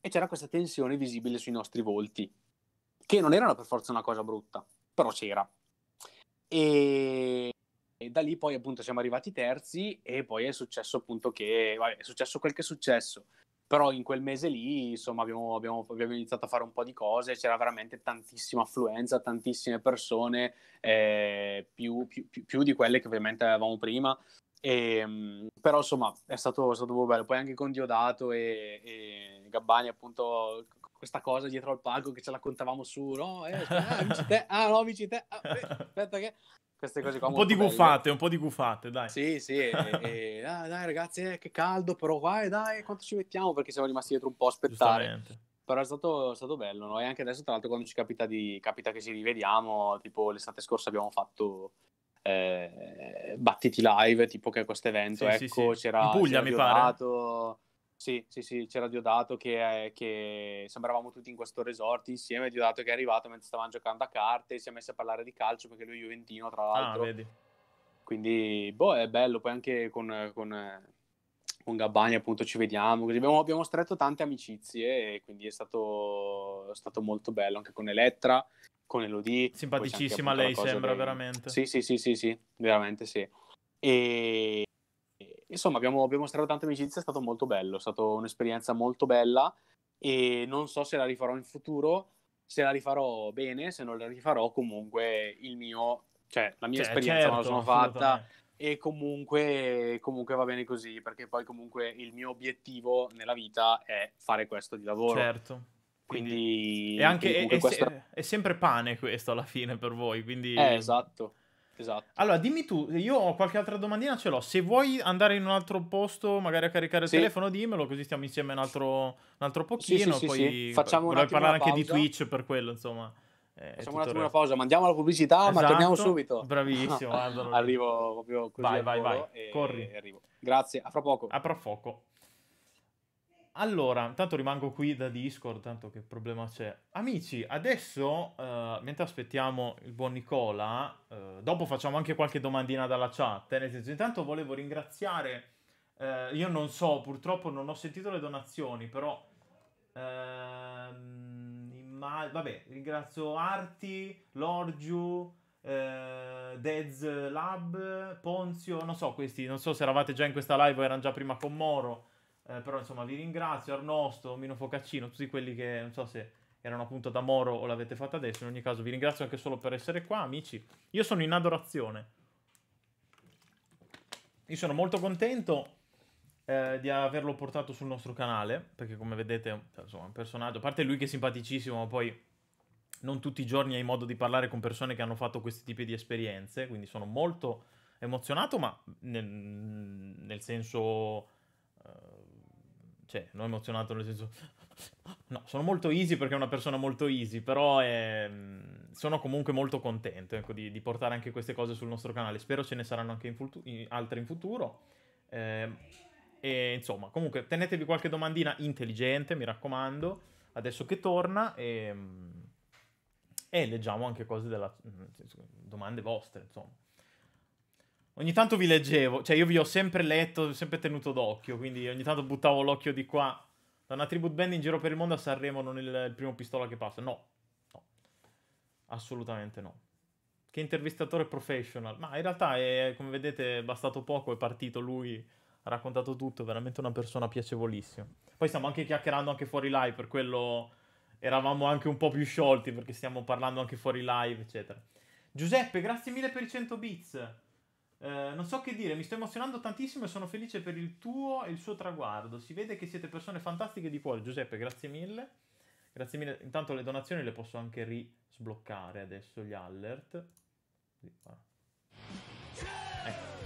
E c'era questa tensione visibile sui nostri volti, che non era per forza una cosa brutta, però c'era. E e da lì poi appunto siamo arrivati terzi e poi è successo appunto che, vabbè, è successo quel che è successo. Però in quel mese lì, insomma, abbiamo, abbiamo, abbiamo iniziato a fare un po' di cose, c'era veramente tantissima affluenza, tantissime persone, eh, più, più, più, più di quelle che ovviamente avevamo prima. E, ehm, però insomma è stato, è stato molto bello. Poi anche con Diodato e, e, Gabbani, appunto, questa cosa dietro al palco che ce la contavamo su, no? Eh, aspetta, cioè, ah, amici te, ah, no, amici te, ah, eh, aspetta che queste cose qua. Un po' di guffate, un po' di guffate, dai. Sì, sì, e, e, ah, dai ragazzi, eh, che caldo, però qua, eh, dai, quanto ci mettiamo? Perché siamo rimasti dietro un po' a aspettare. Però è stato, è stato bello, no? E anche adesso, tra l'altro, quando ci capita, di, capita che ci rivediamo, tipo l'estate scorsa abbiamo fatto eh, Battiti Live, tipo che questo evento, sì, ecco, sì, sì. c'era... In Puglia, c'era mi Diodato, pare sì, sì, sì, c'era Diodato che, che sembravamo tutti in questo resort insieme, Diodato che è arrivato mentre stavamo giocando a carte, si è messo a parlare di calcio perché lui è Juventino, tra ah, l'altro. Ah, vedi. Quindi, boh, è bello, poi anche con, con, con Gabbani appunto ci vediamo, abbiamo, abbiamo, stretto tante amicizie e quindi è stato, è stato molto bello anche con Elettra, con Elodie. Simpaticissima lei sembra che... veramente. Sì, sì, sì, sì, sì, veramente sì. E insomma abbiamo, abbiamo stretto tante amicizie, è stato molto bello, è stata un'esperienza molto bella e non so se la rifarò in futuro, se la rifarò bene, se non la rifarò comunque il mio, cioè la mia cioè, esperienza certo, non la sono fatta e comunque, comunque, va bene così perché poi comunque il mio obiettivo nella vita è fare questo di lavoro. Certo. Quindi, quindi è, anche, è, è, questo... è, sempre pane questo alla fine per voi, quindi... Eh, esatto. Esatto. Allora, dimmi tu, io ho qualche altra domandina, ce l'ho. Se vuoi andare in un altro posto, magari a caricare sì. il telefono, dimmelo, così stiamo insieme un altro, un altro pochino. Sì, sì, poi facciamo vorrei parlare anche di Twitch per quello, insomma. Eh, facciamo un attimo una pausa, mandiamo la pubblicità, esatto. ma torniamo subito. Bravissimo, arrivo proprio così. Vai, vai, vai. Corri. Arrivo. Grazie, a fra poco. A fra poco. Allora, intanto rimango qui da Discord, tanto che problema c'è. Amici, adesso, eh, mentre aspettiamo il buon Nicola, eh, dopo facciamo anche qualche domandina dalla chat. Eh, nel senso, intanto volevo ringraziare, eh, io non so, purtroppo non ho sentito le donazioni, però... Ehm, Imma- vabbè, ringrazio Arti, Lorgiu, eh, Dez Lab, Ponzio, non so questi, non so se eravate già in questa live o erano già prima con Moro. Eh, però insomma vi ringrazio, Arnosto, Mino Focaccino, tutti quelli che non so se erano appunto da Moro o l'avete fatta adesso. In ogni caso vi ringrazio anche solo per essere qua, amici. Io sono in adorazione. Io sono molto contento eh, di averlo portato sul nostro canale, perché come vedete insomma, è un personaggio, a parte lui che è simpaticissimo, ma poi non tutti i giorni hai modo di parlare con persone che hanno fatto questi tipi di esperienze, quindi sono molto emozionato, ma nel, nel senso... Eh, cioè, non emozionato nel senso... No, sono molto easy perché è una persona molto easy, però è... Mm, sono comunque molto contento ecco, di, di, portare anche queste cose sul nostro canale. Spero ce ne saranno anche in futu- in, altre in futuro. Eh, e insomma, comunque tenetevi qualche domandina intelligente, mi raccomando, adesso che torna e, ehm, e leggiamo anche cose della... Mm, domande vostre, insomma. Ogni tanto vi leggevo, cioè io vi ho sempre letto, sempre tenuto d'occhio, quindi ogni tanto buttavo l'occhio di qua. Da una tribute band in giro per il mondo a Sanremo non il, il primo pistola che passa. No, no, assolutamente no. Che intervistatore professional. Ma in realtà, è, come vedete, è bastato poco, è partito lui, ha raccontato tutto, veramente una persona piacevolissima. Poi stiamo anche chiacchierando anche fuori live, per quello eravamo anche un po' più sciolti, perché stiamo parlando anche fuori live, eccetera. Giuseppe, grazie mille per i 100 bits. Eh, non so che dire, mi sto emozionando tantissimo e sono felice per il tuo e il suo traguardo. Si vede che siete persone fantastiche di cuore, Giuseppe, grazie mille. Grazie mille. Intanto le donazioni le posso anche risbloccare adesso gli alert. Ecco.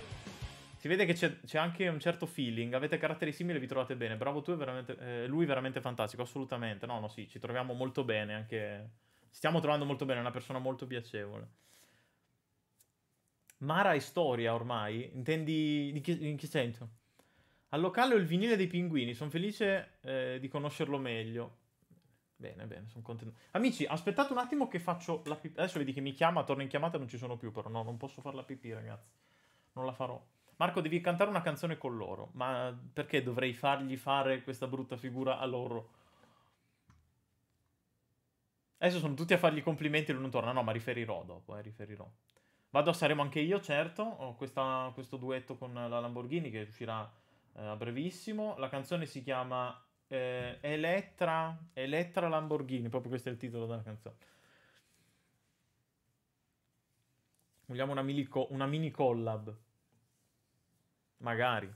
Si vede che c'è, anche un certo feeling, avete caratteri simili e vi trovate bene. Bravo tu, è veramente, eh, lui è veramente fantastico, assolutamente. No, no, sì, ci troviamo molto bene, anche... Stiamo trovando molto bene, è una persona molto piacevole. Mara è storia ormai. Intendi in che, in che senso? Al locale ho il vinile dei pinguini, sono felice eh, di conoscerlo meglio. Bene, bene, sono contento. Amici, aspettate un attimo che faccio la pipì. Adesso vedi che mi chiama, torno in chiamata, e non ci sono più però. No, non posso fare la pipì, ragazzi. Non la farò. Marco, devi cantare una canzone con loro. Ma perché dovrei fargli fare questa brutta figura a loro? Adesso sono tutti a fargli complimenti e lui non torna. No, ma riferirò dopo, eh, riferirò. Vado a Saremo anche io, certo. Ho questa, questo duetto con la Lamborghini che uscirà eh, a brevissimo. La canzone si chiama eh, Elettra, Elettra Lamborghini, proprio questo è il titolo della canzone. Vogliamo una, milico, una mini collab. Magari.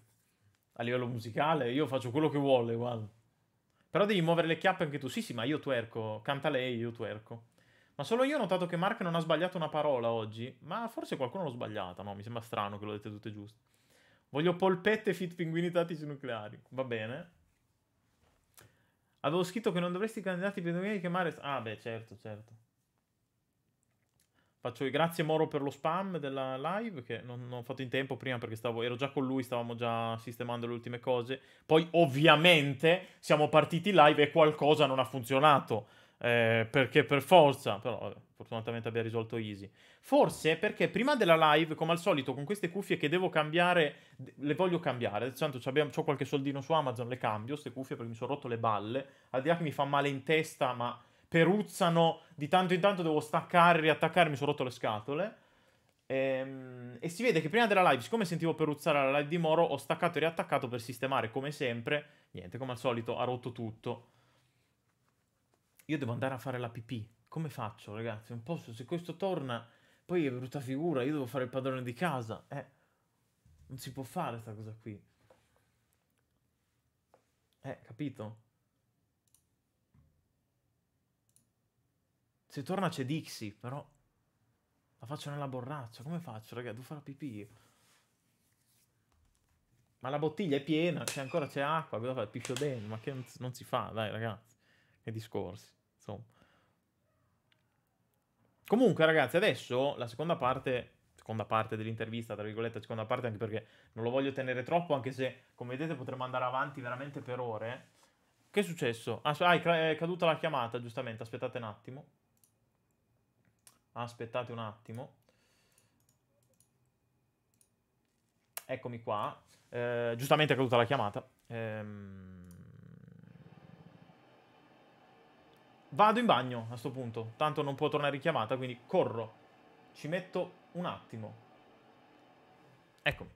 A livello musicale io faccio quello che vuole, guarda. Però devi muovere le chiappe anche tu. Sì, sì, ma io twerco. Canta lei, io twerco. Ma solo io ho notato che Mark non ha sbagliato una parola oggi. Ma forse qualcuno l'ho sbagliata, no? Mi sembra strano che l'ho detto tutte giuste. Voglio polpette fit pinguini tattici nucleari. Va bene. Avevo scritto che non dovresti candidarti per domenica chiamare... Ah, beh, certo, certo. Faccio i grazie Moro per lo spam della live che non, non ho fatto in tempo prima perché stavo, ero già con lui, stavamo già sistemando le ultime cose. Poi ovviamente siamo partiti live e qualcosa non ha funzionato eh, perché per forza, però fortunatamente abbia risolto Easy. Forse perché prima della live, come al solito, con queste cuffie che devo cambiare, le voglio cambiare. Tanto ho qualche soldino su Amazon, le cambio, queste cuffie perché mi sono rotto le balle. Al di là che mi fa male in testa, ma peruzzano, di tanto in tanto devo staccare, riattaccare, mi sono rotto le scatole. E, ehm, e si vede che prima della live, siccome sentivo peruzzare la live di Moro, ho staccato e riattaccato per sistemare come sempre. Niente, come al solito, ha rotto tutto io devo andare a fare la pipì. Come faccio, ragazzi? Non posso, se questo torna, poi è brutta figura, io devo fare il padrone di casa. Eh, non si può fare questa cosa qui. Eh, capito? Se torna c'è Dixie, però... La faccio nella borraccia, come faccio, ragazzi? Devo fare la pipì Ma la bottiglia è piena, c'è ancora c'è acqua, cosa fai? Piscio dentro, ma che non si fa, dai, ragazzi e discorsi, insomma. Comunque, ragazzi, adesso la seconda parte, seconda parte dell'intervista, tra virgolette, seconda parte anche perché non lo voglio tenere troppo, anche se, come vedete, potremmo andare avanti veramente per ore. Che è successo? Ah, ah è caduta la chiamata, giustamente, aspettate un attimo. Ah, aspettate un attimo. Eccomi qua. Eh, giustamente è caduta la chiamata. Ehm... Vado in bagno a sto punto. Tanto non può tornare richiamata, quindi corro. Ci metto un attimo. Eccomi.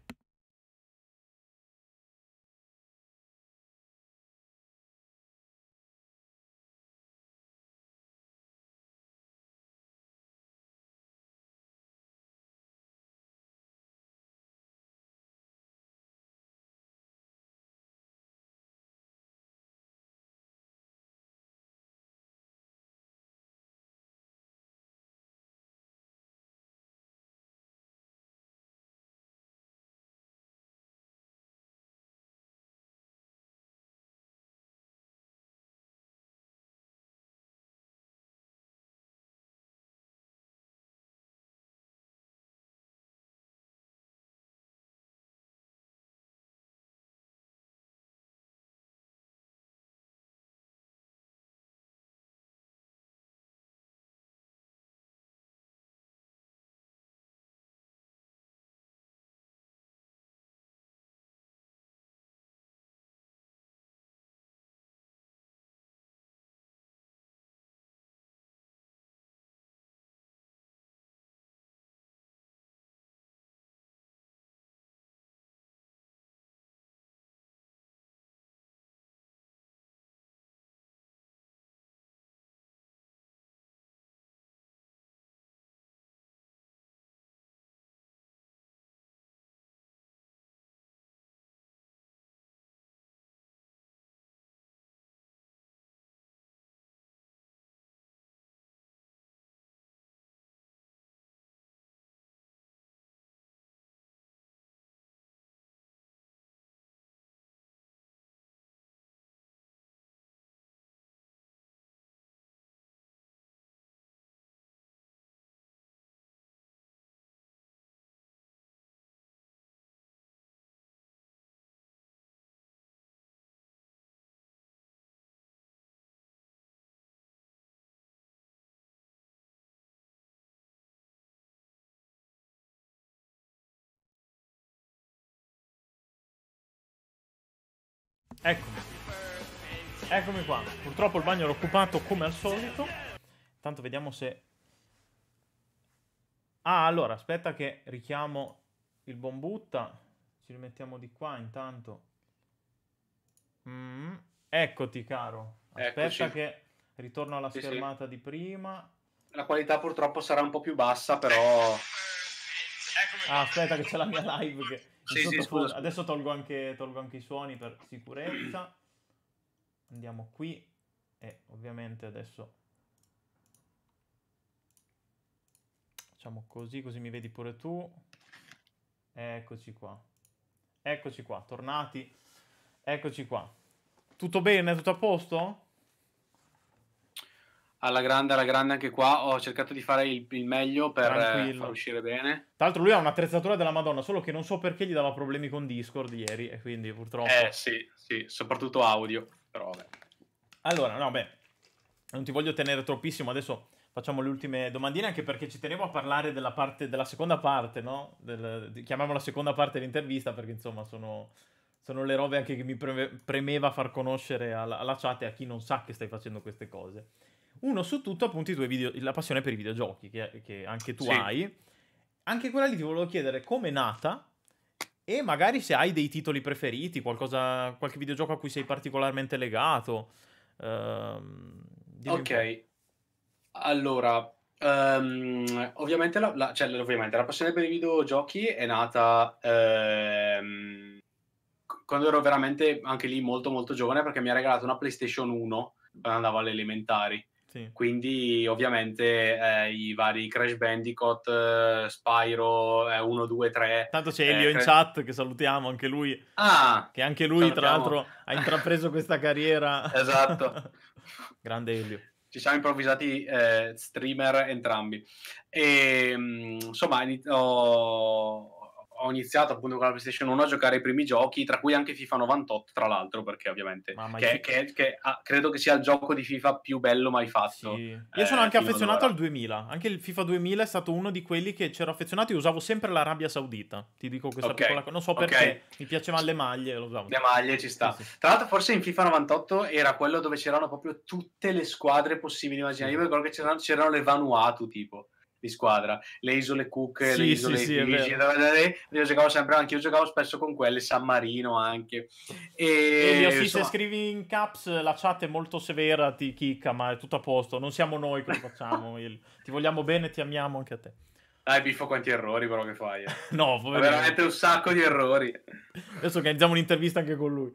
Eccomi. Eccomi qua. Purtroppo il bagno l'ho occupato come al solito. Tanto vediamo se... Ah, allora, aspetta che richiamo il bombutta. Ci rimettiamo di qua intanto. Mm. Eccoti, caro. Aspetta Eccoci. che ritorno alla sì, schermata sì. di prima. La qualità purtroppo sarà un po' più bassa, però... Ah, aspetta che c'è la mia live che sì, adesso, sì, tolgo, adesso tolgo, anche, tolgo anche i suoni per sicurezza. Andiamo qui e ovviamente adesso facciamo così, così mi vedi pure tu. Eccoci qua. Eccoci qua, tornati. Eccoci qua. Tutto bene? Tutto a posto? alla grande, alla grande anche qua. Ho cercato di fare il, il meglio per eh, far uscire bene. Tra l'altro, lui ha un'attrezzatura della Madonna, solo che non so perché gli dava problemi con Discord ieri. E quindi purtroppo. Eh sì, sì, soprattutto audio. Però vabbè. Allora, no, beh, non ti voglio tenere troppissimo. Adesso facciamo le ultime domandine, anche perché ci tenevo a parlare della, parte, della seconda parte, no? Del, chiamiamola seconda parte dell'intervista, perché insomma sono sono le robe anche che mi premeva far conoscere alla, alla, chat e a chi non sa che stai facendo queste cose. Uno su tutto, appunto, i tuoi video, la passione per i videogiochi che, che anche tu sì. hai. Anche quella lì ti volevo chiedere come è nata e magari se hai dei titoli preferiti, qualcosa, qualche videogioco a cui sei particolarmente legato. Ehm, ok, allora, um, ovviamente, la, la, cioè, ovviamente la, passione per i videogiochi è nata ehm, quando ero veramente anche lì molto molto giovane perché mi ha regalato una PlayStation 1 quando andavo alle elementari sì. Quindi ovviamente eh, i vari Crash Bandicoot, eh, Spyro 1, 2, 3. Tanto c'è eh, Elio eh, in chat che salutiamo, anche lui. Ah, che anche lui salutiamo. tra l'altro ha intrapreso questa carriera. Esatto. Grande Elio. Ci siamo improvvisati eh, streamer entrambi. E, ehm, insomma, ho ho iniziato appunto con la PlayStation 1 a giocare i primi giochi, tra cui anche FIFA 98, tra l'altro, perché ovviamente che, che, che, ah, credo che sia il gioco di FIFA più bello mai fatto. Sì. Eh, io eh, sono anche affezionato al 2000, anche il FIFA 2000 è stato uno di quelli che c'ero affezionato, io usavo sempre l'Arabia Saudita, ti dico questa okay. piccola cosa, non so perché, okay. mi piacevano le maglie, lo usavo. Le maglie ci sta. Sì, sì. Tra l'altro forse in FIFA 98 era quello dove c'erano proprio tutte le squadre possibili, immaginare, io ricordo che c'erano, c'erano le Vanuatu tipo di squadra, le isole Cook, sì, le isole sì, Figi, io giocavo sempre, anche io giocavo spesso con quelle, San Marino anche. E, io, sì, insomma... se scrivi in caps la chat è molto severa, ti chicca, ma è tutto a posto, non siamo noi che lo facciamo, il... ti vogliamo bene, ti amiamo anche a te. Dai, Biffo, quanti errori però che fai. Eh. no, veramente un sacco di errori. Adesso organizziamo un'intervista anche con lui.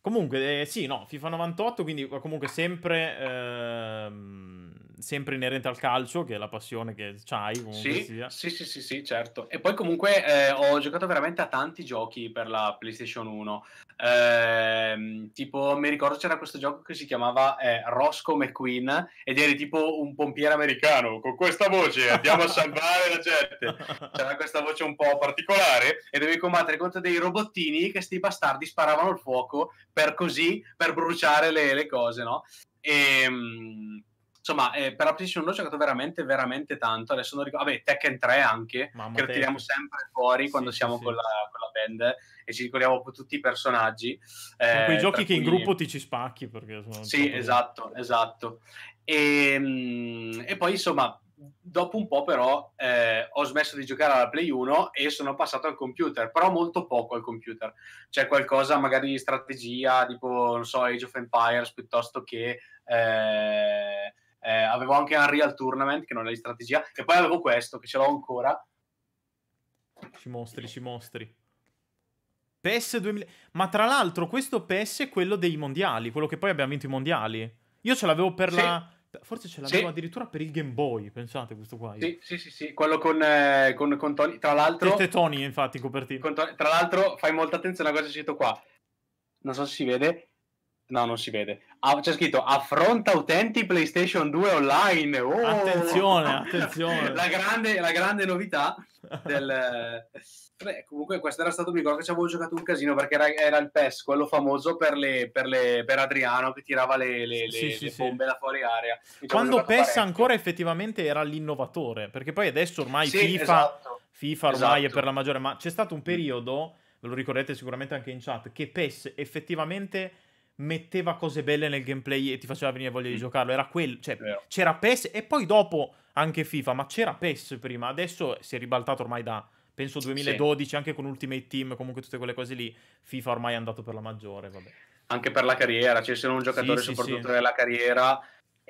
Comunque, eh, sì, no, FIFA 98, quindi comunque sempre... Ehm sempre inerente al calcio, che è la passione che hai sì, sia. Sì, sì, sì, sì, certo. E poi comunque eh, ho giocato veramente a tanti giochi per la PlayStation 1. Eh, tipo, mi ricordo c'era questo gioco che si chiamava eh, Roscoe McQueen ed eri tipo un pompiere americano con questa voce, andiamo a salvare la gente. C'era questa voce un po' particolare e dovevi combattere contro dei robottini che sti bastardi sparavano il fuoco per così, per bruciare le, le cose, no? E, ehm, insomma, eh, per la PlayStation 1 ho giocato veramente, veramente tanto. Adesso non ricordo, vabbè, Tekken 3 anche, Mamma che lo tiriamo sempre fuori sì, quando siamo sì, con, la, con, la, band e ci ricordiamo tutti i personaggi. Sono quei eh, giochi che cui... in gruppo ti ci spacchi. Perché sono sì, proprio... esatto, esatto. E, ehm, e poi, insomma, dopo un po' però eh, ho smesso di giocare alla Play 1 e sono passato al computer, però molto poco al computer. C'è cioè, qualcosa magari di strategia, tipo, non so, Age of Empires piuttosto che eh, eh, avevo anche Unreal Tournament che non è di strategia e poi avevo questo che ce l'ho ancora ci mostri, ci mostri PS 2000 ma tra l'altro questo PS è quello dei mondiali quello che poi abbiamo vinto i mondiali io ce l'avevo per sì. la Forse ce l'avevo sì. addirittura per il Game Boy, pensate questo qua. Sì, sì, sì, sì, quello con, eh, con, con Tony, tra l'altro... Sette Tony, infatti, in copertina. Tony, tra l'altro, fai molta attenzione a cosa c'è scritto qua. Non so se si vede, No, non si vede. Ah, c'è scritto affronta utenti PlayStation 2 online. Oh! Attenzione, attenzione. la, grande, la grande novità del... Eh, beh, comunque questo era stato, mi ricordo che ci avevo giocato un casino perché era, era il PES, quello famoso per, le, per, le, per Adriano che tirava le, le, sì, le, sì, le bombe sì. da fuori area. Quando PES parecchio. ancora effettivamente era l'innovatore, perché poi adesso ormai FIFA, esatto. FIFA ormai esatto. è per la maggiore, ma c'è stato un mm. periodo, ve lo ricorderete sicuramente anche in chat, che PES effettivamente metteva cose belle nel gameplay e ti faceva venire voglia di mm. giocarlo. Era quello, cioè, Vero. c'era PES e poi dopo anche FIFA, ma c'era PES prima. Adesso si è ribaltato ormai da penso 2012, sì. anche con Ultimate Team, comunque tutte quelle cose lì. FIFA ormai è andato per la maggiore, vabbè. Anche per la carriera, cioè se sei un giocatore sì, soprattutto sì, nella carriera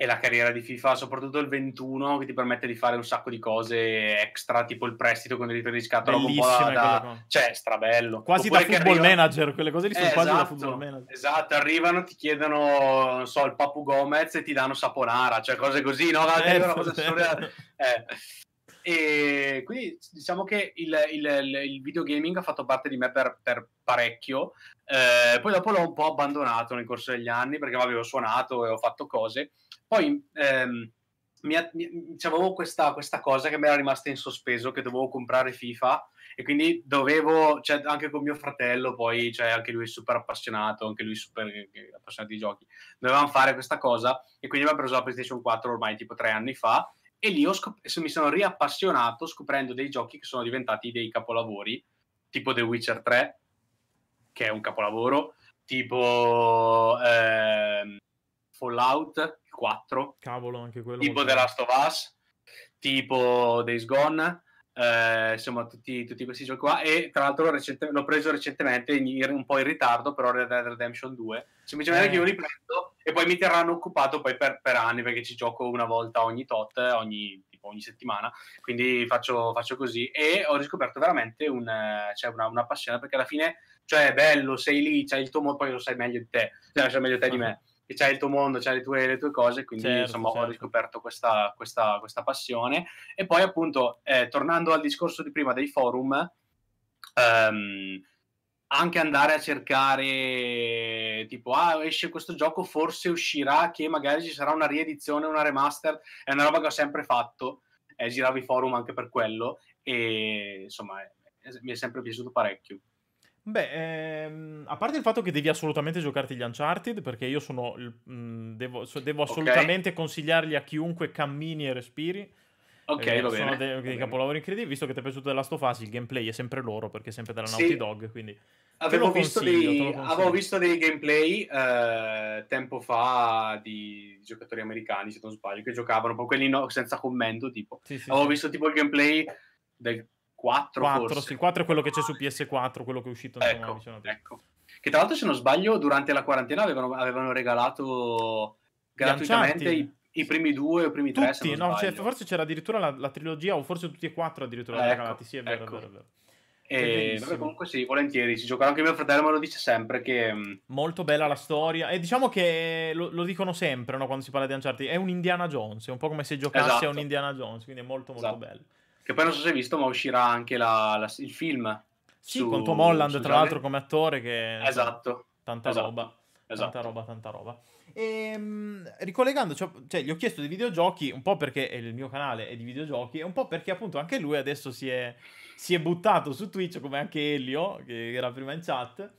e la carriera di FIFA, soprattutto il 21, che ti permette di fare un sacco di cose extra, tipo il prestito con il diritto di riscatto, roba un po' da... da... cioè, strabello. Quasi Oppure da football arriva... manager, quelle cose lì sono eh, quasi esatto, da football manager. Esatto, arrivano, ti chiedono, non so, il Papu Gomez e ti danno Saponara, cioè cose così, no? Eh, una cosa assurda. eh. E quindi diciamo che il, il, il, videogaming ha fatto parte di me per, per parecchio, eh, poi dopo l'ho un po' abbandonato nel corso degli anni perché avevo suonato e ho fatto cose, poi ehm, mi, cioè, avevo questa, questa, cosa che mi era rimasta in sospeso, che dovevo comprare FIFA e quindi dovevo, cioè, anche con mio fratello, poi cioè, anche lui è super appassionato, anche lui è super eh, appassionato di giochi, dovevamo fare questa cosa e quindi mi abbiamo preso la PlayStation 4 ormai tipo tre anni fa e lì scop- mi sono riappassionato scoprendo dei giochi che sono diventati dei capolavori, tipo The Witcher 3, che è un capolavoro, tipo... Ehm, Fallout 4, Cavolo, anche quello tipo The Last of Us, tipo Days Gone, eh, insomma tutti, tutti, questi giochi qua e tra l'altro recente, l'ho preso recentemente in, in, un po' in ritardo però Red Dead Redemption 2 semplicemente eh. che io li prendo e poi mi terranno occupato poi per, per, anni perché ci gioco una volta ogni tot ogni, tipo, ogni settimana quindi faccio, faccio, così e ho riscoperto veramente un, eh, cioè una, una, passione perché alla fine cioè è bello sei lì c'hai il tuo mondo poi lo sai meglio di te cioè, lo sai meglio te di me che c'è il tuo mondo, c'è le tue, le tue cose, quindi certo, insomma certo. ho riscoperto questa, questa, questa, passione. E poi appunto, eh, tornando al discorso di prima dei forum, ehm, anche andare a cercare tipo ah esce questo gioco forse uscirà che magari ci sarà una riedizione una remaster è una roba che ho sempre fatto eh, giravo i forum anche per quello e insomma eh, mi è sempre piaciuto parecchio Beh, ehm, a parte il fatto che devi assolutamente giocarti gli Uncharted, perché io sono. Mh, mhmm, devo, so, devo, assolutamente okay. consigliarli a chiunque cammini e respiri. Ok, eh, va sono bene. Sono dei, capolavori incredibili. Visto che ti è piaciuto della Last of il gameplay è sempre loro, perché è sempre della sì. Naughty Dog. Quindi avevo, visto dei, avevo visto dei, gameplay eh, tempo fa di giocatori americani, se non sbaglio, che giocavano, poi quelli no, senza commento. Tipo, sì, sì, avevo visto tipo il gameplay del 4, 4 forse. Sì, 4 è quello che c'è su PS4, quello che è uscito. Ecco, insomma, ecco. Che tra l'altro, se non sbaglio, durante la quarantena avevano, avevano regalato gratuitamente i, i, primi due o i primi tutti, tre. No, cioè, forse c'era addirittura la, la, trilogia, o forse tutti e quattro addirittura eh, ecco, regalati. Sì, è vero, ecco. è vero. È vero. E vabbè, comunque sì, volentieri si giocherà anche mio fratello, me lo dice sempre che... Mm, molto bella la storia, e diciamo che lo, lo dicono sempre no, quando si parla di Uncharted, è un Indiana Jones, è un po' come se giocasse esatto. a un esatto. Indiana Jones, quindi è molto molto esatto. bello. Che poi non so se hai visto, ma uscirà anche la, la, il film. Sì, su, con Tom Holland, tra Gianni. l'altro, come attore che... Esatto. Tanta esatto. roba. Esatto. Tanta roba, tanta roba. E, ehm, ricollegando, cioè, cioè, gli ho chiesto di videogiochi un po' perché il mio canale è di videogiochi e un po' perché appunto anche lui adesso si è, si è buttato su Twitch come anche Elio, che era prima in chat.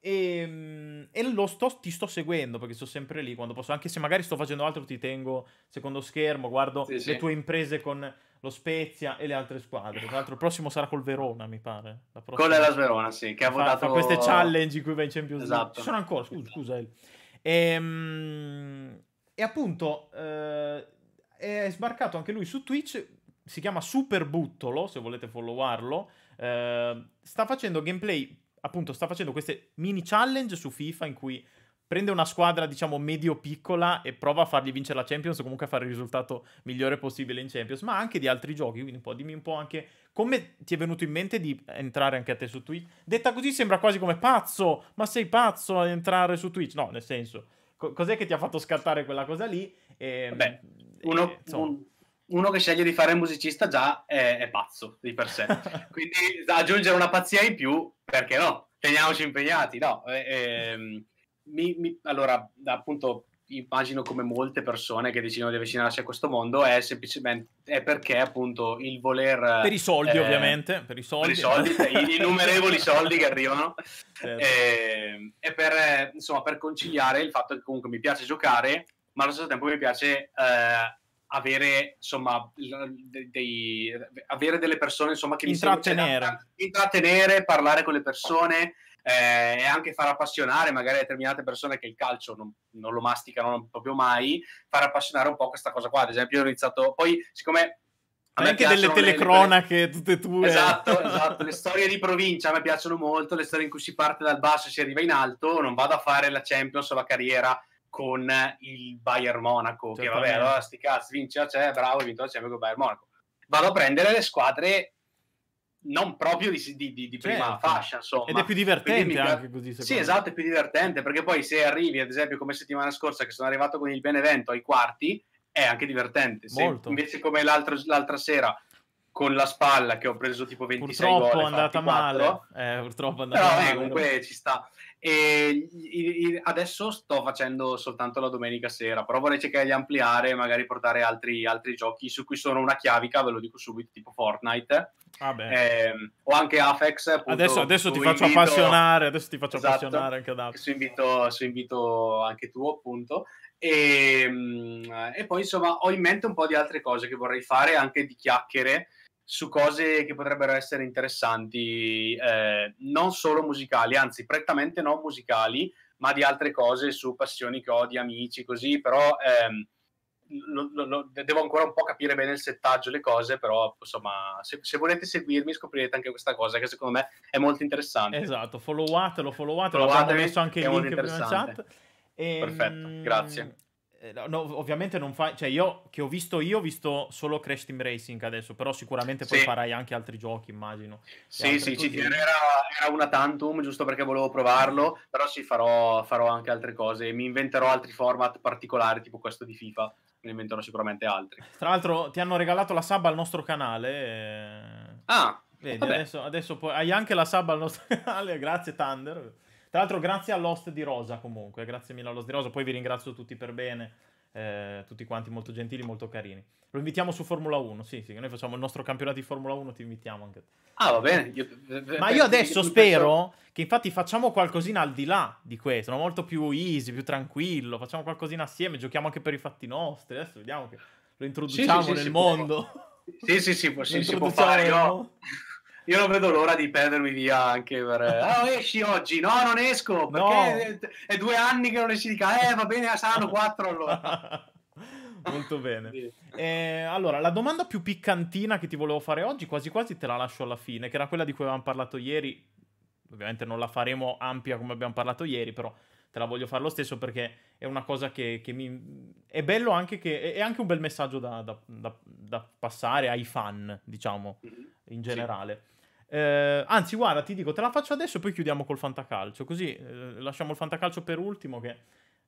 E, ehm, e lo sto, ti sto seguendo perché sto sempre lì quando posso, anche se magari sto facendo altro ti tengo secondo schermo, guardo sì, le sì. tue imprese con lo Spezia e le altre squadre. Tra l'altro, il prossimo sarà col Verona, mi pare. La prossima... Con la Verona, sì, che ha votato... Fa queste challenge in cui va in Champions League. esatto. Ci sono ancora, scusa, scusa. E, ehm, e appunto eh, è sbarcato anche lui su Twitch, si chiama Super Buttolo, se volete followarlo. Eh, sta facendo gameplay, appunto, sta facendo queste mini challenge su FIFA in cui prende una squadra, diciamo, medio-piccola e prova a fargli vincere la Champions o comunque a fare il risultato migliore possibile in Champions, ma anche di altri giochi, quindi un po', dimmi un po' anche come ti è venuto in mente di entrare anche a te su Twitch. Detta così sembra quasi come pazzo, ma sei pazzo ad entrare su Twitch? No, nel senso, co- cos'è che ti ha fatto scattare quella cosa lì? E, Beh, uno, e, eh, un, uno, che sceglie di fare musicista già è, è pazzo di per sé, quindi aggiungere una pazzia in più, perché no? Teniamoci impegnati, no? E, ehm, mi, mi, allora, appunto, immagino come molte persone che decidono di avvicinarsi a questo mondo è semplicemente è perché appunto il voler per i soldi eh, ovviamente per i soldi, per i soldi innumerevoli soldi che arrivano certo. Eh, e, per eh, insomma per conciliare il fatto che comunque mi piace giocare ma allo stesso tempo mi piace eh, avere insomma dei, avere delle persone insomma che mi intrattenere. intrattenere parlare con le persone eh, e anche far appassionare magari determinate persone che il calcio non, non lo masticano proprio mai, far appassionare un po' questa cosa qua. Ad esempio, ho iniziato poi, siccome anche delle telecronache le... tutte tue. Esatto, esatto. le storie di provincia a me piacciono molto, le storie in cui si parte dal basso e si arriva in alto, non vado a fare la Champions o la carriera con il Bayern Monaco, certo che vabbè, allora sti cazzi, vince, cioè, bravo, vinto la Champions con il Bayern Monaco. Vado a prendere le squadre non proprio di, di, di certo. prima fascia, insomma. Ed è più divertente Quindi, anche così. Sì, parla. esatto, è più divertente, perché poi se arrivi, ad esempio, come settimana scorsa, che sono arrivato con il Benevento ai quarti, è anche divertente. Se, invece come l'altra sera con la spalla che ho preso tipo 26 purtroppo gol. È andata 4, male. Eh, purtroppo è andata però, eh, male. Eh, comunque ci sta e adesso sto facendo soltanto la domenica sera, però vorrei cercare di ampliare magari portare altri, altri, giochi su cui sono una chiavica, ve lo dico subito, tipo Fortnite ah eh, o anche Apex Appunto, adesso, adesso ti faccio invito... appassionare, adesso ti faccio esatto, appassionare anche ad Apex Su invito, su invito anche tu, appunto. E, ehm, e poi insomma ho in mente un po' di altre cose che vorrei fare, anche di chiacchiere su cose che potrebbero essere interessanti, eh, non solo musicali, anzi prettamente non musicali, ma di altre cose, su passioni che ho, di amici, così, però ehm, lo, lo, lo, devo ancora un po' capire bene il settaggio, le cose, però insomma, se, se, volete seguirmi scoprirete anche questa cosa che secondo me è molto interessante. Esatto, followatelo, followatelo, followatelo abbiamo messo anche il link in chat. E, ehm, Perfetto, grazie. Eh, no, ovviamente non fai. Cioè, io che ho visto io, ho visto solo Crash Team Racing adesso. Però sicuramente poi sì. farai anche altri giochi, immagino. Sì, sì, così. era, era, una tantum, giusto perché volevo provarlo. Però sì, farò, farò anche altre cose. Mi inventerò altri format particolari, tipo questo di FIFA. Ne inventerò sicuramente altri. Tra l'altro, ti hanno regalato la sub al nostro canale. E... Eh. Ah! Vedi, adesso, adesso poi... hai anche la sub al nostro canale. Grazie, Thunder. Tra l'altro grazie all'host di Rosa comunque, grazie mille all'host di Rosa, poi vi ringrazio tutti per bene, eh, tutti quanti molto gentili, molto carini. Lo invitiamo su Formula 1, sì, sì, noi facciamo il nostro campionato di Formula 1, ti invitiamo anche. Ah, va bene. Io, eh, eh, Ma io adesso spero penso... che infatti facciamo qualcosina al di là di questo, no? molto più easy, più tranquillo, facciamo qualcosina assieme, giochiamo anche per i fatti nostri, adesso vediamo che lo introduciamo sì, sì, nel mondo. Può. Sì, sì, sì, può, sì, si può fare, no? Io non vedo l'ora di perdermi via anche per... Ah, oh, esci oggi? No, non esco, perché no. è due anni che non esci di casa. Eh, va bene, saranno quattro allora. Molto bene. Sì. Eh, allora, la domanda più piccantina che ti volevo fare oggi, quasi quasi te la lascio alla fine, che era quella di cui avevamo parlato ieri. Ovviamente non la faremo ampia come abbiamo parlato ieri, però te la voglio fare lo stesso perché è una cosa che, che mi... È bello anche che... È anche un bel messaggio da, da, da, da passare ai fan, diciamo, mm-hmm. in generale. Sì. Eh, anzi, guarda, ti dico, te la faccio adesso e poi chiudiamo col fantacalcio. Così eh, lasciamo il fantacalcio per ultimo. Che,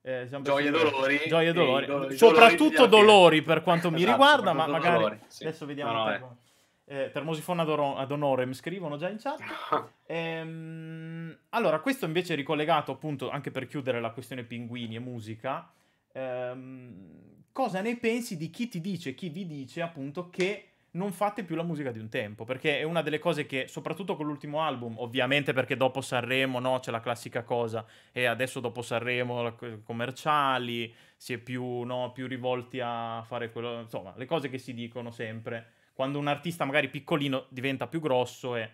eh, Gioia e dolori. Gioia e dolori. dolori. Soprattutto dolori, dolori per quanto mi esatto, riguarda, ma magari dolori, sì. adeso vediamo. No, no, eh. eh, termosifona ad onore mi scrivono già in chat. ehm, allora, questo invece è ricollegato appunto anche per chiudere la questione pinguini e musica. Ehm, cosa ne pensi di chi ti dice, chi vi dice appunto che non fate più la musica di un tempo, perché è una delle cose che, soprattutto con l'ultimo album, ovviamente perché dopo Sanremo, no, c'è la classica cosa, e adesso dopo Sanremo commerciali, si è più, no, più rivolti a fare quello, insomma, le cose che si dicono sempre, quando un artista magari piccolino diventa più grosso e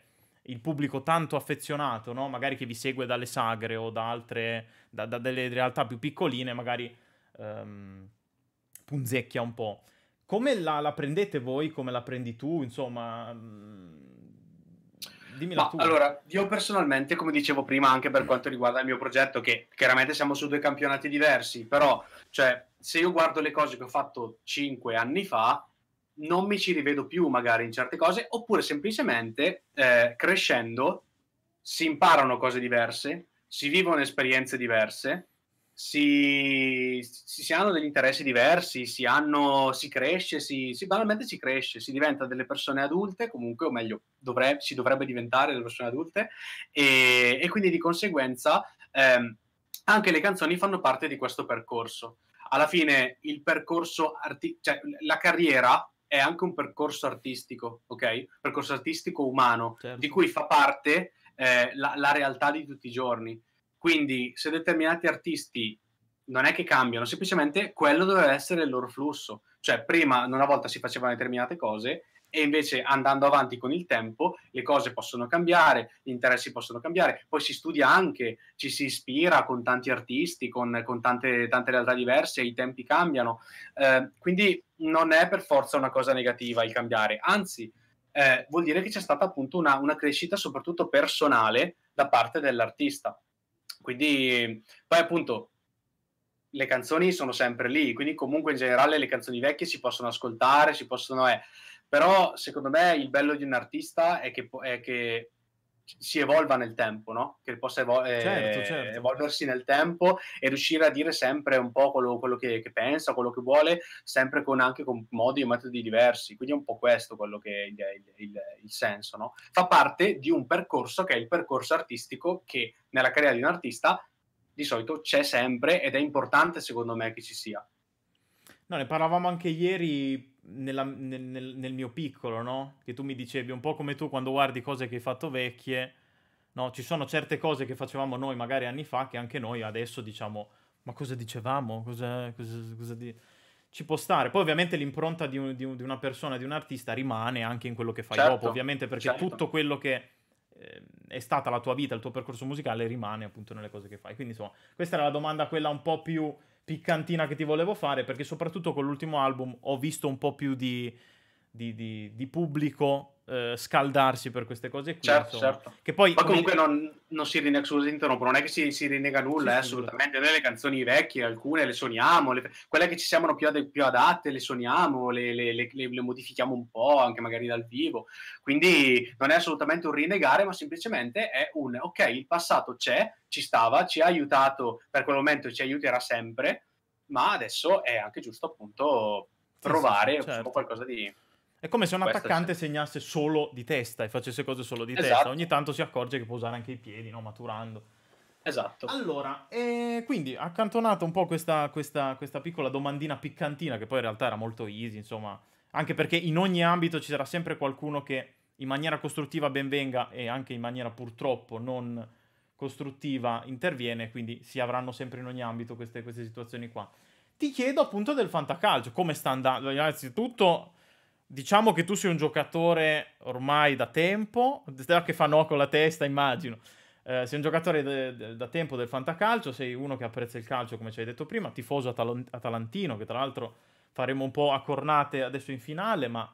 il pubblico tanto affezionato, no, magari che vi segue dalle sagre o da altre, da, da delle realtà più piccoline, magari um, punzecchia un po'. Come la, la, prendete voi? Come la prendi tu? Insomma, mm, dimmi la tua. Allora, io personalmente, come dicevo prima, anche per quanto riguarda il mio progetto, che chiaramente siamo su due campionati diversi, però, cioè, se io guardo le cose che ho fatto cinque anni fa, non mi ci rivedo più magari in certe cose, oppure semplicemente eh, crescendo si imparano cose diverse, si vivono esperienze diverse si, si, si, hanno degli interessi diversi, si, hanno, si cresce, si, banalmente si cresce, si diventa delle persone adulte, comunque, o meglio, dovrebbe, si dovrebbe diventare delle persone adulte, e, e quindi di conseguenza ehm, anche le canzoni fanno parte di questo percorso. Alla fine il percorso, arti- cioè la carriera è anche un percorso artistico, ok? Percorso artistico umano, certo. di cui fa parte eh, la, la realtà di tutti i giorni quindi se determinati artisti non è che cambiano, semplicemente quello doveva essere il loro flusso. Cioè prima una volta si facevano determinate cose e invece andando avanti con il tempo le cose possono cambiare, gli interessi possono cambiare, poi si studia anche, ci si ispira con tanti artisti, con, con tante, tante, realtà diverse, i tempi cambiano, eh, quindi non è per forza una cosa negativa il cambiare, anzi eh, vuol dire che c'è stata appunto una, una crescita soprattutto personale da parte dell'artista. Quindi poi appunto le canzoni sono sempre lì, quindi comunque in generale le canzoni vecchie si possono ascoltare, si possono... Eh, però secondo me il bello di un artista è che, è che si evolva nel tempo, no? che possa evol- eh, certo, certo. evolversi nel tempo e riuscire a dire sempre un po' quello, quello che, che, pensa, quello che vuole, sempre con, anche con modi e metodi diversi. Quindi è un po' questo quello che è il, il, il, il senso. No? Fa parte di un percorso che è il percorso artistico che nella carriera di un artista di solito c'è sempre ed è importante secondo me che ci sia. No, ne parlavamo anche ieri nella, nel, nel, nel, mio piccolo, no? Che tu mi dicevi, un po' come tu quando guardi cose che hai fatto vecchie, no? Ci sono certe cose che facevamo noi magari anni fa che anche noi adesso diciamo, ma cosa dicevamo? Cosa, cosa, cosa di... Ci può stare. Poi ovviamente l'impronta di, un, di, un, di, una persona, di un artista rimane anche in quello che fai certo, dopo, ovviamente perché certo. tutto quello che eh, è stata la tua vita, il tuo percorso musicale rimane appunto nelle cose che fai. Quindi insomma, questa era la domanda quella un po' più piccantina che ti volevo fare perché soprattutto con l'ultimo album ho visto un po' più di di, di, di pubblico eh, scaldarsi per queste cose qui. Certo, certo. Che poi, Ma comunque come... non, non, si rinnega, scusa, interrompo, non è che si, si rinnega nulla, sì, eh, assolutamente. Noi le canzoni vecchie, alcune le suoniamo, le, quelle che ci sembrano più, ad, più adatte le suoniamo, le, le, le, modifichiamo un po', anche magari dal vivo. Quindi non è assolutamente un rinnegare, ma semplicemente è un ok, il passato c'è, ci stava, ci ha aiutato per quel momento, ci aiuterà sempre, ma adesso è anche giusto appunto provare sì, sì, certo. qualcosa di è come se un Questa attaccante c'è. segnasse solo di testa e facesse cose solo di esatto. testa. Ogni tanto si accorge che può usare anche i piedi, no? maturando. Esatto. Allora, eh, quindi accantonata un po' questa, questa, questa, piccola domandina piccantina, che poi in realtà era molto easy, insomma, anche perché in ogni ambito ci sarà sempre qualcuno che in maniera costruttiva benvenga e anche in maniera purtroppo non costruttiva interviene, quindi si avranno sempre in ogni ambito queste, queste situazioni qua. Ti chiedo appunto del fantacalcio, come sta andando? Innanzitutto Diciamo che tu sei un giocatore ormai da tempo, Stella che fa no con la testa, immagino. Eh, sei un giocatore de, de, da tempo del fantacalcio, sei uno che apprezza il calcio, come ci hai detto prima, tifoso atal- atalantino, che tra l'altro faremo un po' a cornate adesso in finale, ma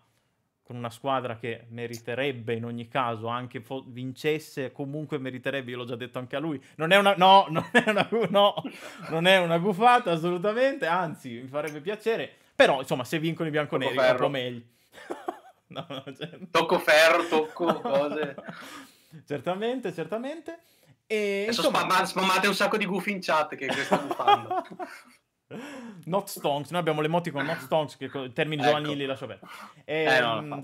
con una squadra che meriterebbe in ogni caso, anche fo- vincesse, comunque meriterebbe, io l'ho già detto anche a lui. Non è una, no, non è una, no, non è una gufata assolutamente, anzi, mi farebbe piacere. Però, insomma, se vincono i bianconeri, è un meglio. no, cioè... Tocco ferro, tocco cose. certamente, certamente. E, insomma... spam- spammate un sacco di gufi in chat che stanno fanno. Not stonks, noi abbiamo le con not stonks, che con termini ecco. giovanili lascio bene. E, eh, e, ehm,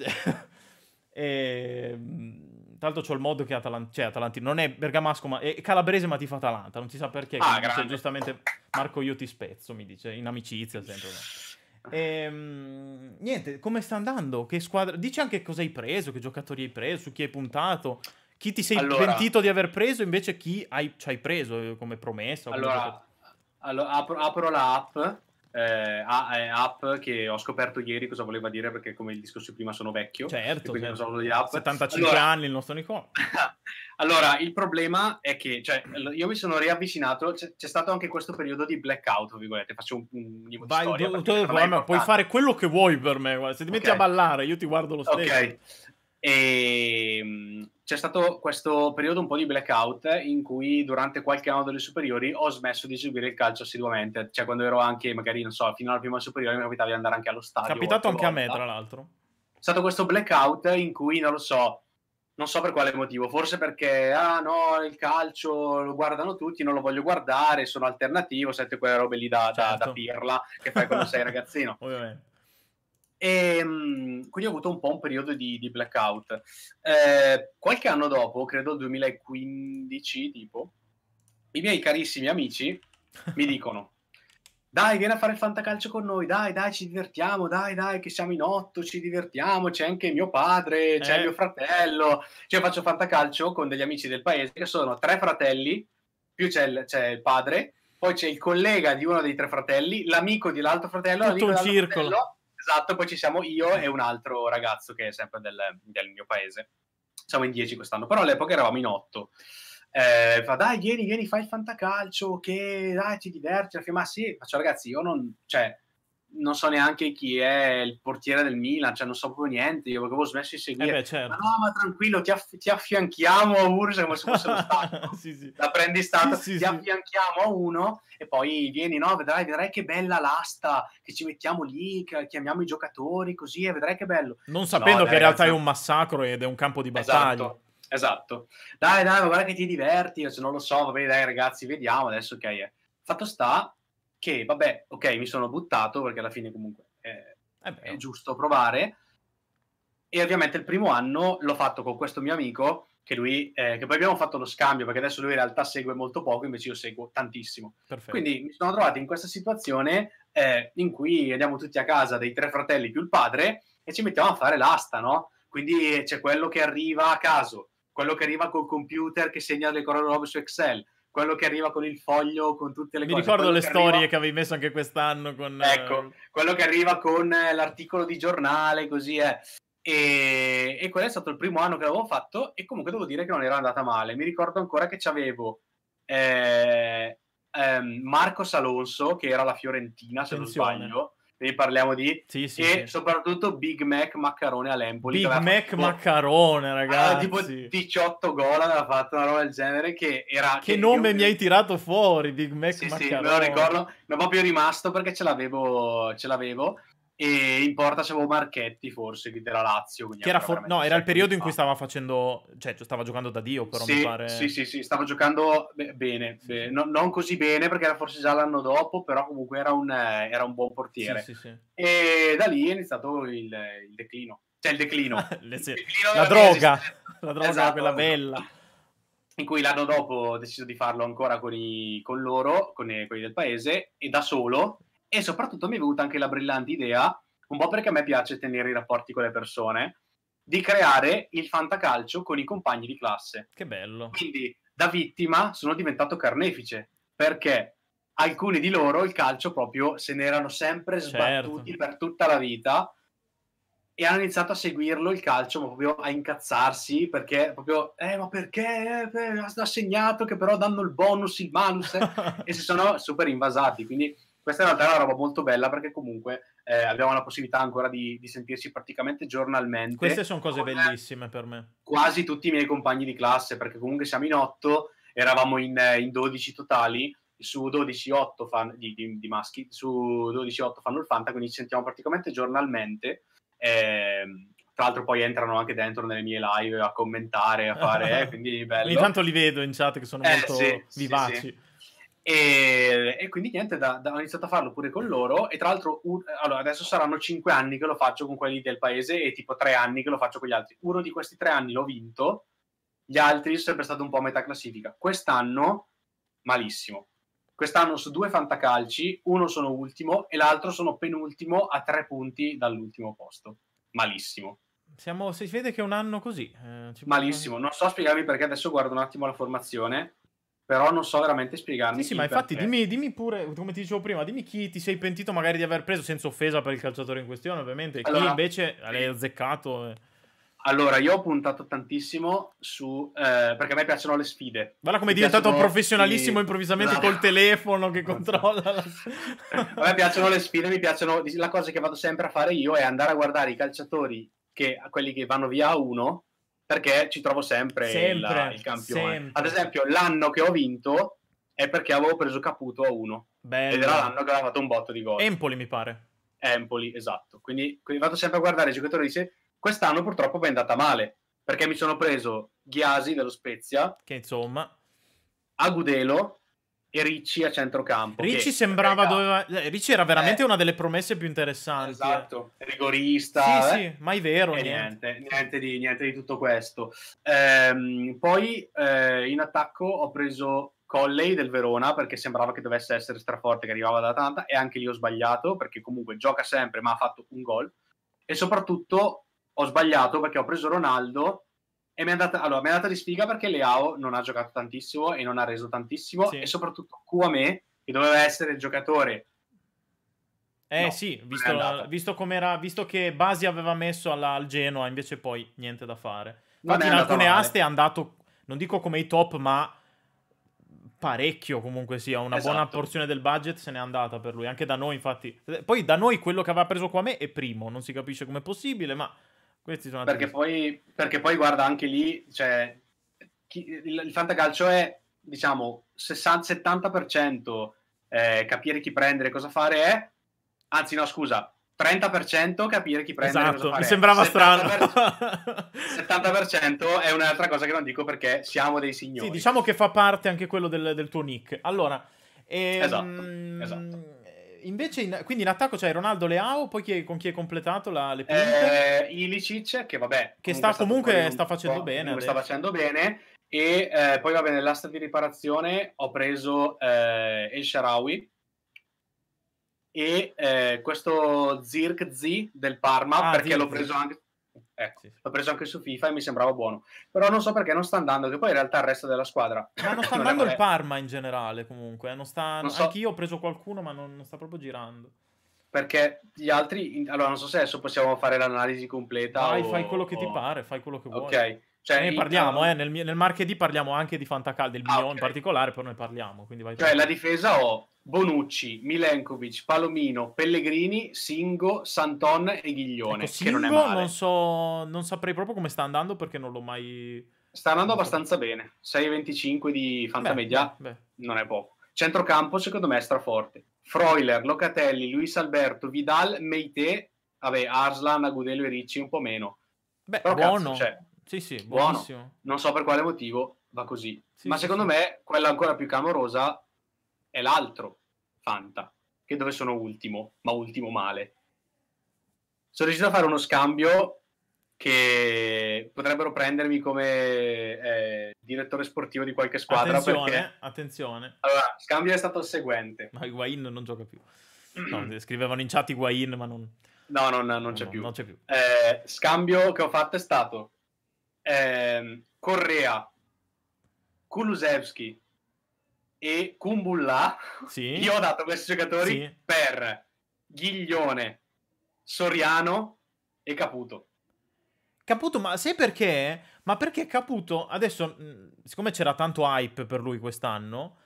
ehm, tra l'altro c'ho il mod che è Atalan- cioè, Atalantino, non è bergamasco, ma è calabrese, ma ti fa Atalanta, non si sa perché. Ah, dice, giustamente Marco io ti spezzo, mi dice, in amicizia sempre. No? Ehm, niente, come sta andando? Che squadra? Dici anche cosa hai preso, che giocatori hai preso, su chi hai puntato, chi ti sei allora, pentito di aver preso, invece chi ci hai preso eh, come promessa. Allora, allora apro, apro l'app eh, eh, app che ho scoperto ieri cosa voleva dire perché come il discorso prima sono vecchio certo, certo. Non so app. 75 allora, anni il nostro Nico allora il problema è che cioè, io mi sono riavvicinato c'è, stato anche questo periodo di blackout volete, faccio un, un, un Vai, storia, do, do, do, puoi fare quello che vuoi per me guarda. se ti metti a ballare io ti guardo lo stesso ok e mm, c'è stato questo periodo un po' di blackout in cui durante qualche anno delle superiori ho smesso di seguire il calcio assiduamente, cioè quando ero anche magari, non so, fino alla prima superiore mi capitava di andare anche allo stadio. È capitato anche volta. a me, tra l'altro. È stato questo blackout in cui, non lo so, non so per quale motivo, forse perché, ah no, il calcio lo guardano tutti, non lo voglio guardare, sono alternativo, sette quelle robe lì da, certo. da, da certo. pirla che fai quando sei ragazzino. Ovviamente e, ehm, quindi ho avuto un po' un periodo di, di blackout. Eh, qualche anno dopo, credo 2015, tipo, i miei carissimi amici mi dicono: Dai, vieni a fare il fantacalcio con noi, dai, dai, ci divertiamo, dai, dai, che siamo in otto, ci divertiamo. C'è anche mio padre, c'è eh. mio fratello. Cioè, faccio fantacalcio con degli amici del paese che sono tre fratelli, più c'è il, c'è il padre, poi c'è il collega di uno dei tre fratelli, l'amico dell'altro fratello, Tutto un circolo. Fratello, Esatto, poi ci siamo io e un altro ragazzo che è sempre del, del mio paese. Siamo in 10 quest'anno, però all'epoca eravamo in 8. Eh, fa dai, vieni, vieni, fai il fantacalcio, che dai, ti diverti. Ma sì, faccio ragazzi, io non... Cioè, non so neanche chi è il portiere del Milan, cioè non so proprio niente, io avevo smesso di seguire. Eh beh, certo. Ma no, ma tranquillo, ti, aff- ti affianchiamo a Urs come se fosse lo stato. sì, sì. La prendi stato, sì, ti affianchiamo a uno e poi vieni, no, vedrai, vedrai che bella l'asta che ci mettiamo lì, chiamiamo i giocatori così e vedrai che bello. Non sapendo no, che in realtà è un massacro ed è un campo di battaglia. Esatto. Esatto, dai, dai, ma guarda che ti diverti. Io se non lo so, vabbè, dai, ragazzi, vediamo adesso Ok, Fatto sta che vabbè, ok, mi sono buttato perché alla fine comunque è, eh è giusto provare. E ovviamente il primo anno l'ho fatto con questo mio amico, che lui, eh, che poi abbiamo fatto lo scambio, perché adesso lui in realtà segue molto poco, invece io seguo tantissimo. Perfetto. Quindi mi sono trovato in questa situazione eh, in cui andiamo tutti a casa dei tre fratelli più il padre e ci mettiamo a fare l'asta, no? Quindi c'è quello che arriva a caso, quello che arriva col computer che segna le cose su Excel, quello che arriva con il foglio, con tutte le Mi cose. Mi ricordo quello le che storie arriva... che avevi messo anche quest'anno. Con, ecco, eh, quello che arriva con eh, l'articolo di giornale, così è. E, e quello è stato il primo anno che l'avevo fatto e comunque devo dire che non era andata male. Mi ricordo ancora che c'avevo eh, ehm, Marcos Alonso, che era la Fiorentina, se Attenzione. non sbaglio quindi parliamo di sì, sì, e sì. soprattutto Big Mac Maccarone all'Empoli Big Mac fatto... Maccarone ragazzi ah, tipo 18 gol aveva fatto una roba del genere che era che, che nome io... mi hai tirato fuori Big Mac sì, Maccarone sì me lo ricordo non proprio rimasto perché ce l'avevo, ce l'avevo e in porta c'avevo Marchetti forse della Lazio era for- no era il periodo in cui stava facendo cioè stava giocando da Dio però sì, mi pare sì sì sì stava giocando beh, bene, beh, no, non così bene perché era forse già l'anno dopo però comunque era un, eh, era un buon portiere sì, sì, e da lì è iniziato il, il declino cioè il declino, Le, il declino la, droga. la droga esatto, quella bella in cui l'anno dopo ho deciso di farlo ancora con, i, con loro, con, i, quelli del paese, e da solo, e soprattutto mi è venuta anche la brillante idea, un po' perché a me piace tenere i rapporti con le persone, di creare il fantacalcio con i compagni di classe. Che bello. Quindi da vittima sono diventato carnefice, perché alcuni di loro il calcio proprio se ne erano sempre certo. sbattuti certo. per tutta la vita e hanno iniziato a seguirlo il calcio, ma proprio a incazzarsi perché proprio, eh, ma perché eh, ha segnato che però danno il bonus, il malus eh, e si sono super invasati. Quindi questa in realtà è una roba molto bella perché comunque eh, abbiamo la possibilità ancora di, di, sentirci praticamente giornalmente. Queste sono cose eh, bellissime per me. Quasi tutti i miei compagni di classe, perché comunque siamo in 8, eravamo in, eh, in 12 totali, su 12-8 fan, di, di, di, maschi, su 12-8 fanno il Fanta, quindi ci sentiamo praticamente giornalmente. Eh, tra l'altro poi entrano anche dentro nelle mie live a commentare, a fare, eh, quindi bello. Intanto li vedo in chat che sono eh, molto sì, vivaci. Sì, sì. E, e quindi niente, da, da, ho iniziato a farlo pure con loro. E tra l'altro, un, allora, adesso saranno cinque anni che lo faccio con quelli del paese e tipo tre anni che lo faccio con gli altri. Uno di questi tre anni l'ho vinto, gli altri sono sempre stato un po' a metà classifica. Quest'anno, malissimo. Quest'anno su due fantacalci, uno sono ultimo e l'altro sono penultimo a tre punti dall'ultimo posto. Malissimo. Siamo, si vede che è un anno così. Eh, Malissimo, può... non so spiegarvi perché adesso guardo un attimo la formazione però non so veramente spiegarmi. Sì, sì, ma infatti dimmi, dimmi, pure, come ti dicevo prima, dimmi chi ti sei pentito magari di aver preso, senza offesa per il calciatore in questione, ovviamente, allora, chi invece sì. l'hai azzeccato. E... Allora, io ho puntato tantissimo su... Eh, perché a me piacciono le sfide. Guarda come è diventato professionalissimo sì. improvvisamente no. col telefono che controlla. La... a me piacciono le sfide, mi piacciono... La cosa che vado sempre a fare io è andare a guardare i calciatori, che, quelli che vanno via a uno, perché ci trovo sempre, sempre il, il, campione. Sempre. Ad esempio, l'anno che ho vinto è perché avevo preso Caputo a 1. Ed era l'anno che aveva fatto un botto di gol. Empoli, mi pare. Empoli, esatto. Quindi, quindi vado sempre a guardare i giocatori e dice quest'anno purtroppo è andata male, perché mi sono preso Ghiasi dello Spezia. Che insomma... Agudelo, e Ricci a centrocampo. Ricci sembrava doveva... Eh, Ricci era veramente eh, una delle promesse più interessanti. Eh. Esatto, rigorista. Sì, eh? sì, mai è vero. Niente. Niente, niente, di, niente, di, tutto questo. Ehm, poi eh, in attacco ho preso Colley del Verona perché sembrava che dovesse essere straforte che arrivava da tanta e anche lì ho sbagliato perché comunque gioca sempre ma ha fatto un gol e soprattutto ho sbagliato perché ho preso Ronaldo e mi è andata, allora, mi è andata di sfiga perché Leao non ha giocato tantissimo e non ha reso tantissimo sì. e soprattutto Kouame, che doveva essere il giocatore eh no, sì, visto, visto, visto, che Basi aveva messo alla, al Genoa, invece poi niente da fare. Infatti in alcune male. aste è andato, non dico come i top, ma parecchio comunque sia, una esatto. buona porzione del budget se n'è andata per lui, anche da noi infatti. Poi da noi quello che aveva preso qua me è primo, non si capisce com'è possibile, ma questi sono perché, poi, perché poi, guarda, anche lì cioè, chi, il, il fantacalcio è, diciamo, 60, 70% eh, capire chi prendere, cosa fare è... Anzi, no, scusa, 30% capire chi prende esatto, mi sembrava 70%, strano 70% è un'altra cosa che non dico perché siamo dei signori sì, diciamo che fa parte anche quello del, del tuo nick allora ehm, esatto, esatto invece, in, quindi in attacco c'è Ronaldo Leao, poi chi è, con chi è completato la, le eh, pinte? Eh, Ilicic, che vabbè... Che sta comunque, sta facendo bene. Sta facendo bene. E eh, poi vabbè, nell'asta di riparazione ho preso eh, El Sharawi e eh, questo Zirk Z del Parma, ah, perché Zirk. l'ho preso anche... Ecco, sì, sì. l'ho preso anche su FIFA e mi sembrava buono. Però non so perché non sta andando, che poi in realtà il resto della squadra... Ma non sta non andando il Parma in generale comunque, eh, non sta... Non so. Anche ho preso qualcuno ma non, non sta proprio girando. Perché gli altri... Allora non so se adesso possiamo fare l'analisi completa Vai, o... fai quello che o... ti pare, fai quello che vuoi. Ok. Cioè, ne parliamo, in... eh, nel, nel, martedì parliamo anche di Fantacalcio, del ah, mio okay. in particolare, però ne parliamo. Quindi vai cioè, la difesa ho Bonucci, Milenkovic, Palomino, Pellegrini, Singo, Santon e Ghiglione. Ecco, Singo non, non, so, non saprei proprio come sta andando perché non l'ho mai... Sta andando abbastanza bene, 6,25 di Fantamedia, non è poco. Centrocampo secondo me è straforte. Freuler, Locatelli, Luis Alberto, Vidal, Meite, vabbè, Arslan, Agudelo e Ricci un po' meno. Beh, Però, buono. Cazzo, cioè, sì, sì, buonissimo. Buono. Non so per quale motivo va così. Sì, Ma sì, secondo sì. me quella ancora più clamorosa è l'altro, Fanta, che dove sono ultimo, ma ultimo male. Sono riuscito a fare uno scambio che potrebbero prendermi come eh, direttore sportivo di qualche squadra. Attenzione, perché... attenzione. Allora, scambio è stato il seguente. Ma Higuain non gioca più. No, scrivevano in chat Higuain, ma non... No, no, no non, c'è no, più. Non c'è più. Eh, scambio che ho fatto è stato eh, Correa, Kulusevski, e Kumbulla, sì. io ho dato questi giocatori sì. per Ghiglione, Soriano e Caputo. Caputo, ma sai perché? Ma perché Caputo, adesso, mm, siccome c'era tanto hype per lui quest'anno,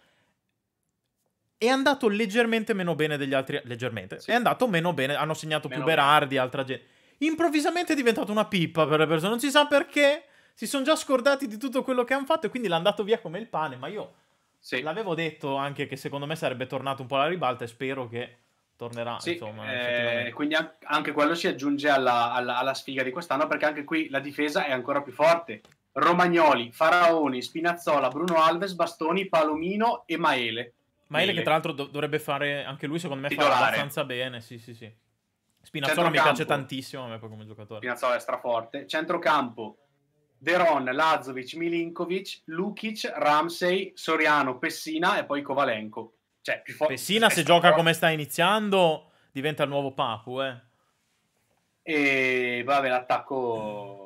è andato leggermente meno bene degli altri. Leggermente. Sì. È andato meno bene. Hanno segnato meno più Berardi, altra gente. Improvvisamente è diventato una pippa per le persone. Non si sa perché. Si sono già scordati di tutto quello che hanno fatto e quindi l'hanno dato via come il pane. Ma io sì. L'avevo detto anche che secondo me sarebbe tornato un po' alla ribalta e spero che tornerà. Sì, insomma, eh, quindi anche quello si aggiunge alla, alla, alla, sfiga di quest'anno perché anche qui la difesa è ancora più forte. Romagnoli, Faraoni, Spinazzola, Bruno Alves, Bastoni, Palomino e Maele. Maele Mele. che tra l'altro dovrebbe fare, anche lui secondo me Titolare. fa abbastanza bene, sì sì sì. Spinazzola mi piace tantissimo a me come giocatore. Spinazzola è straforte. Centrocampo, Deron, Lazovic, Milinkovic, Lukic, Ramsey, Soriano, Pessina e poi Kovalenko. Cioè, più forte. Pessina se gioca forte. come sta iniziando diventa il nuovo Papu, eh. E vabbè, l'attacco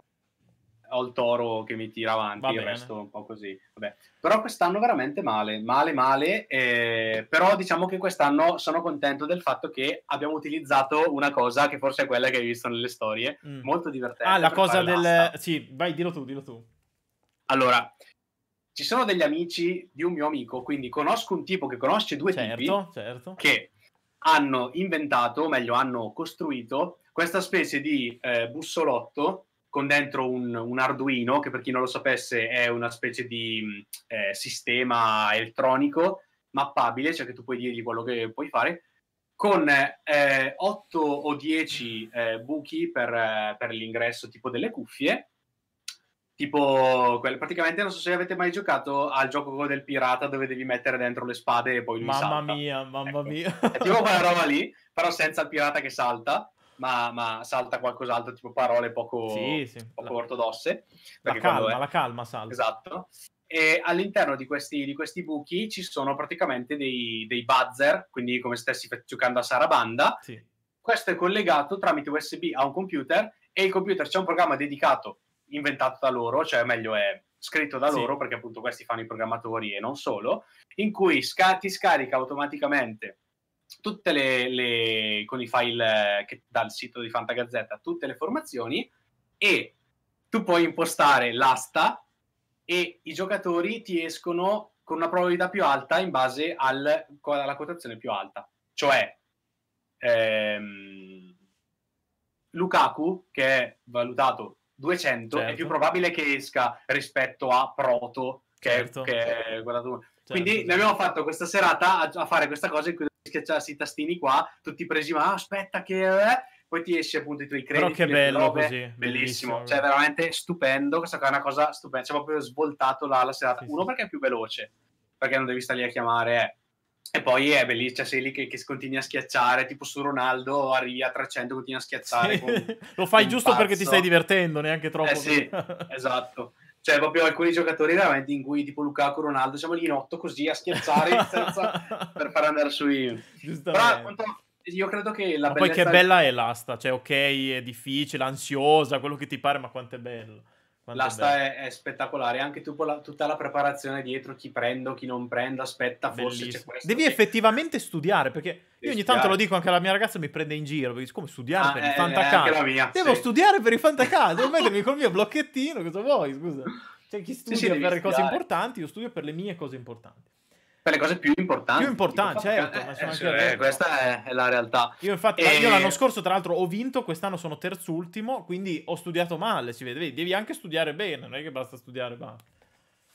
ho il toro che mi tira avanti, il resto un po' così. Vabbè. Però quest'anno veramente male, male, male. Eh, però diciamo che quest'anno sono contento del fatto che abbiamo utilizzato una cosa che forse è quella che hai visto nelle storie, mm. molto divertente. Ah, la cosa del... L'asta. Sì, vai, dillo tu, dillo tu. Allora, ci sono degli amici di un mio amico, quindi conosco un tipo che conosce due certo, tipi certo. che hanno inventato, o meglio hanno costruito, questa specie di eh, bussolotto con dentro un, un, Arduino, che per chi non lo sapesse è una specie di mm, eh, sistema elettronico mappabile, cioè che tu puoi dirgli quello che puoi fare, con eh, 8 o 10 eh, buchi per, eh, per, l'ingresso tipo delle cuffie, tipo quelle, praticamente non so se avete mai giocato al gioco del pirata dove devi mettere dentro le spade e poi lui mamma salta. Mamma mia, mamma ecco. mia. È tipo quella roba lì, però senza il pirata che salta ma, ma salta qualcos'altro, tipo parole poco, sì, sì. poco la... ortodosse. La calma, è... la calma salta. Esatto. E all'interno di questi, di questi buchi ci sono praticamente dei, dei buzzer, quindi come se stessi giocando a Sarabanda. Sì. Questo è collegato tramite USB a un computer e il computer c'è un programma dedicato, inventato da loro, cioè meglio è scritto da loro, perché appunto questi fanno i programmatori e non solo, in cui sca- ti scarica automaticamente tutte le, le, con i file che dal sito di Fantagazzetta, tutte le formazioni e tu puoi impostare l'asta e i giocatori ti escono con una probabilità più alta in base al, alla quotazione più alta. Cioè, ehm, Lukaku, che è valutato 200, certo. è più probabile che esca rispetto a Proto, che, certo. che è guardato... Certo. Quindi ne abbiamo fatto questa serata a, a fare questa cosa in cui schiacciarsi i tastini qua, tutti presi, ma ah, aspetta che... Eh. poi ti esce appunto i tuoi crediti. Però che bello prove, così. Bellissimo. bellissimo. Cioè, veramente stupendo. Questa qua è una cosa stupenda. C'è proprio svoltato la, la serata. Sì, Uno, sì. perché è più veloce, perché non devi stare lì a chiamare. Eh. E poi è bellissimo, cioè sei lì che, che continui a schiacciare, tipo su Ronaldo arrivi a 300, continui a schiacciare. Sì. Con, Lo fai giusto pazzo. perché ti stai divertendo, neanche troppo. Eh sì, esatto cioè proprio alcuni giocatori veramente in cui tipo Lukaku, Ronaldo, siamo lì in otto così a schiacciare senza, per far andare sui... Però quanto, io credo che la ma poi che bella è l'asta, cioè ok è difficile, ansiosa, quello che ti pare, ma quanto è bello l'asta è, è, spettacolare, anche tu, la, tutta la preparazione dietro, chi prendo, chi non prendo, aspetta, Bellissimo. forse questo, Devi sì. effettivamente studiare, perché Devi io ogni studiare. tanto lo dico anche alla mia ragazza, mi prende in giro, perché come studiare ah, per eh, il eh, fantacalcio? Mia, Devo sì. studiare per il fantacalcio, devo mettermi col mio blocchettino, cosa vuoi, scusa. C'è cioè, chi studia sì, per le cose importanti, io studio per le mie cose importanti per le cose più importanti. Più importanti, certo. Eh, eh, eh, questa è, la realtà. Io infatti, e... io l'anno scorso tra l'altro ho vinto, quest'anno sono terzultimo, quindi ho studiato male, si vede, devi anche studiare bene, non è che basta studiare male.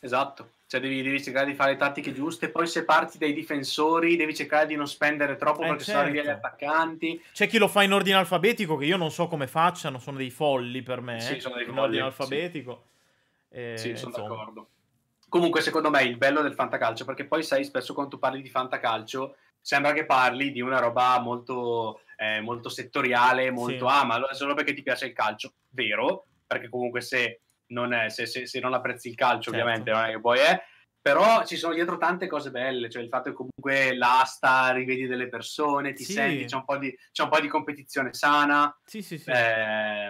Esatto, cioè devi, devi cercare di fare le tattiche giuste, poi se parti dai difensori devi cercare di non spendere troppo eh, perché certo. sono arrivi agli certo. attaccanti. C'è chi lo fa in ordine alfabetico che io non so come facciano, sono dei folli per me. Sì, eh. sono dei folli. In ordine alfabetico. Sì, eh, e, sì sono insomma. d'accordo. Comunque, secondo me, il bello del fantacalcio, perché poi sai, spesso quando tu parli di fantacalcio, sembra che parli di una roba molto, eh, molto settoriale, molto, sì. ah, ma allora solo perché ti piace il calcio. Vero, perché comunque se non, è, se, se, se non apprezzi il calcio, certo. ovviamente, non è che poi è, eh. però ci sono dietro tante cose belle, cioè il fatto che comunque l'asta rivedi delle persone, ti sì. senti, c'è un, di, c'è un, po' di competizione sana. Sì, sì, sì. Eh,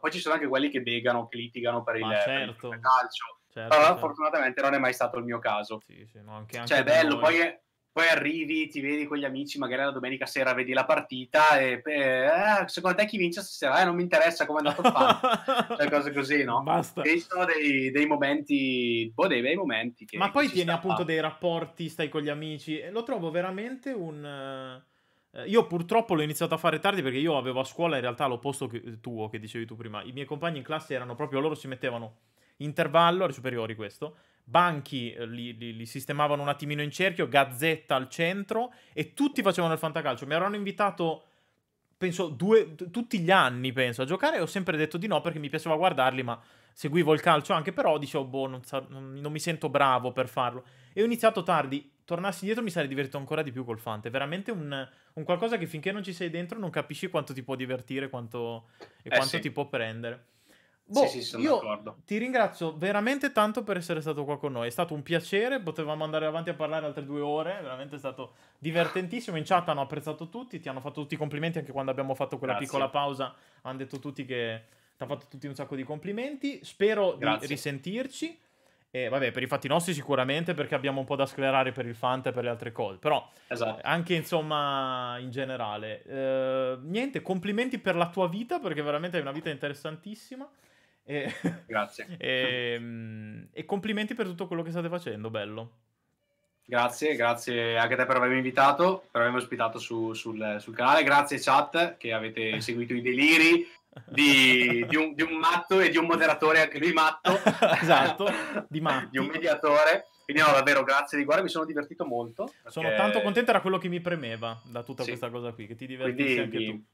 poi ci sono anche quelli che begano, che litigano per il, certo. per il calcio. Certo, allora, certo. fortunatamente non è mai stato il mio caso. Sì, sì, no, anche, anche cioè, è bello, poi, poi, arrivi, ti vedi con gli amici, magari la domenica sera vedi la partita e eh, secondo te chi vince stasera? Eh, non mi interessa come è andato a fare. cioè, cose così, no? Basta. E sono dei, dei, momenti, boh, dei bei momenti. Che, Ma poi tieni appunto dei rapporti, stai con gli amici. E lo trovo veramente un... Eh, io purtroppo l'ho iniziato a fare tardi perché io avevo a scuola in realtà l'opposto che, eh, tuo che dicevi tu prima. I miei compagni in classe erano proprio loro si mettevano intervallo alle superiori questo. Banchi eh, li, li, li, sistemavano un attimino in cerchio, Gazzetta al centro e tutti facevano il fantacalcio. Mi avranno invitato, penso, due, tutti gli anni, penso, a giocare e ho sempre detto di no perché mi piaceva guardarli, ma seguivo il calcio anche, però dicevo, boh, non, sa- non mi sento bravo per farlo. E ho iniziato tardi, tornassi indietro mi sarei divertito ancora di più col Fante. È veramente un, un, qualcosa che finché non ci sei dentro non capisci quanto ti può divertire quanto, e eh quanto sì. ti può prendere. Boh, sì, sì, sono io d'accordo. ti ringrazio veramente tanto per essere stato qua con noi. È stato un piacere. Potevamo andare avanti a parlare altre due ore. Veramente è stato divertentissimo. In chat hanno apprezzato tutti. Ti hanno fatto tutti i complimenti anche quando abbiamo fatto quella Grazie. piccola pausa. Hanno detto tutti che ti hanno fatto tutti un sacco di complimenti. Spero Grazie. di risentirci. E vabbè, per i fatti nostri sicuramente perché abbiamo un po' da sclerare per il Fanta e per le altre cose, però esatto. Eh, anche insomma in generale. Eh, niente, complimenti per la tua vita perché veramente hai una vita interessantissima. E, Grazie. e, ehm, e complimenti per tutto quello che state facendo, bello. Grazie, grazie anche a te per avermi invitato, per avermi ospitato su, sul, sul, canale. Grazie chat che avete seguito i deliri di, di, un, di, un, matto e di un moderatore, anche lui matto. esatto, di matto. di un mediatore. Quindi no, davvero grazie di cuore, mi sono divertito molto. Perché... Sono tanto contento, era quello che mi premeva da tutta sì. questa cosa qui, che ti divertissi Quindi, anche di... tu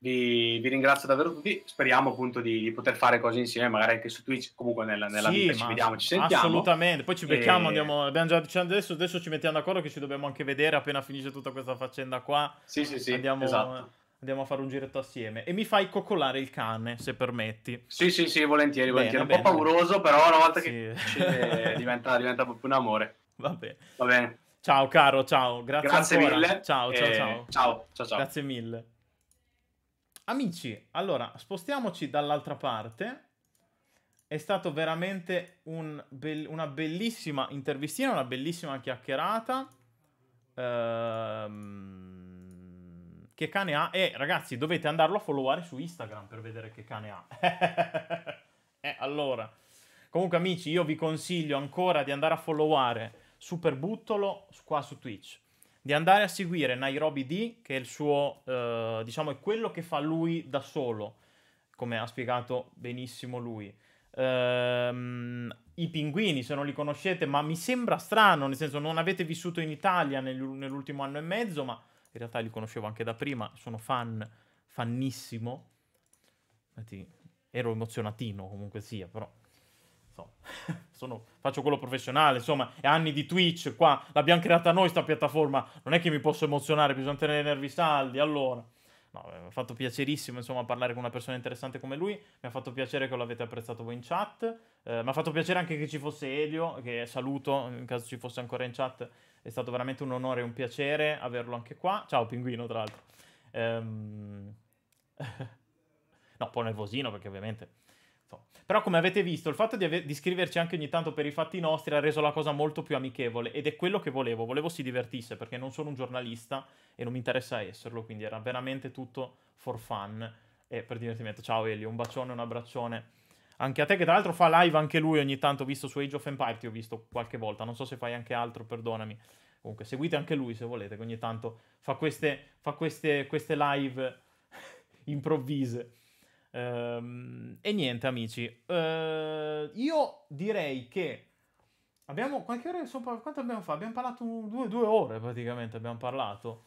vi, vi, ringrazio davvero tutti. Speriamo appunto di, di, poter fare cose insieme, magari anche su Twitch. Comunque, nella, nella sì, vita ci vediamo, ci sentiamo. Assolutamente. Poi ci becchiamo. E... Andiamo, abbiamo già diciamo adesso, adesso ci mettiamo d'accordo che ci dobbiamo anche vedere appena finisce tutta questa faccenda qua. Sì, sì, sì. Andiamo, esatto. andiamo a fare un giretto assieme. E mi fai coccolare il cane, se permetti. Sì, sì, sì, volentieri. Bene, volentieri. Bene. Un po' pauroso, però una volta sì. che eh, diventa, diventa proprio un amore. Va bene. Va bene. Ciao caro, ciao. Grazie, Grazie mille. Ciao, ciao, ciao. Ciao, ciao, ciao. Grazie mille. Amici, allora, spostiamoci dall'altra parte. È stato veramente un be una bellissima intervistina, una bellissima chiacchierata. Ehm... Che cane ha? eh, ragazzi, dovete andarlo a followare su Instagram per vedere che cane ha. eh, allora. Comunque amici, io vi consiglio ancora di andare a followare Superbuttolo qua su Twitch di andare a seguire Nairobi D, che è il suo, eh, diciamo, è quello che fa lui da solo, come ha spiegato benissimo lui. Ehm, I pinguini, se non li conoscete, ma mi sembra strano, nel senso non avete vissuto in Italia nel, nell'ultimo anno e mezzo, ma in realtà li conoscevo anche da prima, sono fan, fannissimo. Infatti, Ero emozionatino comunque sia, però insomma, sono, faccio quello professionale, insomma, è anni di Twitch qua, l'abbiamo creata noi sta piattaforma, non è che mi posso emozionare, bisogna tenere i nervi saldi, allora. No, eh, mi ha fatto piacerissimo, insomma, parlare con una persona interessante come lui, mi ha fatto piacere che lo avete apprezzato voi in chat, eh, mi ha fatto piacere anche che ci fosse Elio, che saluto, in caso ci fosse ancora in chat, è stato veramente un onore e un piacere averlo anche qua. Ciao Pinguino, tra l'altro. Ehm... no, un po' nervosino perché ovviamente però come avete visto, il fatto di, ave- di, scriverci anche ogni tanto per i fatti nostri ha reso la cosa molto più amichevole ed è quello che volevo. Volevo si divertisse perché non sono un giornalista e non mi interessa esserlo, quindi era veramente tutto for fun e per divertimento. Ciao Elio, un bacione, un abbraccione. Anche a te che tra l'altro fa live anche lui ogni tanto, visto su Age of Empires, ti ho visto qualche volta, non so se fai anche altro, perdonami. Comunque seguite anche lui se volete, che ogni tanto fa queste, fa queste, queste live improvvise. Ehm, e niente, amici. Ehm, io direi che abbiamo. Qualche ora sono, quanto abbiamo fatto? Abbiamo parlato due, due ore praticamente. Abbiamo parlato.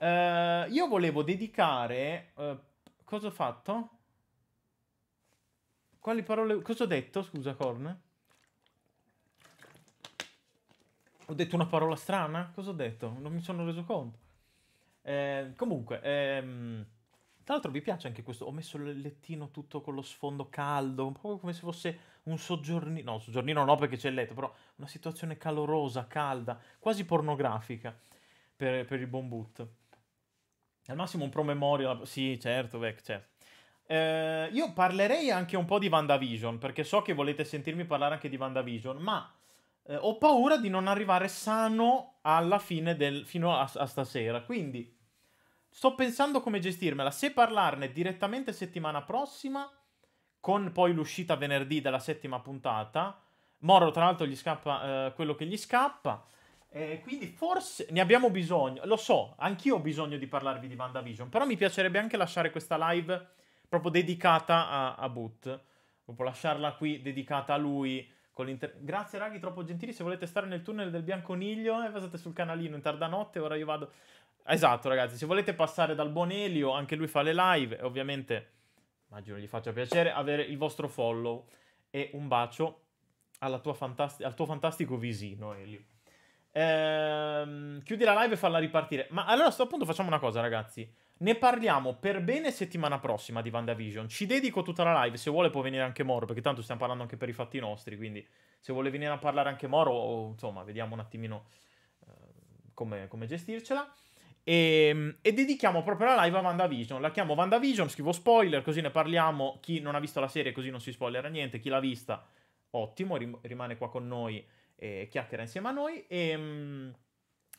Ehm, io volevo dedicare. Eh, cosa ho fatto? Quali parole. Cosa ho detto? Scusa, Corn. Ho detto una parola strana? Cosa ho detto? Non mi sono reso conto. Eh, comunque, ehm, tra l'altro vi piace anche questo, ho messo il lettino tutto con lo sfondo caldo, un po' come se fosse un soggiornino, no, soggiornino no perché c'è il letto, però una situazione calorosa, calda, quasi pornografica per, per il buon boot. Al massimo un promemoria, sì certo, beh, certo. Eh, io parlerei anche un po' di VandaVision, perché so che volete sentirmi parlare anche di VandaVision, ma eh, ho paura di non arrivare sano alla fine del, fino a, a stasera, quindi Sto pensando come gestirmela, se parlarne direttamente settimana prossima, con poi l'uscita venerdì della settima puntata. Moro tra l'altro, gli scappa eh, quello che gli scappa. Eh, quindi forse ne abbiamo bisogno, lo so, anch'io ho bisogno di parlarvi di Vandavision, però mi piacerebbe anche lasciare questa live proprio dedicata a, a Boot, proprio lasciarla qui dedicata a lui. Grazie raghi, troppo gentili, se volete stare nel tunnel del Bianconiglio, eh, passate sul canalino in tarda notte, ora io vado... Esatto, ragazzi, se volete passare dal buon Elio, anche lui fa le live e ovviamente immagino gli faccia piacere avere il vostro follow e un bacio fantast- al tuo fantastico visino, Elio. Ehm, chiudi la live e falla ripartire. Ma allora a questo punto facciamo una cosa, ragazzi. Ne parliamo per bene settimana prossima di VandaVision. Ci dedico tutta la live. Se vuole può venire anche Moro, perché tanto stiamo parlando anche per i fatti nostri. Quindi se vuole venire a parlare anche Moro, o, insomma, vediamo un attimino eh, come, come gestircela. E, ehm, e, dedichiamo proprio la live a VandaVision. La chiamo VandaVision, scrivo spoiler, così ne parliamo. Chi non ha visto la serie, così non si spoilerà niente. Chi l'ha vista, ottimo, rim- rimane qua con noi e chiacchiera insieme a noi. E, ehm,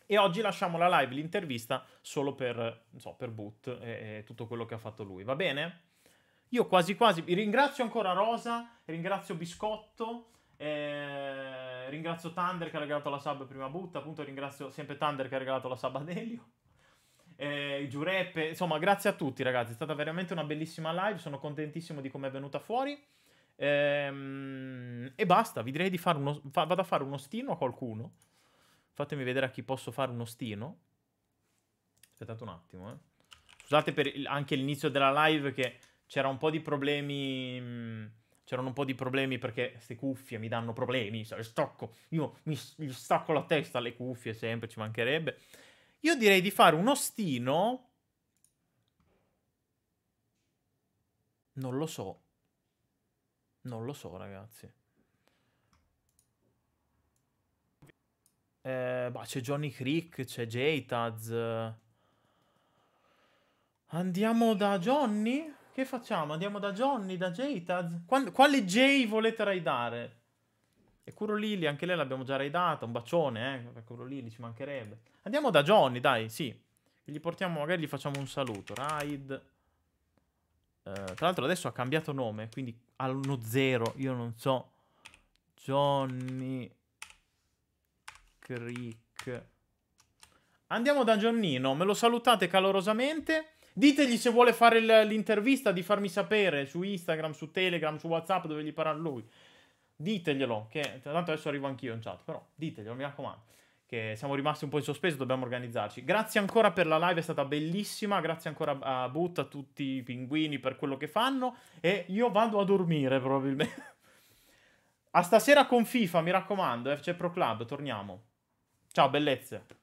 e oggi lasciamo la live, l'intervista, solo per, so, per Boot e, e tutto quello che ha fatto lui. Va bene? Io quasi quasi ringrazio ancora Rosa, ringrazio Biscotto. Eh, ringrazio Thunder che ha regalato la sub prima butta, appunto ringrazio sempre Thunder che ha regalato la sub ad Elio eh, Giureppe. Insomma, grazie a tutti, ragazzi. È stata veramente una bellissima live. Sono contentissimo di come è venuta fuori. Ehm, e basta, vi direi di fare uno. Fa, vado a fare uno stino a qualcuno. Fatemi vedere a chi posso fare uno stino. Aspettate un attimo, eh. Scusate per il, anche l'inizio della live che c'era un po' di problemi. Mh, mm, c'erano un po' di problemi perché queste cuffie mi danno problemi, Stocco, io mi stacco la testa alle cuffie sempre, ci mancherebbe. Io direi di fare un ostino. Non lo so. Non lo so, ragazzi. Eh, c'è Johnny Creek, c'è JTAZ. Andiamo da Johnny? Che facciamo? Andiamo da Johnny, da JTAZ? Quando, quale J volete raidare? E Curo Lili, anche lei l'abbiamo già raidata, un bacione, eh, Curo Lili ci mancherebbe. Andiamo da Johnny, dai, sì. Gli portiamo, magari gli facciamo un saluto. Raid. Eh, tra l'altro adesso ha cambiato nome, quindi ha uno zero, io non so. Johnny Crick. Andiamo da Giannino, me lo salutate calorosamente. Ditegli se vuole fare l'intervista di farmi sapere su Instagram, su Telegram, su WhatsApp dove gli parla lui diteglielo, che tanto adesso arrivo anch'io in chat, però diteglielo, mi raccomando, che siamo rimasti un po' in sospeso, dobbiamo organizzarci. Grazie ancora per la live, è stata bellissima, grazie ancora a But, a tutti i pinguini per quello che fanno e io vado a dormire probabilmente. a stasera con FIFA, mi raccomando, FC Pro Club, torniamo. Ciao bellezze.